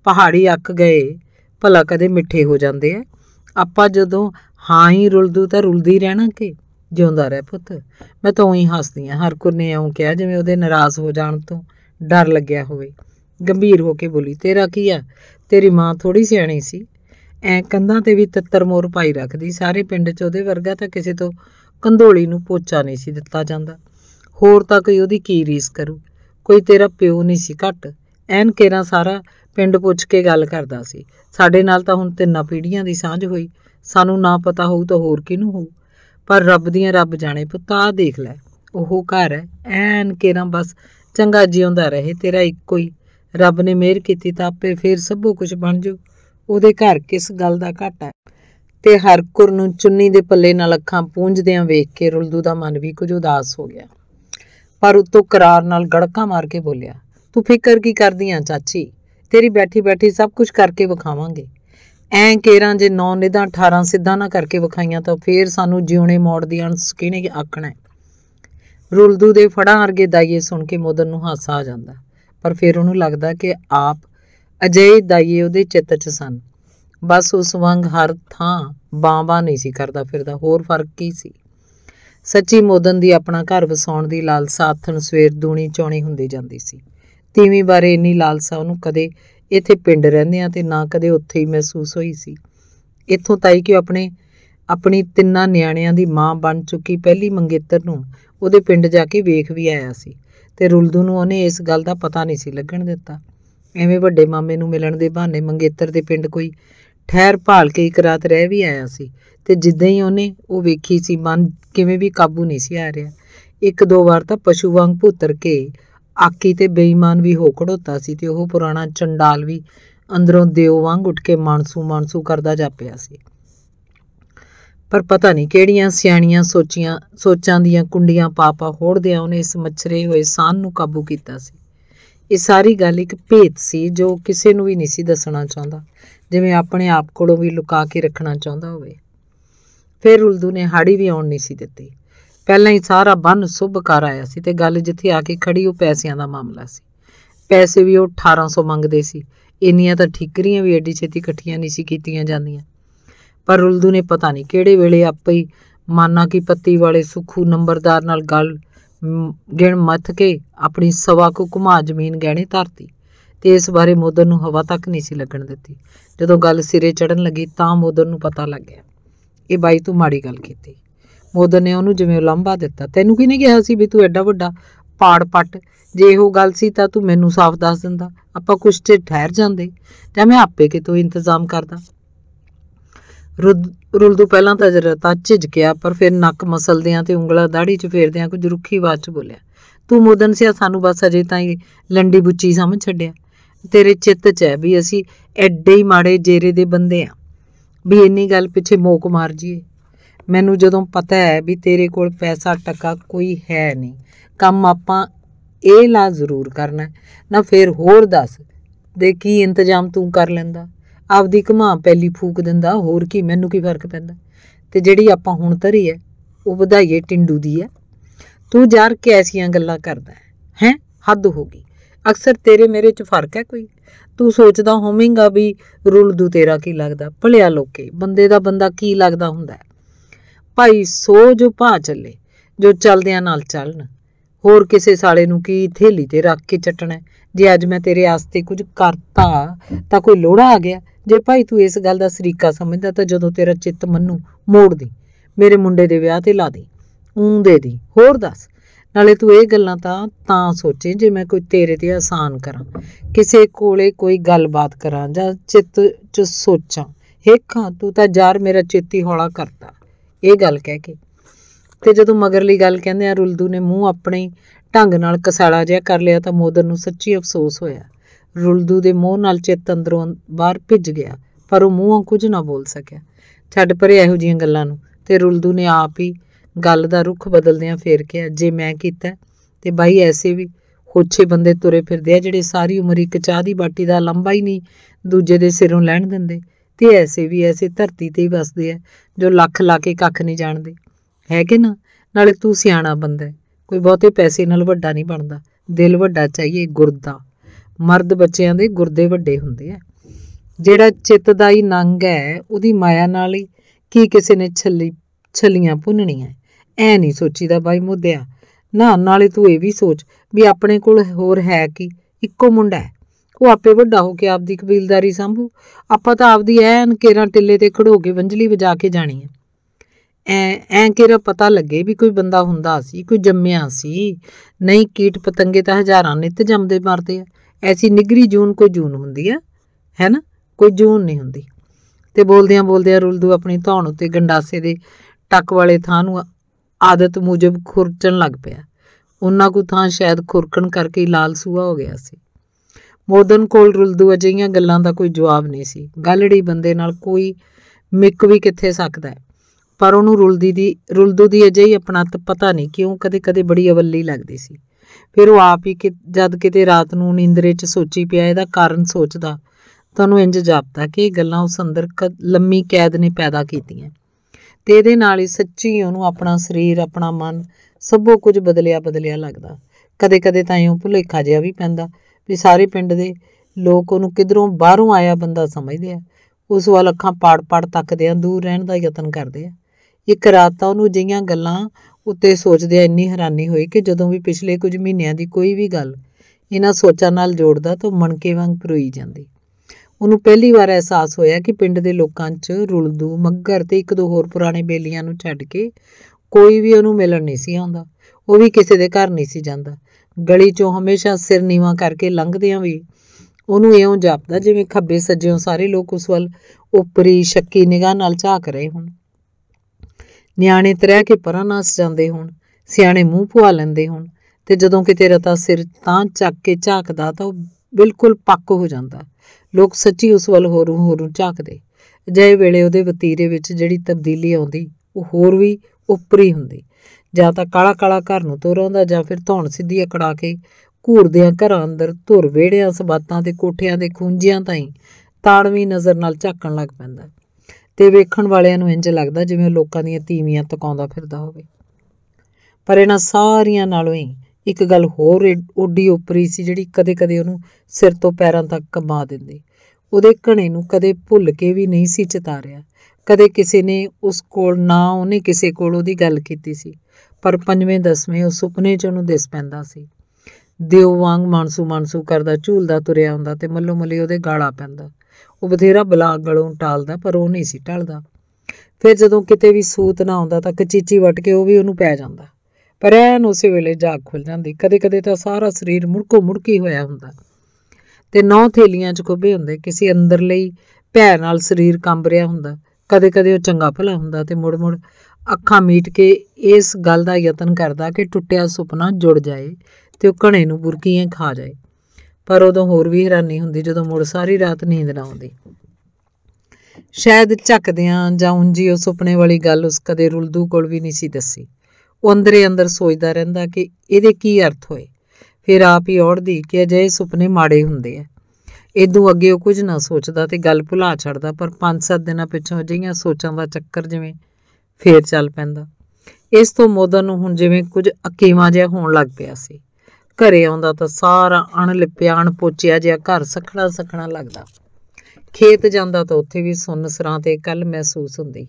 ਪਹਾੜੀ ਅੱਕ ਗਏ ਭਲਾ ਕਦੇ ਮਿੱਠੇ ਹੋ ਜਾਂਦੇ ਆ ਆਪਾਂ ਜਦੋਂ ਹਾਂ ਹੀ ਰੁਲਦੂ ਤਾਂ ਰੁਲਦੀ ਰਹਿਣਾ ਕਿ ਜਿਉਂਦਾ ਰਹਿ ਪੁੱਤ ਮੈਂ ਤਾਂ ਉਹੀ ਹੱਸਦੀ ਆ ਹਰਕੁਰ ਨੇ ਐਉਂ ਕਿਹਾ ਜਿਵੇਂ ਉਹਦੇ ਨਾਰਾਜ਼ ਹੋ ਜਾਣ ਤੋਂ ਡਰ ਲੱਗਿਆ ਹੋਵੇ ਗੰਭੀਰ ਹੋ ਕੇ ਬੋਲੀ ਤੇਰਾ ਕੀ ਆ ਤੇਰੀ ਮਾਂ ਥੋੜੀ ਸਿਆਣੀ ਸੀ ਐ ਕੰਧਾਂ ਤੇ ਵੀ ਤੱਤਰ ਮੋਰ ਪਾਈ ਰੱਖਦੀ ਸਾਰੇ ਪਿੰਡ 'ਚ ਉਹਦੇ ਵਰਗਾ ਤਾਂ ਕਿਸੇ ਤੋਂ ਕੰਧੋਲੀ ਨੂੰ ਪੋਚਾ ਨਹੀਂ ਸੀ ਦਿੱਤਾ ਜਾਂਦਾ ਹੋਰ ਤਾਂ ਕੋਈ ਉਹਦੀ ਕੀ ਰੀਸ ਕਰੂ ਕੋਈ ਤੇਰਾ ਪਿਓ ਨਹੀਂ ਸੀ ਘੱਟ ਐਨ ਕੇਰਾ ਸਾਰਾ ਪਿੰਡ ਪੁੱਛ ਕੇ ਗੱਲ ਕਰਦਾ ਸੀ ਸਾਡੇ ਨਾਲ ਤਾਂ ਹੁਣ ਤਿੰਨਾਂ ਪੀੜ੍ਹੀਆਂ ਦੀ ਸਾਂਝ ਹੋਈ ਸਾਨੂੰ ਨਾ ਪਤਾ ਹੋਊ ਤਾਂ ਹੋਰ ਕਿਹਨੂੰ ਹੋਊ ਪਰ ਰੱਬ ਦੀਆਂ ਰੱਬ ਜਾਣੇ ਪੁੱਤ ਆ ਦੇਖ ਲੈ ਉਹ ਘਰ ਐ ਐਨ ਨਾ ਬਸ ਚੰਗਾ ਜਿਉਂਦਾ ਰਹੇ ਤੇਰਾ ਇੱਕੋ ਹੀ ਰੱਬ ਨੇ ਮਿਹਰ ਕੀਤੀ ਤਾਂ ਆਪੇ ਫੇਰ ਸਭੋ ਕੁਝ ਬਣ ਜੂ ਉਹਦੇ ਘਰ ਕਿਸ ਗੱਲ ਦਾ ਘਾਟਾ ਤੇ ਹਰਕੁਰ ਨੂੰ ਚੁੰਨੀ ਦੇ ਪੱਲੇ ਨਾਲ ਅੱਖਾਂ ਪੂੰਝਦਿਆਂ ਵੇਖ ਕੇ ਰੁਲਦੂ ਦਾ ਮਨ ਵੀ ਕੁਝ ਉਦਾਸ ਹੋ ਗਿਆ ਪਰ ਉਤੋਂ ਕਰਾਰ ਨਾਲ ਗੜਕਾ ਮਾਰ ਕੇ ਬੋਲਿਆ ਤੂੰ ਫਿਕਰ ਕੀ ਕਰਦੀ ਆ ਚਾਚੀ ਤੇਰੀ ਬੈਠੀ ਬੈਠੀ ਸਭ ਕੁਝ ਕਰਕੇ ਵਿਖਾਵਾਂਗੇ ਐਂ ਕੇਰਾਂ ਜੇ ਨੌ ਨਿਦਾਂ 18 ਸਿੱਧਾਂ ਨਾ ਕਰਕੇ ਵਿਖਾਈਆਂ ਤਾਂ ਫੇਰ ਸਾਨੂੰ ਜਿਉਣੇ ਮੋੜ ਦੀ ਅਣਸ ਕਿ ਆਖਣਾ ਰੁਲਦੂ ਦੇ ਫੜਾਂ ਵਰਗੇ ਦਾਈਏ ਸੁਣ ਕੇ ਮੋਦਨ ਨੂੰ ਹਾਸਾ ਆ ਜਾਂਦਾ ਪਰ ਫੇਰ ਉਹਨੂੰ ਲੱਗਦਾ ਕਿ ਆਪ ਅਜੇ ਦਾਈਏ ਉਹਦੇ ਚਿੱਤ 'ਚ ਸਨ ਬਸ ਉਸ ਵਾਂਗ ਹਰ ਥਾਂ ਬਾਂਬਾ ਨਹੀਂ ਸੀ ਕਰਦਾ ਫਿਰਦਾ ਹੋਰ ਫਰਕ ਕੀ ਸੀ ਸੱਚੀ ਮੋਦਨ ਦੀ ਆਪਣਾ ਘਰ ਵਸਾਉਣ ਦੀ ਲਾਲਸਾ ਆਥਣ ਸਵੇਰ ਦੂਣੀ ਚੌਣੀ ਹੁੰਦੀ ਜਾਂਦੀ ਸੀ ਤੀਵੀਂ ਬਾਰੇ ਇੰਨੀ ਲਾਲਸਾ ਉਹਨੂੰ ਕਦੇ ਇੱਥੇ ਪਿੰਡ ਰਹਿੰਦੇ ਆ ਤੇ ਨਾ ਕਦੇ ਉੱਥੇ ਹੀ ਮਹਿਸੂਸ ਹੋਈ ਸੀ ਇੱਥੋਂ ਤਾਈ ਕਿ ਆਪਣੇ ਆਪਣੀ ਤਿੰਨਾਂ ਨਿਆਣਿਆਂ ਦੀ ਮਾਂ ਬਣ ਚੁੱਕੀ ਪਹਿਲੀ ਮੰਗੇਤਰ ਨੂੰ ਉਹਦੇ ਪਿੰਡ ਜਾ ਕੇ ਵੇਖ ਵੀ ਆਇਆ ਸੀ ਤੇ ਰੁਲਦੂ ਨੂੰ ਉਹਨੇ ਇਸ ਗੱਲ ਦਾ ਪਤਾ ਨਹੀਂ ਸੀ ਲੱਗਣ ਦਿੱਤਾ ਐਵੇਂ ਵੱਡੇ ਮਾਮੇ ਨੂੰ ਮਿਲਣ ਦੇ ਬਹਾਨੇ ਮੰਗੇਤਰ ਦੇ ਪਿੰਡ ਕੋਈ ਠਹਿਰ ਭਾਲ ਕੇ ਇੱਕ ਰਾਤ ਰਹਿ ਵੀ ਆਇਆ ਸੀ ਤੇ ਜਿੱਦਾਂ ਹੀ ਉਹਨੇ ਉਹ ਵੇਖੀ ਸੀ ਮਨ ਕਿਵੇਂ ਵੀ ਕਾਬੂ ਨਹੀਂ ਸੀ ਆ ਰਿਹਾ ਇੱਕ ਦੋ ਵਾਰ ਤਾਂ ਪਸ਼ੂ ਵਾਂਗ ਭੁੱਤਰ ਕੇ ਆਕੀ ਤੇ ਬੇਈਮਾਨ ਵੀ ਹੋ ਖੜੋਤਾ ਸੀ ਤੇ ਉਹ ਪੁਰਾਣਾ ਚੰਡਾਲ ਵੀ ਅੰਦਰੋਂ ਦਿਓ ਵਾਂਗ ਉੱਠ ਕੇ ਮਾਨਸੂ ਮਾਨਸੂ ਕਰਦਾ ਜਾਪਿਆ ਸੀ ਪਰ ਪਤਾ ਨਹੀਂ ਕਿਹੜੀਆਂ ਸਿਆਣੀਆਂ ਸੋਚੀਆਂ ਸੋਚਾਂ ਦੀਆਂ ਕੁੰਡੀਆਂ ਪਾਪਾ ਆ ਉਹਨੇ ਇਸ ਮਛਰੇ ਹੋਏ ਸਾਨ ਨੂੰ ਕਾਬੂ ਕੀਤਾ ਸੀ ਇਹ ਸਾਰੀ ਗੱਲ ਇੱਕ ਭੇਤ ਸੀ ਜੋ ਕਿਸੇ ਨੂੰ ਵੀ ਨਹੀਂ ਸੀ ਦੱਸਣਾ ਚਾਹੁੰਦਾ ਜਿਵੇਂ ਆਪਣੇ ਆਪ ਕੋਲੋਂ ਵੀ ਲੁਕਾ ਕੇ ਰੱਖਣਾ ਚਾਹੁੰਦਾ ਹੋਵੇ ਫਿਰ ਉਲਦੂ ਨੇ ਹਾੜੀ ਵੀ ਆਉਣ ਨਹੀਂ ਸੀ ਦਿੱਤੀ ਪਹਿਲਾਂ ਹੀ ਸਾਰਾ ਬੰਨ ਸੁਭ ਕਰ ਆਇਆ ਸੀ ਤੇ ਗੱਲ ਜਿੱਥੇ ਆ ਕੇ ਖੜੀ ਉਹ ਪੈਸਿਆਂ ਦਾ ਮਾਮਲਾ ਸੀ ਪੈਸੇ ਵੀ ਉਹ 1800 ਮੰਗਦੇ ਸੀ ਇੰਨੀਆਂ ਤਾਂ ਠਿਕਰੀਆਂ ਵੀ ਐਡੀ ਛੇਤੀ ਇਕੱਠੀਆਂ ਨਹੀਂ ਸੀ ਕੀਤੀਆਂ ਜਾਂਦੀਆਂ ਪਰ ਰੁਲਦੂ ਨੇ ਪਤਾ ਨਹੀਂ ਕਿਹੜੇ ਵੇਲੇ ਆਪੇ ਹੀ ਮਾਨਾ ਕੀ ਪੱਤੀ ਵਾਲੇ ਸੁਖੂ ਨੰਬਰਦਾਰ ਨਾਲ ਗੱਲ ਗਿਣ ਮੱਥ ਕੇ ਆਪਣੀ ਸਵਾ ਕੋ ਘੁਮਾ ਜ਼ਮੀਨ ਗਹਿਣੇ ਧਰਤੀ ਤੇ ਇਸ ਬਾਰੇ ਮੋਦਰ ਨੂੰ ਹਵਾ ਤੱਕ ਨਹੀਂ ਸੀ ਲੱਗਣ ਦਿੱਤੀ ਜਦੋਂ ਗੱਲ ਸਿਰੇ ਚੜਨ ਲੱਗੀ ਤਾਂ ਮੋਦਰ ਨੂੰ ਪਤਾ ਲੱਗ ਗਿਆ ਇਹ ਬਾਈ ਤੂੰ ਮਾੜੀ ਗੱਲ ਕੀਤੀ ਮੋਦਰ ਨੇ ਉਹਨੂੰ ਜਿਵੇਂ ਉਲੰਭਾ ਦਿੱਤਾ ਤੈਨੂੰ ਕਿਹਨੇ ਕਿਹਾ ਸੀ ਵੀ ਤੂੰ ਐਡਾ ਵੱਡਾ ਪਾੜ ਪੱਟ ਜੇ ਇਹੋ ਗੱਲ ਸੀ ਤਾਂ ਤੂੰ ਮੈਨੂੰ ਸਾਫ਼ ਦੱਸ ਦਿੰਦਾ ਆਪਾਂ ਕੁਛ ਤੇ ਠਹਿਰ ਜਾਂਦੇ ਜਾਂ ਮੈਂ ਆਪੇ ਕਿਤੋਂ ਇੰਤਜ਼ਾਮ ਕਰਦਾ ਰੁਲਦੂ ਪਹਿਲਾਂ ਤਾਂ ਜਰਾ ਤਾਂ ਝਿਜਕਿਆ ਪਰ ਫਿਰ ਨੱਕ ਮਸਲਦਿਆਂ ਤੇ ਉਂਗਲਾਂ ਦਾੜੀ 'ਚ ਫੇਰਦਿਆਂ ਕੁਝ ਰੁੱਖੀ ਬਾਤ 'ਚ ਬੋਲਿਆ ਤੂੰ ਮੋਦਨ ਸਿਆ ਸਾਨੂੰ ਬਸ ਅਜੇ ਤਾਂ ਹੀ ਲੰਡੀ ਬੁੱਚੀ ਸਮਝ ਛੱਡਿਆ ਤੇਰੇ ਚਿੱਤ 'ਚ ਹੈ ਵੀ ਅਸੀਂ ਐਡੇ ਹੀ ਮਾੜੇ ਜੇਰੇ ਦੇ ਬੰਦੇ ਆ ਵੀ ਇੰਨੀ ਗੱਲ ਪਿੱਛੇ ਮੋਕ ਮਾਰ ਜੀਏ ਮੈਨੂੰ ਜਦੋਂ ਪਤਾ ਹੈ ਵੀ ਤੇਰੇ ਕੋਲ ਪੈਸਾ ਟੱਕਾ ਕੋਈ ਹੈ ਨਹੀਂ ਕੰਮ ਆਪਾਂ ਇਹ ਲਾ ਜ਼ਰੂਰ ਕਰਨਾ ਨਾ ਫੇਰ ਹੋਰ ਦੱਸ ਦੇ ਕੀ ਇੰਤਜ਼ਾਮ ਤੂੰ ਕਰ ਲੈਂਦਾ ਆਪਦੀ ਘਮਾ ਪਹਿਲੀ ਫੂਕ ਦਿੰਦਾ ਹੋਰ ਕੀ ਮੈਨੂੰ ਕੀ ਫਰਕ ਪੈਂਦਾ ਤੇ ਜਿਹੜੀ ਆਪਾਂ ਹੁਣ ਧਰੀ ਹੈ ਉਹ ਵਧਾਈਏ ਟਿੰਡੂ ਦੀ ਹੈ ਤੂੰ ਯਾਰ ਕੈਸੀਆਂ ਗੱਲਾਂ ਕਰਦਾ ਹੈ ਹੱਦ ਹੋ ਗਈ ਅਕਸਰ ਤੇਰੇ ਮੇਰੇ 'ਚ ਫਰਕ ਹੈ ਕੋਈ ਤੂੰ ਸੋਚਦਾ ਹੋਵੇਂਗਾ ਵੀ ਦੂ ਤੇਰਾ ਕੀ ਲੱਗਦਾ ਭਲਿਆ ਲੋਕੇ ਬੰਦੇ ਦਾ ਬੰਦਾ ਕੀ ਲੱਗਦਾ ਹੁੰਦਾ ਭਾਈ ਸੋ ਜੋ ਭਾ ਚੱਲੇ ਜੋ ਚਲਦਿਆਂ ਨਾਲ ਚੱਲਣ ਹੋਰ ਕਿਸੇ ਸਾਲੇ ਨੂੰ ਕੀ ਥੇਲੀ ਤੇ ਰੱਖ ਕੇ ਚੱਟਣਾ ਜੇ ਅੱਜ ਮੈਂ ਤੇਰੇ ਆਸਤੇ ਕੁਝ ਕਰਤਾ ਤਾਂ ਕੋਈ ਲੋੜਾ ਆ ਗਿਆ ਜੇ ਭਾਈ ਤੂੰ ਇਸ ਗੱਲ ਦਾ ਸਰੀਕਾ ਸਮਝਦਾ ਤਾਂ ਜਦੋਂ ਤੇਰਾ ਚਿੱਤ ਮੰਨੂ ਮੋੜ ਦੇ ਮੇਰੇ ਮੁੰਡੇ ਦੇ ਵਿਆਹ ਤੇ ਲਾ ਦੇ ਉਂ ਦੇ ਦੀ ਹੋਰ ਦੱਸ ਨਾਲੇ ਤੂੰ ਇਹ ਗੱਲਾਂ ਤਾਂ ਤਾਂ ਸੋਚੇ ਜੇ ਮੈਂ ਕੋਈ ਤੇਰੇ ਤੇ ਆਸਾਨ ਕਰਾਂ ਕਿਸੇ ਕੋਲੇ ਕੋਈ ਗੱਲਬਾਤ ਕਰਾਂ ਜਾਂ ਚਿੱਤ ਚ ਸੋਚਾਂ ਹੇਖਾਂ ਤੂੰ ਤਾਂ ਯਾਰ ਮੇਰਾ ਚੇਤੀ ਹੌਲਾ ਕਰਤਾ ਇਹ ਗੱਲ ਕਹਿ ਕੇ ਤੇ ਜਦੋਂ ਮਗਰਲੀ ਗੱਲ ਕਹਿੰਦੇ ਆ ਰੁਲਦੂ ਨੇ ਮੂੰਹ ਆਪਣੇ ਢੰਗ ਨਾਲ ਕਸਾਲਾ ਜਿਹਾ ਕਰ ਲਿਆ ਤਾਂ ਮੋਦਰ ਨੂੰ ਸੱਚੀ ਅਫਸੋਸ ਹੋਇਆ ਰੁਲਦੂ ਦੇ ਮੂੰਹ ਨਾਲ ਚਿੱਤ ਅੰਦਰੋਂ ਬਾਹਰ ਭਿੱਜ ਗਿਆ ਪਰ ਉਹ ਮੂੰਹੋਂ ਕੁਝ ਨਾ ਬੋਲ ਸਕਿਆ ਛੱਡ ਪਰੇ ਇਹੋ ਜੀਆਂ ਗੱਲਾਂ ਨੂੰ ਤੇ ਰੁਲਦੂ ਨੇ ਆਪ ਹੀ ਗੱਲ ਦਾ ਰੁਖ ਬਦਲਦਿਆਂ ਫੇਰ ਕਿਹਾ ਜੇ ਮੈਂ ਕੀਤਾ ਤੇ ਬਾਈ ਐਸੇ ਵੀ ਹੋਛੇ ਬੰਦੇ ਤੁਰੇ ਫਿਰਦੇ ਆ ਜਿਹੜੇ ਸਾਰੀ ਉਮਰ ਇੱਕ ਚਾਹ ਦੀ ਬਾਟੀ ਦਾ ਲੰਬਾ ਹੀ ਨਹੀਂ ਦੂਜੇ ਦੇ ਸਿਰੋਂ ਲੈਣ ਦਿੰਦੇ ਤੇ ਐਸੇ ਵੀ ਐਸੇ ਧਰਤੀ ਤੇ ਹੀ ਵਸਦੇ ਐ ਜੋ ਲੱਖ ਲਾ ਕੇ ਕੱਖ ਨਹੀਂ ਜਾਣਦੇ ਹੈ ਕਿ ਨਾ ਨਾਲੇ ਤੂੰ ਸਿਆਣਾ ਬੰਦਾ ਹੈ ਕੋਈ ਬਹੁਤੇ ਪੈਸੇ ਨਾਲ ਵੱਡਾ ਨਹੀਂ ਬਣਦਾ ਦਿਲ ਵੱਡਾ ਚਾਹੀਏ ਗੁਰਦਾ ਮਰਦ ਬੱਚਿਆਂ ਦੇ ਗੁਰਦੇ ਵੱਡੇ ਹੁੰਦੇ ਐ ਜਿਹੜਾ ਚਿੱਤ ਦਾ ਹੀ ਨੰਗ ਹੈ ਉਹਦੀ ਮਾਇਆ ਨਾਲ ਹੀ ਕੀ ਕਿਸੇ ਨੇ ਛੱਲੀ ਛੱਲੀਆਂ ਪੁੰਨਣੀਆਂ ਐ ਨਹੀਂ ਸੋਚੀਦਾ ਬਾਈ ਮੁੱਦਿਆ ਨਾ ਨਾਲੇ ਤੂੰ ਇਹ ਵੀ ਸੋਚ ਵੀ ਆਪਣੇ ਕੋਲ ਹੋਰ ਹੈ ਕੀ ਇੱਕੋ ਮੁੰਡਾ ਹੈ ਉਹ ਆਪੇ ਵੱਡਾ ਹੋ ਕੇ ਆਪਦੀ ਕਬੀਲਦਾਰੀ ਸੰਭੂ ਆਪਾਂ ਤਾਂ ਆਪਦੀ ਐਨ ਕੇਰਾਂ ਟਿੱਲੇ ਤੇ ਖੜੋ ਕੇ ਵੰਝਲੀ ਵਜਾ ਕੇ ਜਾਣੀ ਐ ਐ ਕੇਰਾ ਪਤਾ ਲੱਗੇ ਵੀ ਕੋਈ ਬੰਦਾ ਹੁੰਦਾ ਸੀ ਕੋਈ ਜੰਮਿਆ ਸੀ ਨਹੀਂ ਕੀਟ ਪਤੰਗੇ ਤਾਂ ਹਜ਼ਾਰਾਂ ਨਿੱਤ ਜੰਮਦੇ ਮਰਦੇ ਐ ਐਸੀ ਨਿਗਰੀ ਜੂਨ ਕੋਈ ਜੂਨ ਹੁੰਦੀ ਐ ਹੈਨਾ ਕੋਈ ਜੂਨ ਨਹੀਂ ਹੁੰਦੀ ਤੇ ਬੋਲਦਿਆਂ ਬੋਲਦਿਆਂ ਰੁਲਦੂ ਆਪਣੀ ਧੌਣ ਉੱਤੇ ਗੰਡਾਸੇ ਦੇ ਟੱਕ ਵਾਲੇ ਥਾਂ ਨੂੰ ਆਦਤ ਮੁਜਬ ਖੁਰਚਣ ਲੱਗ ਪਿਆ ਉਹਨਾਂ ਕੋ ਥਾਂ ਸ਼ਾਇਦ ਖੁਰਕਣ ਕਰਕੇ ਲਾਲ ਸੂਆ ਹੋ ਗਿਆ ਸੀ ਮੋਦਨ ਕੋਲ ਰੁਲਦੂ ਅਜਿਹੀਆਂ ਗੱਲਾਂ ਦਾ ਕੋਈ ਜਵਾਬ ਨਹੀਂ ਸੀ ਗੱਲੜੀ ਬੰਦੇ ਨਾਲ ਕੋਈ ਮਿੱਕ ਵੀ ਕਿੱਥੇ ਸਕਦਾ ਹੈ ਪਰ ਉਹਨੂੰ ਰੁਲਦੀ ਦੀ ਰੁਲਦੂ ਦੀ ਅਜਿਹੀ ਅਪਣਤ ਪਤਾ ਨਹੀਂ ਕਿਉਂ ਕਦੇ-ਕਦੇ ਬੜੀ ਅਵੱਲੀ ਲੱਗਦੀ ਸੀ ਫਿਰ ਉਹ ਆਪ ਹੀ ਕਿ ਜਦ ਕਿਤੇ ਰਾਤ ਨੂੰ ਨੀਂਦਰੇ 'ਚ ਸੋਚੀ ਪਿਆ ਇਹਦਾ ਕਾਰਨ ਸੋਚਦਾ ਤੁਹਾਨੂੰ ਇੰਜ ਜਾਪਦਾ ਕਿ ਇਹ ਗੱਲਾਂ ਉਸ ਅੰਦਰ ਲੰਮੀ ਕੈਦ ਨੇ ਪੈਦਾ ਕੀਤੀਆਂ ਤੇ ਇਹਦੇ ਨਾਲ ਹੀ ਸੱਚੀ ਉਹਨੂੰ ਆਪਣਾ ਸਰੀਰ ਆਪਣਾ ਮਨ ਸਭੋ ਕੁਝ ਬਦਲਿਆ ਬਦਲਿਆ ਲੱਗਦਾ ਕਦੇ-ਕਦੇ ਤਾਂ ਇਉਂ ਭੁਲੇਖਾ ਜਿਹਾ ਵੀ ਪੈਂਦਾ ਵੀ ਸਾਰੇ ਪਿੰਡ ਦੇ ਲੋਕ ਉਹਨੂੰ ਕਿਧਰੋਂ ਬਾਹਰੋਂ ਆਇਆ ਬੰਦਾ ਸਮਝਦੇ ਆ ਉਸ ਵੱਲ ਅੱਖਾਂ ਪਾੜ-ਪਾੜ ਤੱਕਦੇ ਆ ਦੂਰ ਰਹਿਣ ਦਾ ਯਤਨ ਕਰਦੇ ਆ ਇੱਕ ਰਾਤ ਤਾਂ ਉਹਨੂੰ ਜਿਹੀਆਂ ਗੱਲਾਂ ਉੱਤੇ ਸੋਚਦੇ ਆ ਇੰਨੀ ਹੈਰਾਨੀ ਹੋਈ ਕਿ ਜਦੋਂ ਵੀ ਪਿਛਲੇ ਕੁਝ ਮਹੀਨਿਆਂ ਦੀ ਕੋਈ ਵੀ ਗੱਲ ਇਹਨਾਂ ਸੋਚਾਂ ਨਾਲ ਜੋੜਦਾ ਤਾਂ ਮਣਕੇ ਵਾਂਗ ਪਰੋਈ ਜਾਂਦੀ ਉਹਨੂੰ ਪਹਿਲੀ ਵਾਰ ਅਹਿਸਾਸ ਹੋਇਆ ਕਿ ਪਿੰਡ ਦੇ ਲੋਕਾਂ 'ਚ ਰੁਲਦੂ ਮੱਗਰ ਤੇ ਇੱਕ ਦੋ ਹੋਰ ਪੁਰਾਣੇ ਬੇਲੀਆਂ ਨੂੰ ਛੱਡ ਕੇ ਕੋਈ ਵੀ ਉਹਨੂੰ ਮਿਲਣ ਨਹੀਂ ਸੀ ਆਉਂਦਾ ਉਹ ਵੀ ਕਿਸੇ ਦੇ ਘਰ ਨਹੀਂ ਸੀ ਜਾਂਦਾ ਗਲੀ 'ਚੋਂ ਹਮੇਸ਼ਾ ਸਿਰ ਨੀਵਾ ਕਰਕੇ ਲੰਘਦਿਆਂ ਵੀ ਉਹਨੂੰ ਇਉਂ ਜਾਪਦਾ ਜਿਵੇਂ ਖੱਬੇ ਸੱਜਿਓਂ ਸਾਰੇ ਲੋਕ ਉਸ ਵੱਲ ਉਪਰੀ ਸ਼ੱਕੀ ਨਿਗਾਹ ਨਾਲ ਝਾਕ ਰਹੇ ਹੋਣ ਨਿਆਣੇ ਤਰਹਿ ਕੇ ਪਰਾਂ ਨਾਸ ਜਾਂਦੇ ਹੋਣ ਸਿਆਣੇ ਮੂੰਹ ਪੁਆ ਲੈਂਦੇ ਹੋਣ ਤੇ ਜਦੋਂ ਕਿਤੇ ਰਤਾ ਸਿਰ ਤਾਂ ਚੱਕ ਕੇ ਝਾਕਦਾ ਤਾਂ ਉਹ ਬਿਲਕੁਲ ਪੱਕ ਹੋ ਜਾਂਦਾ ਲੋਕ ਸੱਚੀ ਉਸ ਵੱਲ ਹੋਰ ਹੋਰ ਝਾਕਦੇ ਜੇ ਵੇਲੇ ਉਹਦੇ ਵਤੀਰੇ ਵਿੱਚ ਜਿਹੜੀ ਤਬਦੀਲੀ ਆਉਂਦੀ ਉਹ ਹੋਰ ਵੀ ਉਪਰੀ ਹੁੰਦੀ ਜਾਂ ਤਾਂ ਕਾਲਾ ਕਾਲਾ ਘਰ ਨੂੰ ਆਉਂਦਾ ਜਾਂ ਫਿਰ ਧੌਣ ਸਿੱਧੀ ਅਕੜਾ ਕੇ ਘੂਰਦਿਆਂ ਘਰਾਂ ਅੰਦਰ ਧੁਰ ਵੇੜਿਆਂ ਸਬਾਤਾਂ ਤੇ ਕੋਠਿਆਂ ਦੇ ਖੂੰਜਿਆਂ ਤਾਈਂ ਤਾੜਵੀਂ ਨਜ਼ਰ ਨਾਲ ਝਾਕਣ ਲੱਗ ਪੈਂਦਾ ਤੇ ਵੇਖਣ ਵਾਲਿਆਂ ਨੂੰ ਇੰਜ ਲੱਗਦਾ ਜਿਵੇਂ ਲੋਕਾਂ ਦੀਆਂ ਤੀਵੀਆਂ ਤਕਾਉਂਦਾ ਫਿਰਦਾ ਹੋਵੇ ਪਰ ਇਹਨਾਂ ਸਾਰੀਆਂ ਨਾਲੋਂ ਹੀ ਇੱਕ ਗੱਲ ਹੋਰ ਓਡੀ ਉਪਰੀ ਸੀ ਜਿਹੜੀ ਕਦੇ-ਕਦੇ ਉਹਨੂੰ ਸਿਰ ਤੋਂ ਪੈਰਾਂ ਤੱਕ ਕੰਬਾ ਦਿੰਦੀ ਉਹਦੇ ਘਣੇ ਨੂੰ ਕਦੇ ਭੁੱਲ ਕੇ ਵੀ ਨਹੀਂ ਸੀ ਚਿਤਾਰਿਆ ਕਦੇ ਕਿਸੇ ਨੇ ਉਸ ਕੋਲ ਨਾ ਉਹਨੇ ਕਿਸੇ ਕੋਲ ਉਹਦੀ ਗੱਲ ਕੀਤੀ ਸੀ ਪਰ ਪੰਜਵੇਂ ਦਸਵੇਂ ਉਹ ਸੁਪਨੇ 'ਚ ਉਹਨੂੰ ਦਿਸ ਪੈਂਦਾ ਸੀ ਦਿਓ ਵਾਂਗ ਮਾਨਸੂ ਮਾਨਸੂ ਕਰਦਾ ਝੂਲਦਾ ਤੁਰਿਆ ਹੁੰਦਾ ਤੇ ਮੱਲੋ ਮੱਲੀ ਉਹਦੇ ਗਾਲਾਂ ਪੈਂਦਾ ਉਹ ਬਥੇਰਾ ਬਲਾ ਗਲੋਂ ਟਾਲਦਾ ਪਰ ਉਹ ਨਹੀਂ ਸੀ ਟਲਦਾ ਫਿਰ ਜਦੋਂ ਕਿਤੇ ਵੀ ਸੂਤ ਨਾ ਆਉਂਦਾ ਤਾਂ ਕਚੀਚੀ ਵਟ ਕੇ ਉਹ ਵੀ ਉਹਨੂੰ ਪੈ ਜਾਂਦਾ ਪਰ ਐਨ ਉਸੇ ਵੇਲੇ ਜਾਗ ਖੁੱਲ ਜਾਂਦੀ ਕਦੇ-ਕਦੇ ਤਾਂ ਸਾਰਾ ਸਰੀਰ ਮੁੜਕੋ ਮੁੜਕੀ ਹੋਇਆ ਹੁੰਦਾ ਤੇ ਨੌ ਥੇਲੀਆਂ 'ਚ ਖੁੱਬੇ ਹੁੰਦੇ ਕਿਸੇ ਅੰਦਰ ਲਈ ਭੈ ਨਾਲ ਸਰੀਰ ਕੰਬ ਰਿਹਾ ਹੁੰਦਾ ਕਦੇ-ਕਦੇ ਉਹ ਚੰਗਾ ਭਲਾ ਹੁੰਦਾ ਤੇ ਮੁੜ-ਮੁੜ ਅੱਖਾਂ ਮੀਟ ਕੇ ਇਸ ਗੱਲ ਦਾ ਯਤਨ ਕਰਦਾ ਕਿ ਟੁੱਟਿਆ ਸੁਪਨਾ ਜੁੜ ਜਾਏ ਤੇ ਉਹ ਘਣੇ ਨੂੰ ਬੁਰਕੀਆਂ ਖਾ ਜਾਏ ਪਰ ਉਦੋਂ ਹੋਰ ਵੀ ਹੈਰਾਨੀ ਹੁੰਦੀ ਜਦੋਂ ਮੁੜ ਸਾਰੀ ਰਾਤ ਨੀਂਦ ਨਾ ਆਉਂਦੀ ਸ਼ਾਇਦ ਝੱਕਦਿਆਂ ਜਾਂ ਉਂਜੀ ਉਹ ਸੁਪਨੇ ਵਾਲੀ ਗੱਲ ਉਸ ਕਦੇ ਰੁਲਦੂ ਕੋਲ ਵੀ ਨਹੀਂ ਸੀ ਦੱਸੀ ਉਹ ਅੰਦਰੇ ਅੰਦਰ ਸੋਚਦਾ ਰਹਿੰਦਾ ਕਿ ਇਹਦੇ ਕੀ ਅਰਥ ਹੋਏ ਫਿਰ ਆਪ ਹੀ ਔੜਦੀ ਕਿ ਅਜਿਹੇ ਸੁਪਨੇ ਮਾੜੇ ਹੁੰਦੇ ਆ ਇਦੋਂ ਅੱਗੇ ਉਹ ਕੁਝ ਨਾ ਸੋਚਦਾ ਤੇ ਗੱਲ ਭੁਲਾ ਛੱਡਦਾ ਪਰ 5-7 ਦਿਨਾਂ ਪਿੱਛੋਂ ਅਜਿਹੀਆਂ ਸੋਚਾਂ ਦਾ ਚੱਕਰ ਜਿਵੇਂ ਫੇਰ ਚੱਲ ਪੈਂਦਾ ਇਸ ਤੋਂ ਮੋਦਨ ਨੂੰ ਹੁਣ ਜਿਵੇਂ ਕੁਝ ਅਕੀਵਾ ਜਿਹਾ ਹੋਣ ਲੱਗ ਪਿਆ ਸੀ ਘਰੇ ਆਉਂਦਾ ਤਾਂ ਸਾਰਾ ਲਿਪਿਆਣ ਪੋਚਿਆ ਜਿਹਾ ਘਰ ਸਖਣਾ ਸਖਣਾ ਲੱਗਦਾ ਖੇਤ ਜਾਂਦਾ ਤਾਂ ਉੱਥੇ ਵੀ ਸੁੰਨ ਸਰਾਂ ਤੇ ਕੱਲ ਮਹਿਸੂਸ ਹੁੰਦੀ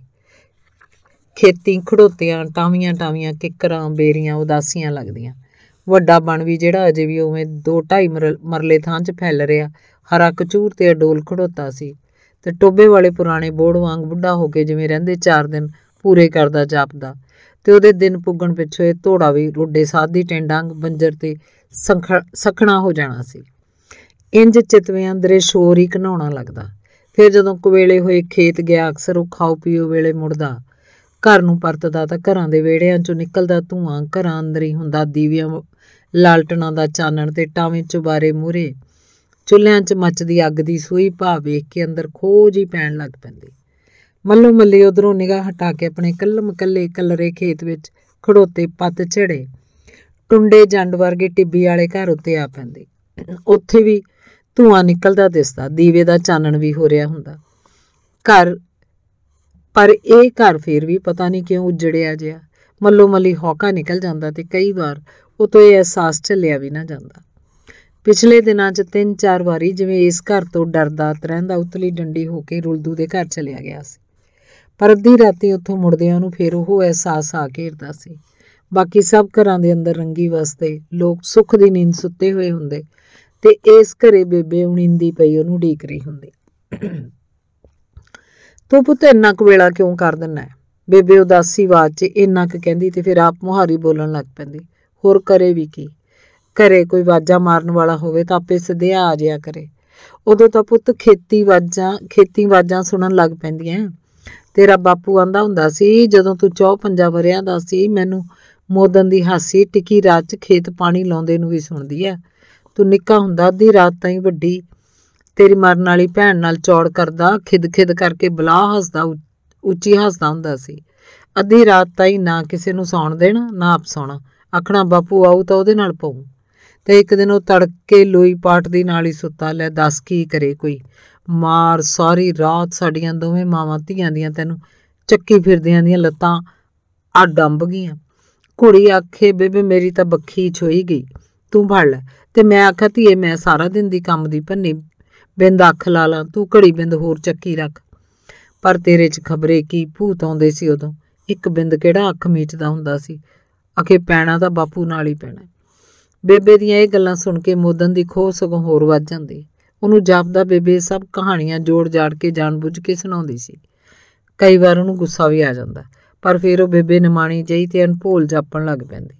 ਖੇਤੀ ਖੜੋਤਿਆਂ ਟਾਵੀਆਂ ਟਾਵੀਆਂ ਕਿਕਰਾਂ ਬੇਰੀਆਂ ਉਦਾਸੀਆਂ ਲੱਗਦੀਆਂ ਵੱਡਾ ਬਣ ਵੀ ਜਿਹੜਾ ਅਜੇ ਵੀ ਉਵੇਂ 2.5 ਮਰਲੇ ਥਾਂ 'ਚ ਫੈਲ ਰਿਹਾ ਹਰਾ ਕਚੂਰ ਤੇ ਅਡੋਲ ਖੜੋਤਾ ਸੀ ਤੇ ਟੋਬੇ ਵਾਲੇ ਪੁਰਾਣੇ ਬੋੜ ਵਾਂਗ ਬੁੱਢਾ ਹੋ ਕੇ ਜਿਵੇਂ ਰਹਿੰਦੇ 4 ਦਿਨ ਪੂਰੇ ਕਰਦਾ ਜਾਪਦਾ ਤੇ ਉਹਦੇ ਦਿਨ ਪੁੱਗਣ ਪਿੱਛੋਂ ਇਹ ਧੋੜਾ ਵੀ ਰੋਡੇ ਸਾਧੀ ਟੈਂਡਾਂਗ ਬੰਜਰ ਤੇ ਸਖਣਾ ਹੋ ਜਾਣਾ ਸੀ ਇੰਜ ਚਿਤਵਿਆਂ ਅੰਦਰੇ ਸ਼ੋਰ ਹੀ ਘਣਾਉਣਾ ਲੱਗਦਾ ਫਿਰ ਜਦੋਂ ਕੁਵੇਲੇ ਹੋਏ ਖੇਤ ਗਿਆ ਅਕਸਰ ਉਹ ਖਾਉ ਪੀਓ ਵੇਲੇ ਮੁੜਦਾ ਘਰ ਨੂੰ ਪਰਤਦਾ ਤਾਂ ਘਰਾਂ ਦੇ ਵਿਹੜਿਆਂ ਚੋਂ ਨਿਕਲਦਾ ਧੂਆਂ ਘਰਾਂ ਅੰਦਰ ਹੀ ਹੁੰਦਾ ਦੀਵਿਆਂ ਲਾਲਟਣਾ ਦਾ ਚਾਨਣ ਤੇ ਟਾਵੇਂ ਚੁਬਾਰੇ ਮੂਰੇ ਚੁੱਲ੍ਹਿਆਂ 'ਚ ਮੱਚਦੀ ਅੱਗ ਦੀ ਸੂਈ ਭਾ ਵੇਖ ਕੇ ਅੰਦਰ ਖੋਜ ਹੀ ਪੈਣ ਲੱਗ ਪੈਂਦੀ ਮੱਲੋ ਮੱਲੇ ਉਧਰੋਂ ਨਿਗਾਹ ਹਟਾ ਕੇ ਆਪਣੇ ਕੱਲਮ ਕੱਲੇ ਕਲਰੇ ਖੇਤ ਵਿੱਚ ਖੜੋਤੇ ਪੱਤ ਝੜੇ ਟੁੰਡੇ ਜੰਡ ਵਰਗੇ ਟਿੱਬੀ ਵਾਲੇ ਘਰ ਉੱਤੇ ਆ ਪੈਂਦੇ ਉੱਥੇ ਵੀ ਧੂਆਂ ਨਿਕਲਦਾ ਦਿਸਦਾ ਦੀਵੇ ਦਾ ਚਾਨਣ ਵੀ ਹੋ ਰਿਹਾ ਹੁੰਦਾ ਘਰ ਪਰ ਇਹ ਘਰ ਫੇਰ ਵੀ ਪਤਾ ਨਹੀਂ ਕਿਉਂ ਉਜੜਿਆ ਜਿਆ ਮੱਲੋ ਮੱਲੀ ਹੌਕਾ ਨਿਕਲ ਜਾਂਦਾ ਤੇ ਕਈ ਵਾਰ ਉਹ ਤੋਂ ਇਹ ਅਹਿਸਾਸ ਝੱਲਿਆ ਵੀ ਨਾ ਜਾਂਦਾ ਪਿਛਲੇ ਦਿਨਾਂ 'ਚ ਤਿੰਨ ਚਾਰ ਵਾਰੀ ਜਿਵੇਂ ਇਸ ਘਰ ਤੋਂ ਡਰਦਾ ਤਰਹਿੰਦਾ ਉਤਲੀ ਡੰਡੀ ਹੋ ਕੇ ਰੁਲਦੂ ਦੇ ਘਰ ਚਲਿਆ ਗਿਆ ਸੀ ਪਰ ਅੱਧੀ ਰਾਤੀ ਉੱਥੋਂ ਮੁੜਦਿਆਂ ਨੂੰ ਫੇਰ ਉਹ ਅਹਿਸਾਸ ਆ ਘੇਰਦਾ ਸੀ ਬਾਕੀ ਸਭ ਘਰਾਂ ਦੇ ਅੰਦਰ ਰੰਗੀ ਵਸਦੇ ਲੋਕ ਸੁੱਖ ਦੀ ਨੀਂਦ ਸੁੱਤੇ ਹੋਏ ਹੁੰਦੇ ਤੇ ਇਸ ਘਰੇ ਬੇਬੇ ਉਣਿੰਦੀ ਪਈ ਉਹਨੂੰ ਢੀਕ ਰਹੀ ਹੁੰਦੀ ਤੋ ਪੁੱਤ ਇੰਨਾ ਕੁ ਵੇਲਾ ਕਿਉਂ ਕਰ ਦਿੰਨਾ ਹੈ ਬੇਬੇ ਉਦਾਸੀ ਬਾਤ 'ਚ ਇੰਨਾ ਕੁ ਕਹਿੰਦੀ ਤੇ ਫਿਰ ਆਪ ਮੁਹਾਰੀ ਬੋਲਣ ਲੱਗ ਪੈਂਦੀ ਹੋਰ ਕਰੇ ਵੀ ਕੀ ਘਰੇ ਕੋਈ ਵਾਜਾ ਮਾਰਨ ਵਾਲਾ ਹੋਵੇ ਤਾਂ ਆਪੇ ਸਿੱਧਿਆ ਆ ਜਾਇਆ ਕਰੇ ਉਦੋਂ ਤਾਂ ਪੁੱਤ ਖੇਤੀ ਵਾਜਾਂ ਖੇਤੀ ਵਾਜਾਂ ਸੁਣਨ ਲੱਗ ਪੈਂਦੀਆਂ ਤੇਰਾ ਬਾਪੂ ਆਂਦਾ ਹੁੰਦਾ ਸੀ ਜਦੋਂ ਤੂੰ ਪੰਜਾ ਵਰਿਆਂ ਦਾ ਸੀ ਮੈਨੂੰ ਮੋਦਨ ਦੀ ਹਾਸੀ ਟਿੱਕੀ ਰਾਤ 'ਚ ਖੇਤ ਪਾਣੀ ਲਾਉਂਦੇ ਨੂੰ ਵੀ ਸੁਣਦੀ ਐ ਤੂੰ ਨਿੱਕਾ ਹੁੰਦਾ ਅੱਧੀ ਰਾਤ ਤਾਈਂ ਵੱਡੀ ਤੇਰੀ ਮਰਨ ਵਾਲੀ ਭੈਣ ਨਾਲ ਚੌੜ ਕਰਦਾ ਖਿਦ-ਖਿਦ ਕਰਕੇ ਬਲਾ ਹੱਸਦਾ ਉੱਚੀ ਹੱਸਦਾ ਹੁੰਦਾ ਸੀ ਅੱਧੀ ਰਾਤ ਤਾਈਂ ਨਾ ਕਿਸੇ ਨੂੰ ਸੌਣ ਦੇਣਾ ਨਾ ਆਪ ਸੌਣਾ ਆਖਣਾ ਬਾਪੂ ਆਉ ਤਾਂ ਉਹਦੇ ਨਾਲ ਪਾਉ ਤੇ ਇੱਕ ਦਿਨ ਉਹ ਤੜਕੇ ਲੋਈ ਪਾਟ ਦੀ ਨਾਲ ਹੀ ਸੁੱਤਾ ਲੈ ਦੱਸ ਕੀ ਕਰੇ ਕੋਈ ਮਾਰ ਸਾਰੀ ਰਾਤ ਸਾਡੀਆਂ ਦੋਵੇਂ ਮਾਵਾਂ ਧੀਆਂ ਦੀਆਂ ਤੈਨੂੰ ਚੱਕੀ ਫਿਰਦਿਆਂ ਦੀਆਂ ਲੱਤਾਂ ਆ ਡੰਬ ਗਈਆਂ ਕੁੜੀ ਆਖੇ ਬੇਬੇ ਮੇਰੀ ਤਾਂ ਬੱਖੀ ਛੋਈ ਗਈ ਤੂੰ ਭੜ ਲੈ ਤੇ ਮੈਂ ਆਖਾ ਧੀਏ ਮੈਂ ਸਾਰਾ ਦਿਨ ਦੀ ਕੰਮ ਦੀ ਭੰਨੀ ਬਿੰਦ ਅੱਖ ਲਾ ਲਾਂ ਤੂੰ ਘੜੀ ਬਿੰਦ ਹੋਰ ਚੱਕੀ ਰੱਖ ਪਰ ਤੇਰੇ 'ਚ ਖਬਰੇ ਕੀ ਭੂਤ ਆਉਂਦੇ ਸੀ ਉਦੋਂ ਇੱਕ ਬਿੰਦ ਕਿਹੜਾ ਅੱਖ ਮੀਚਦਾ ਹੁੰਦਾ ਸੀ ਅਖੇ ਪੈਣਾ ਤਾਂ ਬਾਪੂ ਨਾਲ ਹੀ ਪੈਣਾ ਬੇਬੇ ਦੀਆਂ ਇਹ ਗੱਲਾਂ ਸੁਣ ਕੇ ਮੋਦਨ ਦੀ ਖੋਸ ਸਗੋਂ ਹੋਰ ਵੱਜ ਜਾਂਦੀ ਉਹਨੂੰ ਜਾਪਦਾ ਬੇਬੇ ਸਭ ਕਹਾਣੀਆਂ ਜੋੜ ਜਾੜ ਕੇ ਜਾਣਬੁੱਝ ਕੇ ਸੁਣਾਉਂਦੀ ਸੀ ਕਈ ਵਾਰ ਉਹਨੂੰ ਗੁੱਸਾ ਵੀ ਆ ਜਾਂਦਾ ਪਰ ਫਿਰ ਉਹ ਬੇਬੇ ਨਿਮਾਣੀ ਜਈ ਤੇ ਅਨਪੋਲ ਜਾਪਣ ਲੱਗ ਪੈਂਦੀ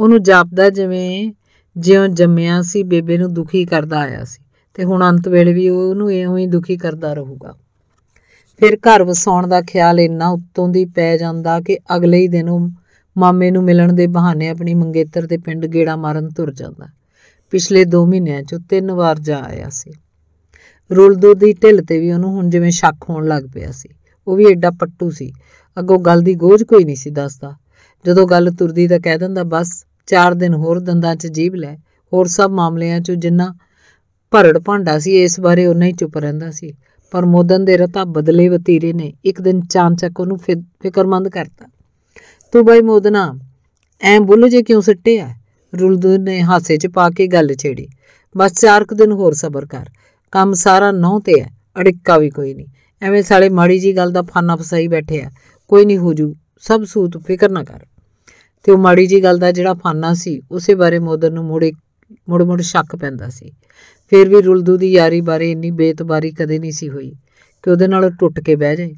ਉਹਨੂੰ ਜਾਪਦਾ ਜਿਵੇਂ ਜਿਉਂ ਜੰਮਿਆ ਸੀ ਬੇਬੇ ਨੂੰ ਦੁਖੀ ਕਰਦਾ ਆਇਆ ਸੀ ਤੇ ਹੁਣ ਅੰਤ ਵੇਲੇ ਵੀ ਉਹ ਉਹਨੂੰ ਇਉਂ ਹੀ ਦੁਖੀ ਕਰਦਾ ਰਹੂਗਾ ਫਿਰ ਘਰ ਵਸਾਉਣ ਦਾ ਖਿਆਲ ਇੰਨਾ ਉੱਤੋਂ ਦੀ ਪੈ ਜਾਂਦਾ ਕਿ ਅਗਲੇ ਹੀ ਦਿਨ ਉਹ ਮਾਮੇ ਨੂੰ ਮਿਲਣ ਦੇ ਬਹਾਨੇ ਆਪਣੀ ਮੰਗੇਤਰ ਦੇ ਪਿੰਡ ਗੇੜਾ ਮਾਰਨ ਤੁਰ ਜਾਂਦਾ ਪਿਛਲੇ 2 ਮਹੀਨਿਆਂ 'ਚ ਤਿੰਨ ਵਾਰ ਜਾ ਆਇਆ ਸੀ ਰੁਲਦੋ ਦੀ ਢਿੱਲ ਤੇ ਵੀ ਉਹਨੂੰ ਹੁਣ ਜਿਵੇਂ ਸ਼ੱਕ ਹੋਣ ਲੱਗ ਪਿਆ ਸੀ ਉਹ ਵੀ ਐਡਾ ਪੱਟੂ ਸੀ ਅੱਗੋਂ ਗੱਲ ਦੀ ਗੋਝ ਕੋਈ ਨਹੀਂ ਸੀ ਦੱਸਦਾ ਜਦੋਂ ਗੱਲ ਤੁਰਦੀ ਤਾਂ ਕਹਿ ਦਿੰਦਾ ਬਸ 4 ਦਿਨ ਹੋਰ ਦੰਦਾਂ 'ਚ ਜੀਭ ਲੈ ਹੋਰ ਸਭ ਮਾਮਲਿਆਂ 'ਚ ਜਿੰਨਾ ਭਰੜ ਭਾਂਡਾ ਸੀ ਇਸ ਬਾਰੇ ਉਹਨਾਂ ਹੀ ਚੁੱਪ ਰਹਿੰਦਾ ਸੀ ਪਰ ਮੋਦਨ ਦੇ ਰਤਾ ਬਦਲੇ ਵਤੀਰੇ ਨੇ ਇੱਕ ਦਿਨ ਚਾਂਚਕ ਉਹਨੂੰ ਫਿਕਰਮੰਦ ਕਰਤਾ ਤੂੰ ਬਈ ਮੋਦਨਾ ਐ ਬੁੱਲ ਜੇ ਕਿਉਂ ਸਿੱਟਿਆ ਰੁਲਦੂ ਨੇ ਹਾਸੇ 'ਚ ਪਾ ਕੇ ਗੱਲ ਛੇੜੀ ਬਸ ਚਾਰ ਕੁ ਦਿਨ ਹੋਰ ਸਬਰ ਕਰ ਕੰਮ ਸਾਰਾ ਨੋਂ ਤੇ ਐ ਅੜਿੱਕਾ ਵੀ ਕੋਈ ਨਹੀਂ ਐਵੇਂ ਸਾਲੇ ਮਾੜੀ ਜੀ ਗੱਲ ਦਾ ਫਾਨਾ ਫਸਾਈ ਬੈਠੇ ਆ ਕੋਈ ਨਹੀਂ ਹੋ ਜੂ ਸਭ ਸੂਤ ਫਿਕਰ ਨਾ ਕਰ ਤੇ ਉਹ ਮਾੜੀ ਜੀ ਗੱਲ ਦਾ ਜਿਹੜਾ ਫਾਨਾ ਸੀ ਉਸੇ ਬਾਰੇ ਮੋਦਰ ਨੂੰ ਮੋੜੇ ਮੋੜ ਮੋੜ ਸ਼ੱਕ ਪੈਂਦਾ ਸੀ ਫਿਰ ਵੀ ਰੁਲਦੂ ਦੀ ਯਾਰੀ ਬਾਰੇ ਇੰਨੀ ਬੇਤਬਾਰੀ ਕਦੇ ਨਹੀਂ ਸੀ ਹੋਈ ਕਿ ਉਹਦੇ ਨਾਲ ਟੁੱਟ ਕੇ ਬਹਿ ਜਾਏ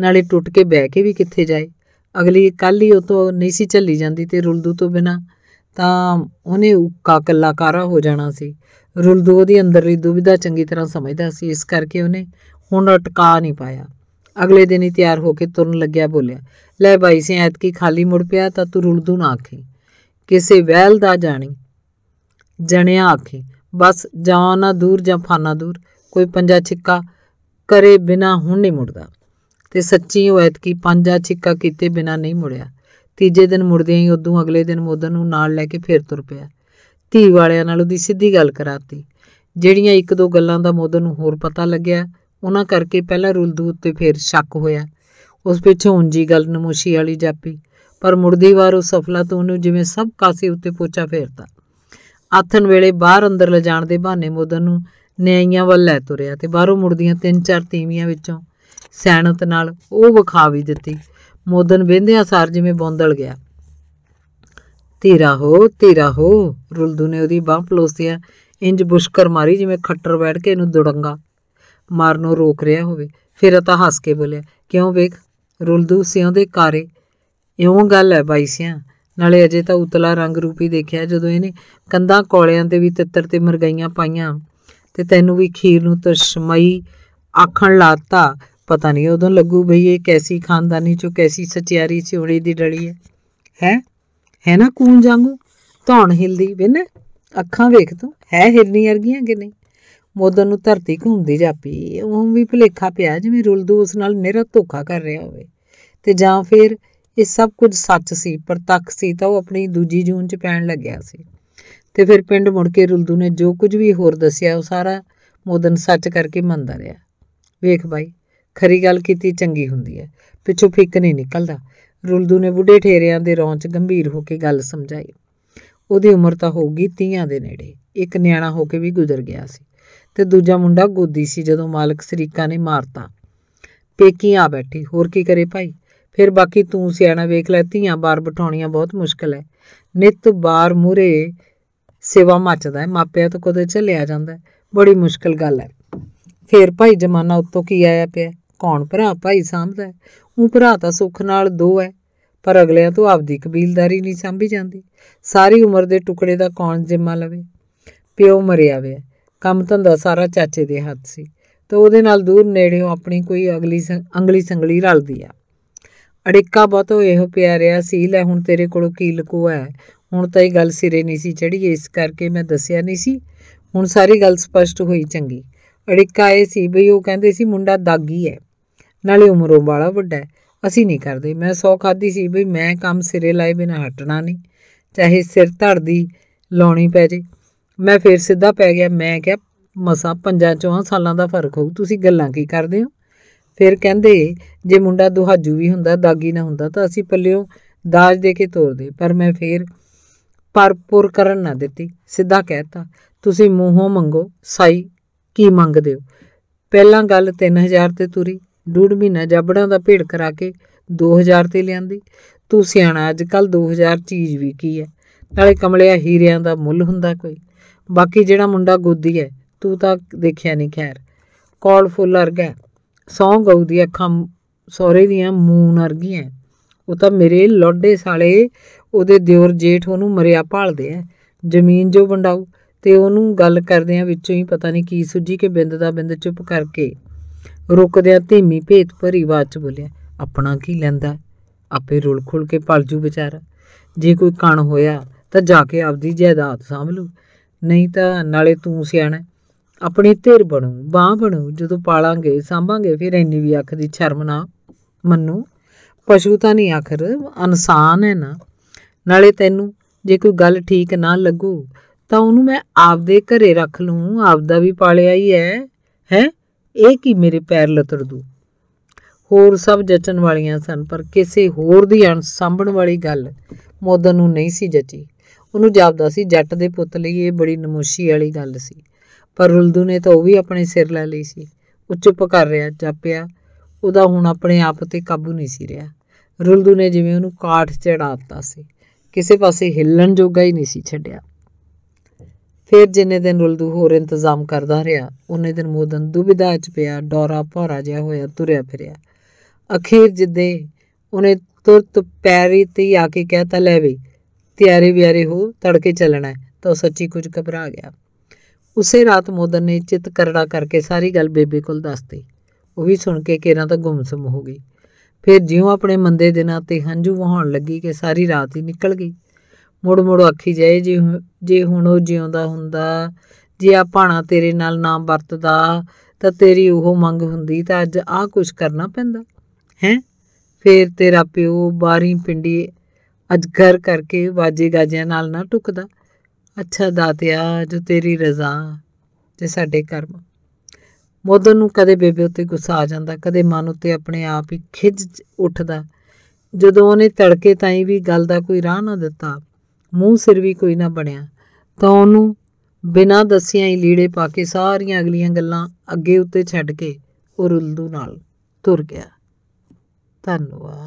ਨਾਲੇ ਟੁੱਟ ਕੇ ਬਹਿ ਕੇ ਵੀ ਕਿੱਥੇ ਜਾਏ ਅਗਲੀ ਕੱਲ ਹੀ ਉਹ ਤੋਂ ਨਹੀਂ ਸੀ ਚੱਲੀ ਜਾਂਦੀ ਤੇ ਰੁਲਦੂ ਤੋਂ ਬਿਨਾ ਤਾਂ ਉਹਨੇ ਉੱਕਾ ਕੱਲਾ ਕਾਰਾ ਹੋ ਜਾਣਾ ਸੀ ਰੁਲਦੋ ਦੀ ਅੰਦਰਲੀ ਦੁਬਿਧਾ ਚੰਗੀ ਤਰ੍ਹਾਂ ਸਮਝਦਾ ਸੀ ਇਸ ਕਰਕੇ ਉਹਨੇ ਹੁਣ ਟਿਕਾ ਨਹੀਂ ਪਾਇਆ ਅਗਲੇ ਦਿਨ ਹੀ ਤਿਆਰ ਹੋ ਕੇ ਤੁਰਨ ਲੱਗਿਆ ਬੋਲਿਆ ਲੈ ਬਾਈ ਸੇ ਐਤ ਕੀ ਖਾਲੀ ਮੁੜ ਪਿਆ ਤਾਂ ਤੂੰ ਰੁਲਦੋ ਨਾ ਆਖੀ ਕਿਸੇ ਵਹਿਲ ਦਾ ਜਾਣੀ ਜਣਿਆ ਆਖੀ ਬਸ ਜਾਂ ਨਾ ਦੂਰ ਜਾਂ ਫਾਨਾ ਦੂਰ ਕੋਈ ਪੰਜਾ ਛਿੱਕਾ ਕਰੇ ਬਿਨਾ ਹੁਣ ਨਹੀਂ ਮੁੜਦਾ ਤੇ ਸੱਚੀ ਉਹ ਐਤਕੀ ਪੰਜਾ ਛਿੱਕਾ ਕੀਤੇ ਬਿਨਾ ਨਹੀਂ ਮੁੜਿਆ ਤੀਜੇ ਦਿਨ ਮੁੜਦਿਆਂ ਹੀ ਉਦੋਂ ਅਗਲੇ ਦਿਨ ਮੋਦਨ ਨੂੰ ਨਾਲ ਲੈ ਕੇ ਫੇਰ ਤੁਰ ਪਿਆ ਧੀ ਵਾਲਿਆਂ ਨਾਲ ਉਹਦੀ ਸਿੱਧੀ ਗੱਲ ਕਰਾਤੀ ਜਿਹੜੀਆਂ ਇੱਕ ਦੋ ਗੱਲਾਂ ਦਾ ਮੋਦਨ ਨੂੰ ਹੋਰ ਪਤਾ ਲੱਗਿਆ ਉਹਨਾਂ ਕਰਕੇ ਪਹਿਲਾਂ ਰੁਲਦੂ ਉੱਤੇ ਫੇਰ ਸ਼ੱਕ ਹੋਇਆ ਉਸ ਪਿੱਛੇ ਉਂਜੀ ਗੱਲ ਨਮੋਸ਼ੀ ਵਾਲੀ ਜਾਪੀ ਪਰ ਮੁੜਦੀ ਵਾਰ ਉਹ ਸਫਲਾ ਤੋਂ ਉਹਨੂੰ ਜਿਵੇਂ ਸਭ ਕਾਸੇ ਉੱਤੇ ਪੋਚਾ ਫੇਰਦਾ ਆਥਨ ਵੇਲੇ ਬਾਹਰ ਅੰਦਰ ਲਿਜਾਣ ਦੇ ਬਹਾਨੇ ਮੋਦਨ ਨੂੰ ਨਿਆਈਆਂ ਵੱਲ ਲੈ ਤੁਰਿਆ ਤੇ ਬਾਹਰੋਂ ਮੁੜਦੀਆਂ ਤਿੰਨ ਚਾਰ ਤੀਵੀਆਂ ਵਿੱਚੋਂ ਸੈਣਤ ਨਾਲ ਉਹ ਵਿਖਾ ਵੀ ਦਿੱਤੀ ਮੋਦਨ ਵੇਂਦਿਆਂ ਸਾਰ ਜਿਵੇਂ ਬੌਂਦਲ ਗਿਆ ਧੀਰਾ ਹੋ ਧੀਰਾ ਹੋ ਰੁਲਦੂ ਨੇ ਉਹਦੀ ਬਾਹ ਪਲੋਸਿਆ ਇੰਜ ਬੁਸ਼ਕਰ ਮਾਰੀ ਜਿਵੇਂ ਖੱਟਰ ਬੈਠ ਕੇ ਇਹਨੂੰ ਦੁੜੰਗਾ ਮਾਰਨੋਂ ਰੋਕ ਰਿਹਾ ਹੋਵੇ ਫਿਰ ਤਾਂ ਹੱਸ ਕੇ ਬੋਲਿਆ ਕਿਉਂ ਵੇਖ ਰੁਲਦੂ ਸਿਉਂ ਦੇ ਕਾਰੇ ਇਉਂ ਗੱਲ ਹੈ ਬਾਈ ਸਿਆਂ ਨਾਲੇ ਅਜੇ ਤਾਂ ਉਤਲਾ ਰੰਗ ਰੂਪੀ ਦੇਖਿਆ ਜਦੋਂ ਇਹਨੇ ਕੰਧਾਂ ਕੋਲਿਆਂ ਤੇ ਵੀ ਤਿੱਤਰ ਤੇ ਮਰਗਾਈਆਂ ਪਾਈਆਂ ਤੇ ਤੈਨੂੰ ਵੀ ਖੀਰ ਨੂੰ ਤਸ਼ਮਈ ਆਖਣ ਲਾਤਾ ਪਤਾ ਨਹੀਂ ਉਦੋਂ ਲੱਗੂ ਬਈ ਇਹ ਕੈਸੀ ਖਾਨਦਾਨੀ ਚੋਂ ਕੈਸੀ ਸਚਿਆਰੀ ਸਿਉੜੀ ਦੀ ਡਲੀ ਹੈ ਹੈ ਹੈ ਨਾ ਕੂਨ ਜਾਂਗੂ ਧੌਣ ਹਿਲਦੀ ਬਿਨ ਅੱਖਾਂ ਵੇਖ ਤੂੰ ਹੈ ਹਿਰਨੀ ਅਰਗੀਆਂ ਕਿ ਨਹੀਂ ਮੋਦਨ ਨੂੰ ਧਰਤੀ ਘੁੰਮਦੀ ਜਾਪੀ ਉਹ ਵੀ ਭਲੇਖਾ ਪਿਆ ਜਿਵੇਂ ਰੁਲਦੂ ਉਸ ਨਾਲ ਨਿਰਤ ਧੋਖਾ ਕਰ ਰਿਹਾ ਹੋਵੇ ਤੇ ਜਾਂ ਫਿਰ ਇਹ ਸਭ ਕੁਝ ਸੱਚ ਸੀ ਪਰ ਤੱਕ ਸੀ ਤਾਂ ਉਹ ਆਪਣੀ ਦੂਜੀ ਜੂਨ 'ਚ ਪੈਣ ਲੱਗਿਆ ਸੀ ਤੇ ਫਿਰ ਪਿੰਡ ਮੁੜ ਕੇ ਰੁਲਦੂ ਨੇ ਜੋ ਕੁਝ ਵੀ ਹੋਰ ਦੱਸਿਆ ਉਹ ਸਾਰਾ ਮੋਦਨ ਸੱਚ ਕਰਕੇ ਮੰਨਦਾ ਰਿਹਾ ਵੇਖ ਬਾਈ ਖਰੀ ਗੱਲ ਕੀਤੀ ਚੰਗੀ ਹੁੰਦੀ ਹੈ ਪਿੱਛੋਂ ਫਿੱਕ ਨਹੀਂ ਨਿਕਲਦਾ ਰੁਲਦੂ ਨੇ ਬੁੱਢੇ ਠੇਰਿਆਂ ਦੇ ਰੌਂਚ ਗੰਭੀਰ ਹੋ ਕੇ ਗੱਲ ਸਮਝਾਈ ਉਹਦੀ ਉਮਰ ਤਾਂ ਹੋਊਗੀ 30 ਦੇ ਨੇੜੇ ਇੱਕ ਨਿਆਣਾ ਹੋ ਕੇ ਵੀ ਗੁਜ਼ਰ ਗਿਆ ਸੀ ਤੇ ਦੂਜਾ ਮੁੰਡਾ ਗੋਦੀ ਸੀ ਜਦੋਂ ਮਾਲਕ ਸਰੀਕਾ ਨੇ ਮਾਰਤਾ ਪੇਕੀ ਆ ਬੈਠੀ ਹੋਰ ਕੀ ਕਰੇ ਭਾਈ ਫਿਰ ਬਾਕੀ ਤੂੰ ਸਿਆਣਾ ਵੇਖ ਲੈ ਧੀਆਂ ਬਾਰ ਬਿਠਾਉਣੀਆਂ ਬਹੁਤ ਮੁਸ਼ਕਲ ਹੈ ਨਿਤ ਬਾਰ ਮੂਰੇ ਸੇਵਾ ਮੱਚਦਾ ਹੈ ਮਾਪਿਆਂ ਤੋਂ ਕਦੇ ਚੱਲਿਆ ਜਾਂਦਾ ਬੜੀ ਮੁਸ਼ਕਲ ਗੱਲ ਹੈ ਫੇਰ ਭਾਈ ਜਮਾਨਾ ਉੱਤੋਂ ਕੀ ਆਇਆ ਪਿਆ ਕੌਣ ਭਰਾ ਭਾਈ ਸਾਂਭਦਾ ਉਹ ਭਰਾ ਤਾਂ ਸੁੱਖ ਨਾਲ ਦੋ ਹੈ ਪਰ ਅਗਲਿਆਂ ਤੋਂ ਆਪਦੀ ਕਬੀਲਦਾਰੀ ਨਹੀਂ ਸਾਂਭੀ ਜਾਂਦੀ ਸਾਰੀ ਉਮਰ ਦੇ ਟੁਕੜੇ ਦਾ ਕੌਣ ਜ਼ਿੰਮਾ ਲਵੇ ਪਿਓ ਮਰਿਆ ਵੇ ਕੰਮ ਧੰਦਾ ਸਾਰਾ ਚਾਚੇ ਦੇ ਹੱਥ ਸੀ ਤੇ ਉਹਦੇ ਨਾਲ ਦੂਰ ਨੇੜਿਓਂ ਆਪਣੀ ਕੋਈ ਅਗਲੀ ਅੰਗਲੀ ਸੰਗਲੀ ਰਲਦੀ ਆ ਅੜਿੱਕਾ ਬਹੁਤ ਇਹੋ ਪਿਆਰਿਆ ਸੀ ਲੈ ਹੁਣ ਤੇਰੇ ਕੋਲੋਂ ਕੀ ਲਕੋਆ ਹੈ ਹੁਣ ਤਾਂ ਇਹ ਗੱਲ ਸਿਰੇ ਨਹੀਂ ਸੀ ਚੜੀ ਇਸ ਕਰਕੇ ਮੈਂ ਦੱਸਿਆ ਨਹੀਂ ਸੀ ਹੁਣ ਸਾਰੀ ਗੱਲ ਸਪਸ਼ਟ ਹੋਈ ਚੰਗੀ ਅੜਿੱਕਾ ਇਹ ਸੀ ਬਈ ਉਹ ਕਹਿੰਦੇ ਸੀ ਮੁੰਡਾ ਦਾਗੀ ਹੈ ਨਾਲੇ ਉਮਰੋਂ ਬਾਲਾ ਵੱਡਾ ਅਸੀਂ ਨਹੀਂ ਕਰਦੇ ਮੈਂ ਸੌ ਖਾਦੀ ਸੀ ਵੀ ਮੈਂ ਕੰਮ ਸਿਰੇ ਲਾਏ ਬਿਨਾ ਹਟਣਾ ਨਹੀਂ ਚਾਹੇ ਸਿਰ ਧੜਦੀ ਲਾਉਣੀ ਪੈ ਜੇ ਮੈਂ ਫੇਰ ਸਿੱਧਾ ਪੈ ਗਿਆ ਮੈਂ ਕਿਹਾ ਮਸਾ ਪੰਜਾਂ ਚੋਂ ਸਾਲਾਂ ਦਾ ਫਰਕ ਹੋਊ ਤੁਸੀਂ ਗੱਲਾਂ ਕੀ ਕਰਦੇ ਹੋ ਫਿਰ ਕਹਿੰਦੇ ਜੇ ਮੁੰਡਾ ਦੁਹਾਜੂ ਵੀ ਹੁੰਦਾ ਦਾਗੀ ਨਾ ਹੁੰਦਾ ਤਾਂ ਅਸੀਂ ਪੱਲਿਓ ਦਾਜ ਦੇ ਕੇ ਤੋਰਦੇ ਪਰ ਮੈਂ ਫੇਰ ਪਰਪੁਰ ਕਰਨ ਨਾ ਦਿੱਤੀ ਸਿੱਧਾ ਕਹਿਤਾ ਤੁਸੀਂ ਮੂੰਹੋਂ ਮੰਗੋ ਸਾਈ ਕੀ ਮੰਗਦੇ ਹੋ ਪਹਿਲਾਂ ਗੱਲ 3000 ਤੇ ਤੁਰੀ ਡੂਢ ਮਹੀਨਾ ਜਾਬੜਾਂ ਦਾ ਭੇੜ ਕਰਾ ਕੇ 2000 ਤੇ ਲਿਆਂਦੀ ਤੂੰ ਸਿਆਣਾ ਅੱਜ ਕੱਲ 2000 ਚੀਜ਼ ਵੀ ਕੀ ਹੈ ਨਾਲੇ ਕਮਲਿਆ ਹੀਰਿਆਂ ਦਾ ਮੁੱਲ ਹੁੰਦਾ ਕੋਈ ਬਾਕੀ ਜਿਹੜਾ ਮੁੰਡਾ ਗੋਦੀ ਹੈ ਤੂੰ ਤਾਂ ਦੇਖਿਆ ਨਹੀਂ ਖੈਰ ਕੌਲ ਫੁੱਲ ਅਰਗਾ ਸੌਂ ਗਊ ਦੀ ਅੱਖਾਂ ਸੋਹਰੇ ਦੀਆਂ ਮੂਨ ਅਰਗੀਆਂ ਉਹ ਤਾਂ ਮੇਰੇ ਲੋਡੇ ਸਾਲੇ ਉਹਦੇ ਦਿਓਰ ਜੇਠ ਉਹਨੂੰ ਮਰਿਆ ਭਾਲਦੇ ਐ ਜ਼ਮੀਨ ਜੋ ਵੰਡਾਉ ਤੇ ਉਹਨੂੰ ਗੱਲ ਕਰਦੇ ਆ ਵਿੱਚੋਂ ਹੀ ਪਤਾ ਨਹੀਂ ਕੀ ਸੁੱਜੀ ਕਿ ਬਿੰਦ ਦਾ ਬਿੰਦ ਚੁੱਪ ਕਰਕੇ ਰੁਕਦਿਆਂ ਧੀਮੀ ਭੇਤ ਭਰੀ ਬਾਤ 'ਚ ਬੋਲਿਆ ਆਪਣਾ ਕੀ ਲੈਂਦਾ ਆਪੇ ਰੁਲ ਖੁਲ ਕੇ ਪਲ ਜੂ ਵਿਚਾਰਾ ਜੇ ਕੋਈ ਕਣ ਹੋਇਆ ਤਾਂ ਜਾ ਕੇ ਆਪਦੀ ਜਾਇਦਾਦ ਸਾਂਭ ਲੂ ਨਹੀਂ ਤਾਂ ਨਾਲੇ ਤੂੰ ਸਿਆਣਾ ਆਪਣੀ ਧਿਰ ਬਣੂ ਬਾਹ ਬਣੂ ਜਦੋਂ ਪਾਲਾਂਗੇ ਸਾਂਭਾਂਗੇ ਫਿਰ ਇੰਨੀ ਵੀ ਅੱਖ ਦੀ ਸ਼ਰਮ ਨਾ ਮੰਨੂ ਪਸ਼ੂ ਤਾਂ ਨਹੀਂ ਆਖਰ ਇਨਸਾਨ ਹੈ ਨਾ ਨਾਲੇ ਤੈਨੂੰ ਜੇ ਕੋਈ ਗੱਲ ਠੀਕ ਨਾ ਲੱਗੂ ਤਾਂ ਉਹਨੂੰ ਮੈਂ ਆਪਦੇ ਘਰੇ ਰੱਖ ਲੂੰ ਆਪਦਾ ਵੀ ਪਾਲਿਆ ਹੀ ਹੈ ਹੈ ਇਹ ਕੀ ਮੇਰੇ ਪੈਰ ਲਤੜ ਦੂ ਹੋਰ ਸਭ ਜਚਣ ਵਾਲੀਆਂ ਸਨ ਪਰ ਕਿਸੇ ਹੋਰ ਦੀ ਅਣ ਸਾਂਭਣ ਵਾਲੀ ਗੱਲ ਮੋਦਨ ਨੂੰ ਨਹੀਂ ਸੀ ਜਚੀ ਉਹਨੂੰ ਜਾਪਦਾ ਸੀ ਜੱਟ ਦੇ ਪੁੱਤ ਲਈ ਇਹ ਬੜੀ ਨਮੋਸ਼ੀ ਵਾਲੀ ਗੱਲ ਸੀ ਪਰ ਰੁਲਦੂ ਨੇ ਤਾਂ ਉਹ ਵੀ ਆਪਣੇ ਸਿਰ ਲੈ ਲਈ ਸੀ ਉਹ ਚੁੱਪ ਕਰ ਰਿਹਾ ਜਾਪਿਆ ਉਹਦਾ ਹੁਣ ਆਪਣੇ ਆਪ ਤੇ ਕਾਬੂ ਨਹੀਂ ਸੀ ਰਿਹਾ ਰੁਲਦੂ ਨੇ ਜਿਵੇਂ ਉਹਨੂੰ ਕਾਠ ਚੜਾਤਾ ਸੀ ਕਿਸੇ ਪਾਸੇ ਹਿੱਲਣ ਜੋਗਾ ਹੀ ਨਹੀਂ ਸੀ ਛੱਡਿਆ ਫਿਰ ਜਿੰਨੇ ਦਿਨ ਰੁਲਦੂ ਹੋਰ ਇੰਤਜ਼ਾਮ ਕਰਦਾ ਰਿਹਾ ਉਹਨੇ ਦਿਨ ਮੋਦਨ ਦੁਬਿਧਾ 'ਚ ਪਿਆ ਡੋਰਾ ਭੌਰਾ ਜਿਹਾ ਹੋਇਆ ਤੁਰਿਆ ਫਿਰਿਆ ਅਖੀਰ ਜਿੱਦੇ ਉਹਨੇ ਤੁਰਤ ਪੈਰੀ ਤੇ ਆ ਕੇ ਕਹਿਤਾ ਲੈ ਵੀ ਤਿਆਰੇ ਵਿਆਰੇ ਹੋ ਤੜਕੇ ਚੱਲਣਾ ਤਾਂ ਸੱਚੀ ਕੁਝ ਘਬਰਾ ਗਿਆ ਉਸੇ ਰਾਤ ਮੋਦਨ ਨੇ ਚਿਤ ਕਰੜਾ ਕਰਕੇ ਸਾਰੀ ਗੱਲ ਬੇਬੇ ਕੋਲ ਦੱਸਤੀ ਉਹ ਵੀ ਸੁਣ ਕੇ ਕੇਰਾਂ ਤਾਂ ਗੁੰਮਸਮ ਹੋ ਗਈ ਫਿਰ ਜਿਉਂ ਆਪਣੇ ਮੰਦੇ ਦਿਨਾਂ ਤੇ ਹੰਝੂ ਵਹਾਉਣ ਲੱਗੀ ਕਿ ਸਾਰੀ ਰਾਤ ਹੀ ਨਿਕਲ ਗਈ ਮੋੜ ਮੋੜ ਆਖੀ ਜਾਏ ਜੇ ਜੇ ਹੁਣ ਉਹ ਜਿਉਂਦਾ ਹੁੰਦਾ ਜੇ ਆ ਭਾਣਾ ਤੇਰੇ ਨਾਲ ਨਾ ਵਰਤਦਾ ਤਾਂ ਤੇਰੀ ਉਹ ਮੰਗ ਹੁੰਦੀ ਤਾਂ ਅੱਜ ਆ ਕੁਝ ਕਰਨਾ ਪੈਂਦਾ ਹੈ ਫੇਰ ਤੇਰਾ ਪਿਓ ਬਾਰੀ ਪਿੰਡੀ ਅੱਜ ਘਰ ਕਰਕੇ ਵਾਜੇ ਗਾਜਿਆਂ ਨਾਲ ਨਾ ਟੁਕਦਾ ਅੱਛਾ ਦਾਤਿਆ ਜੋ ਤੇਰੀ ਰਜ਼ਾ ਤੇ ਸਾਡੇ ਕਰਮ ਮੋਦਨ ਨੂੰ ਕਦੇ ਬੇਬੇ ਉੱਤੇ ਗੁੱਸਾ ਆ ਜਾਂਦਾ ਕਦੇ ਮਨ ਉੱਤੇ ਆਪਣੇ ਆਪ ਹੀ ਖਿੱਜ ਉੱਠਦਾ ਜਦੋਂ ਉਹਨੇ ਤੜਕੇ ਤਾਈਂ ਵੀ ਗੱਲ ਦਾ ਕੋਈ ਰਾਹ ਨਾ ਦਿੱਤਾ ਮੂੰਹ ਸਿਰ ਵੀ ਕੋਈ ਨਾ ਬਣਿਆ ਤਾਂ ਉਹਨੂੰ ਬਿਨਾਂ ਦੱਸਿਆਂ ਹੀ ਲੀੜੇ ਪਾ ਕੇ ਸਾਰੀਆਂ ਅਗਲੀਆਂ ਗੱਲਾਂ ਅੱਗੇ ਉੱਤੇ ਛੱਡ ਕੇ ਉਹ ਰੁੱਲਦੂ ਨਾਲ ਤੁਰ ਗਿਆ ਧੰਨਵਾਦ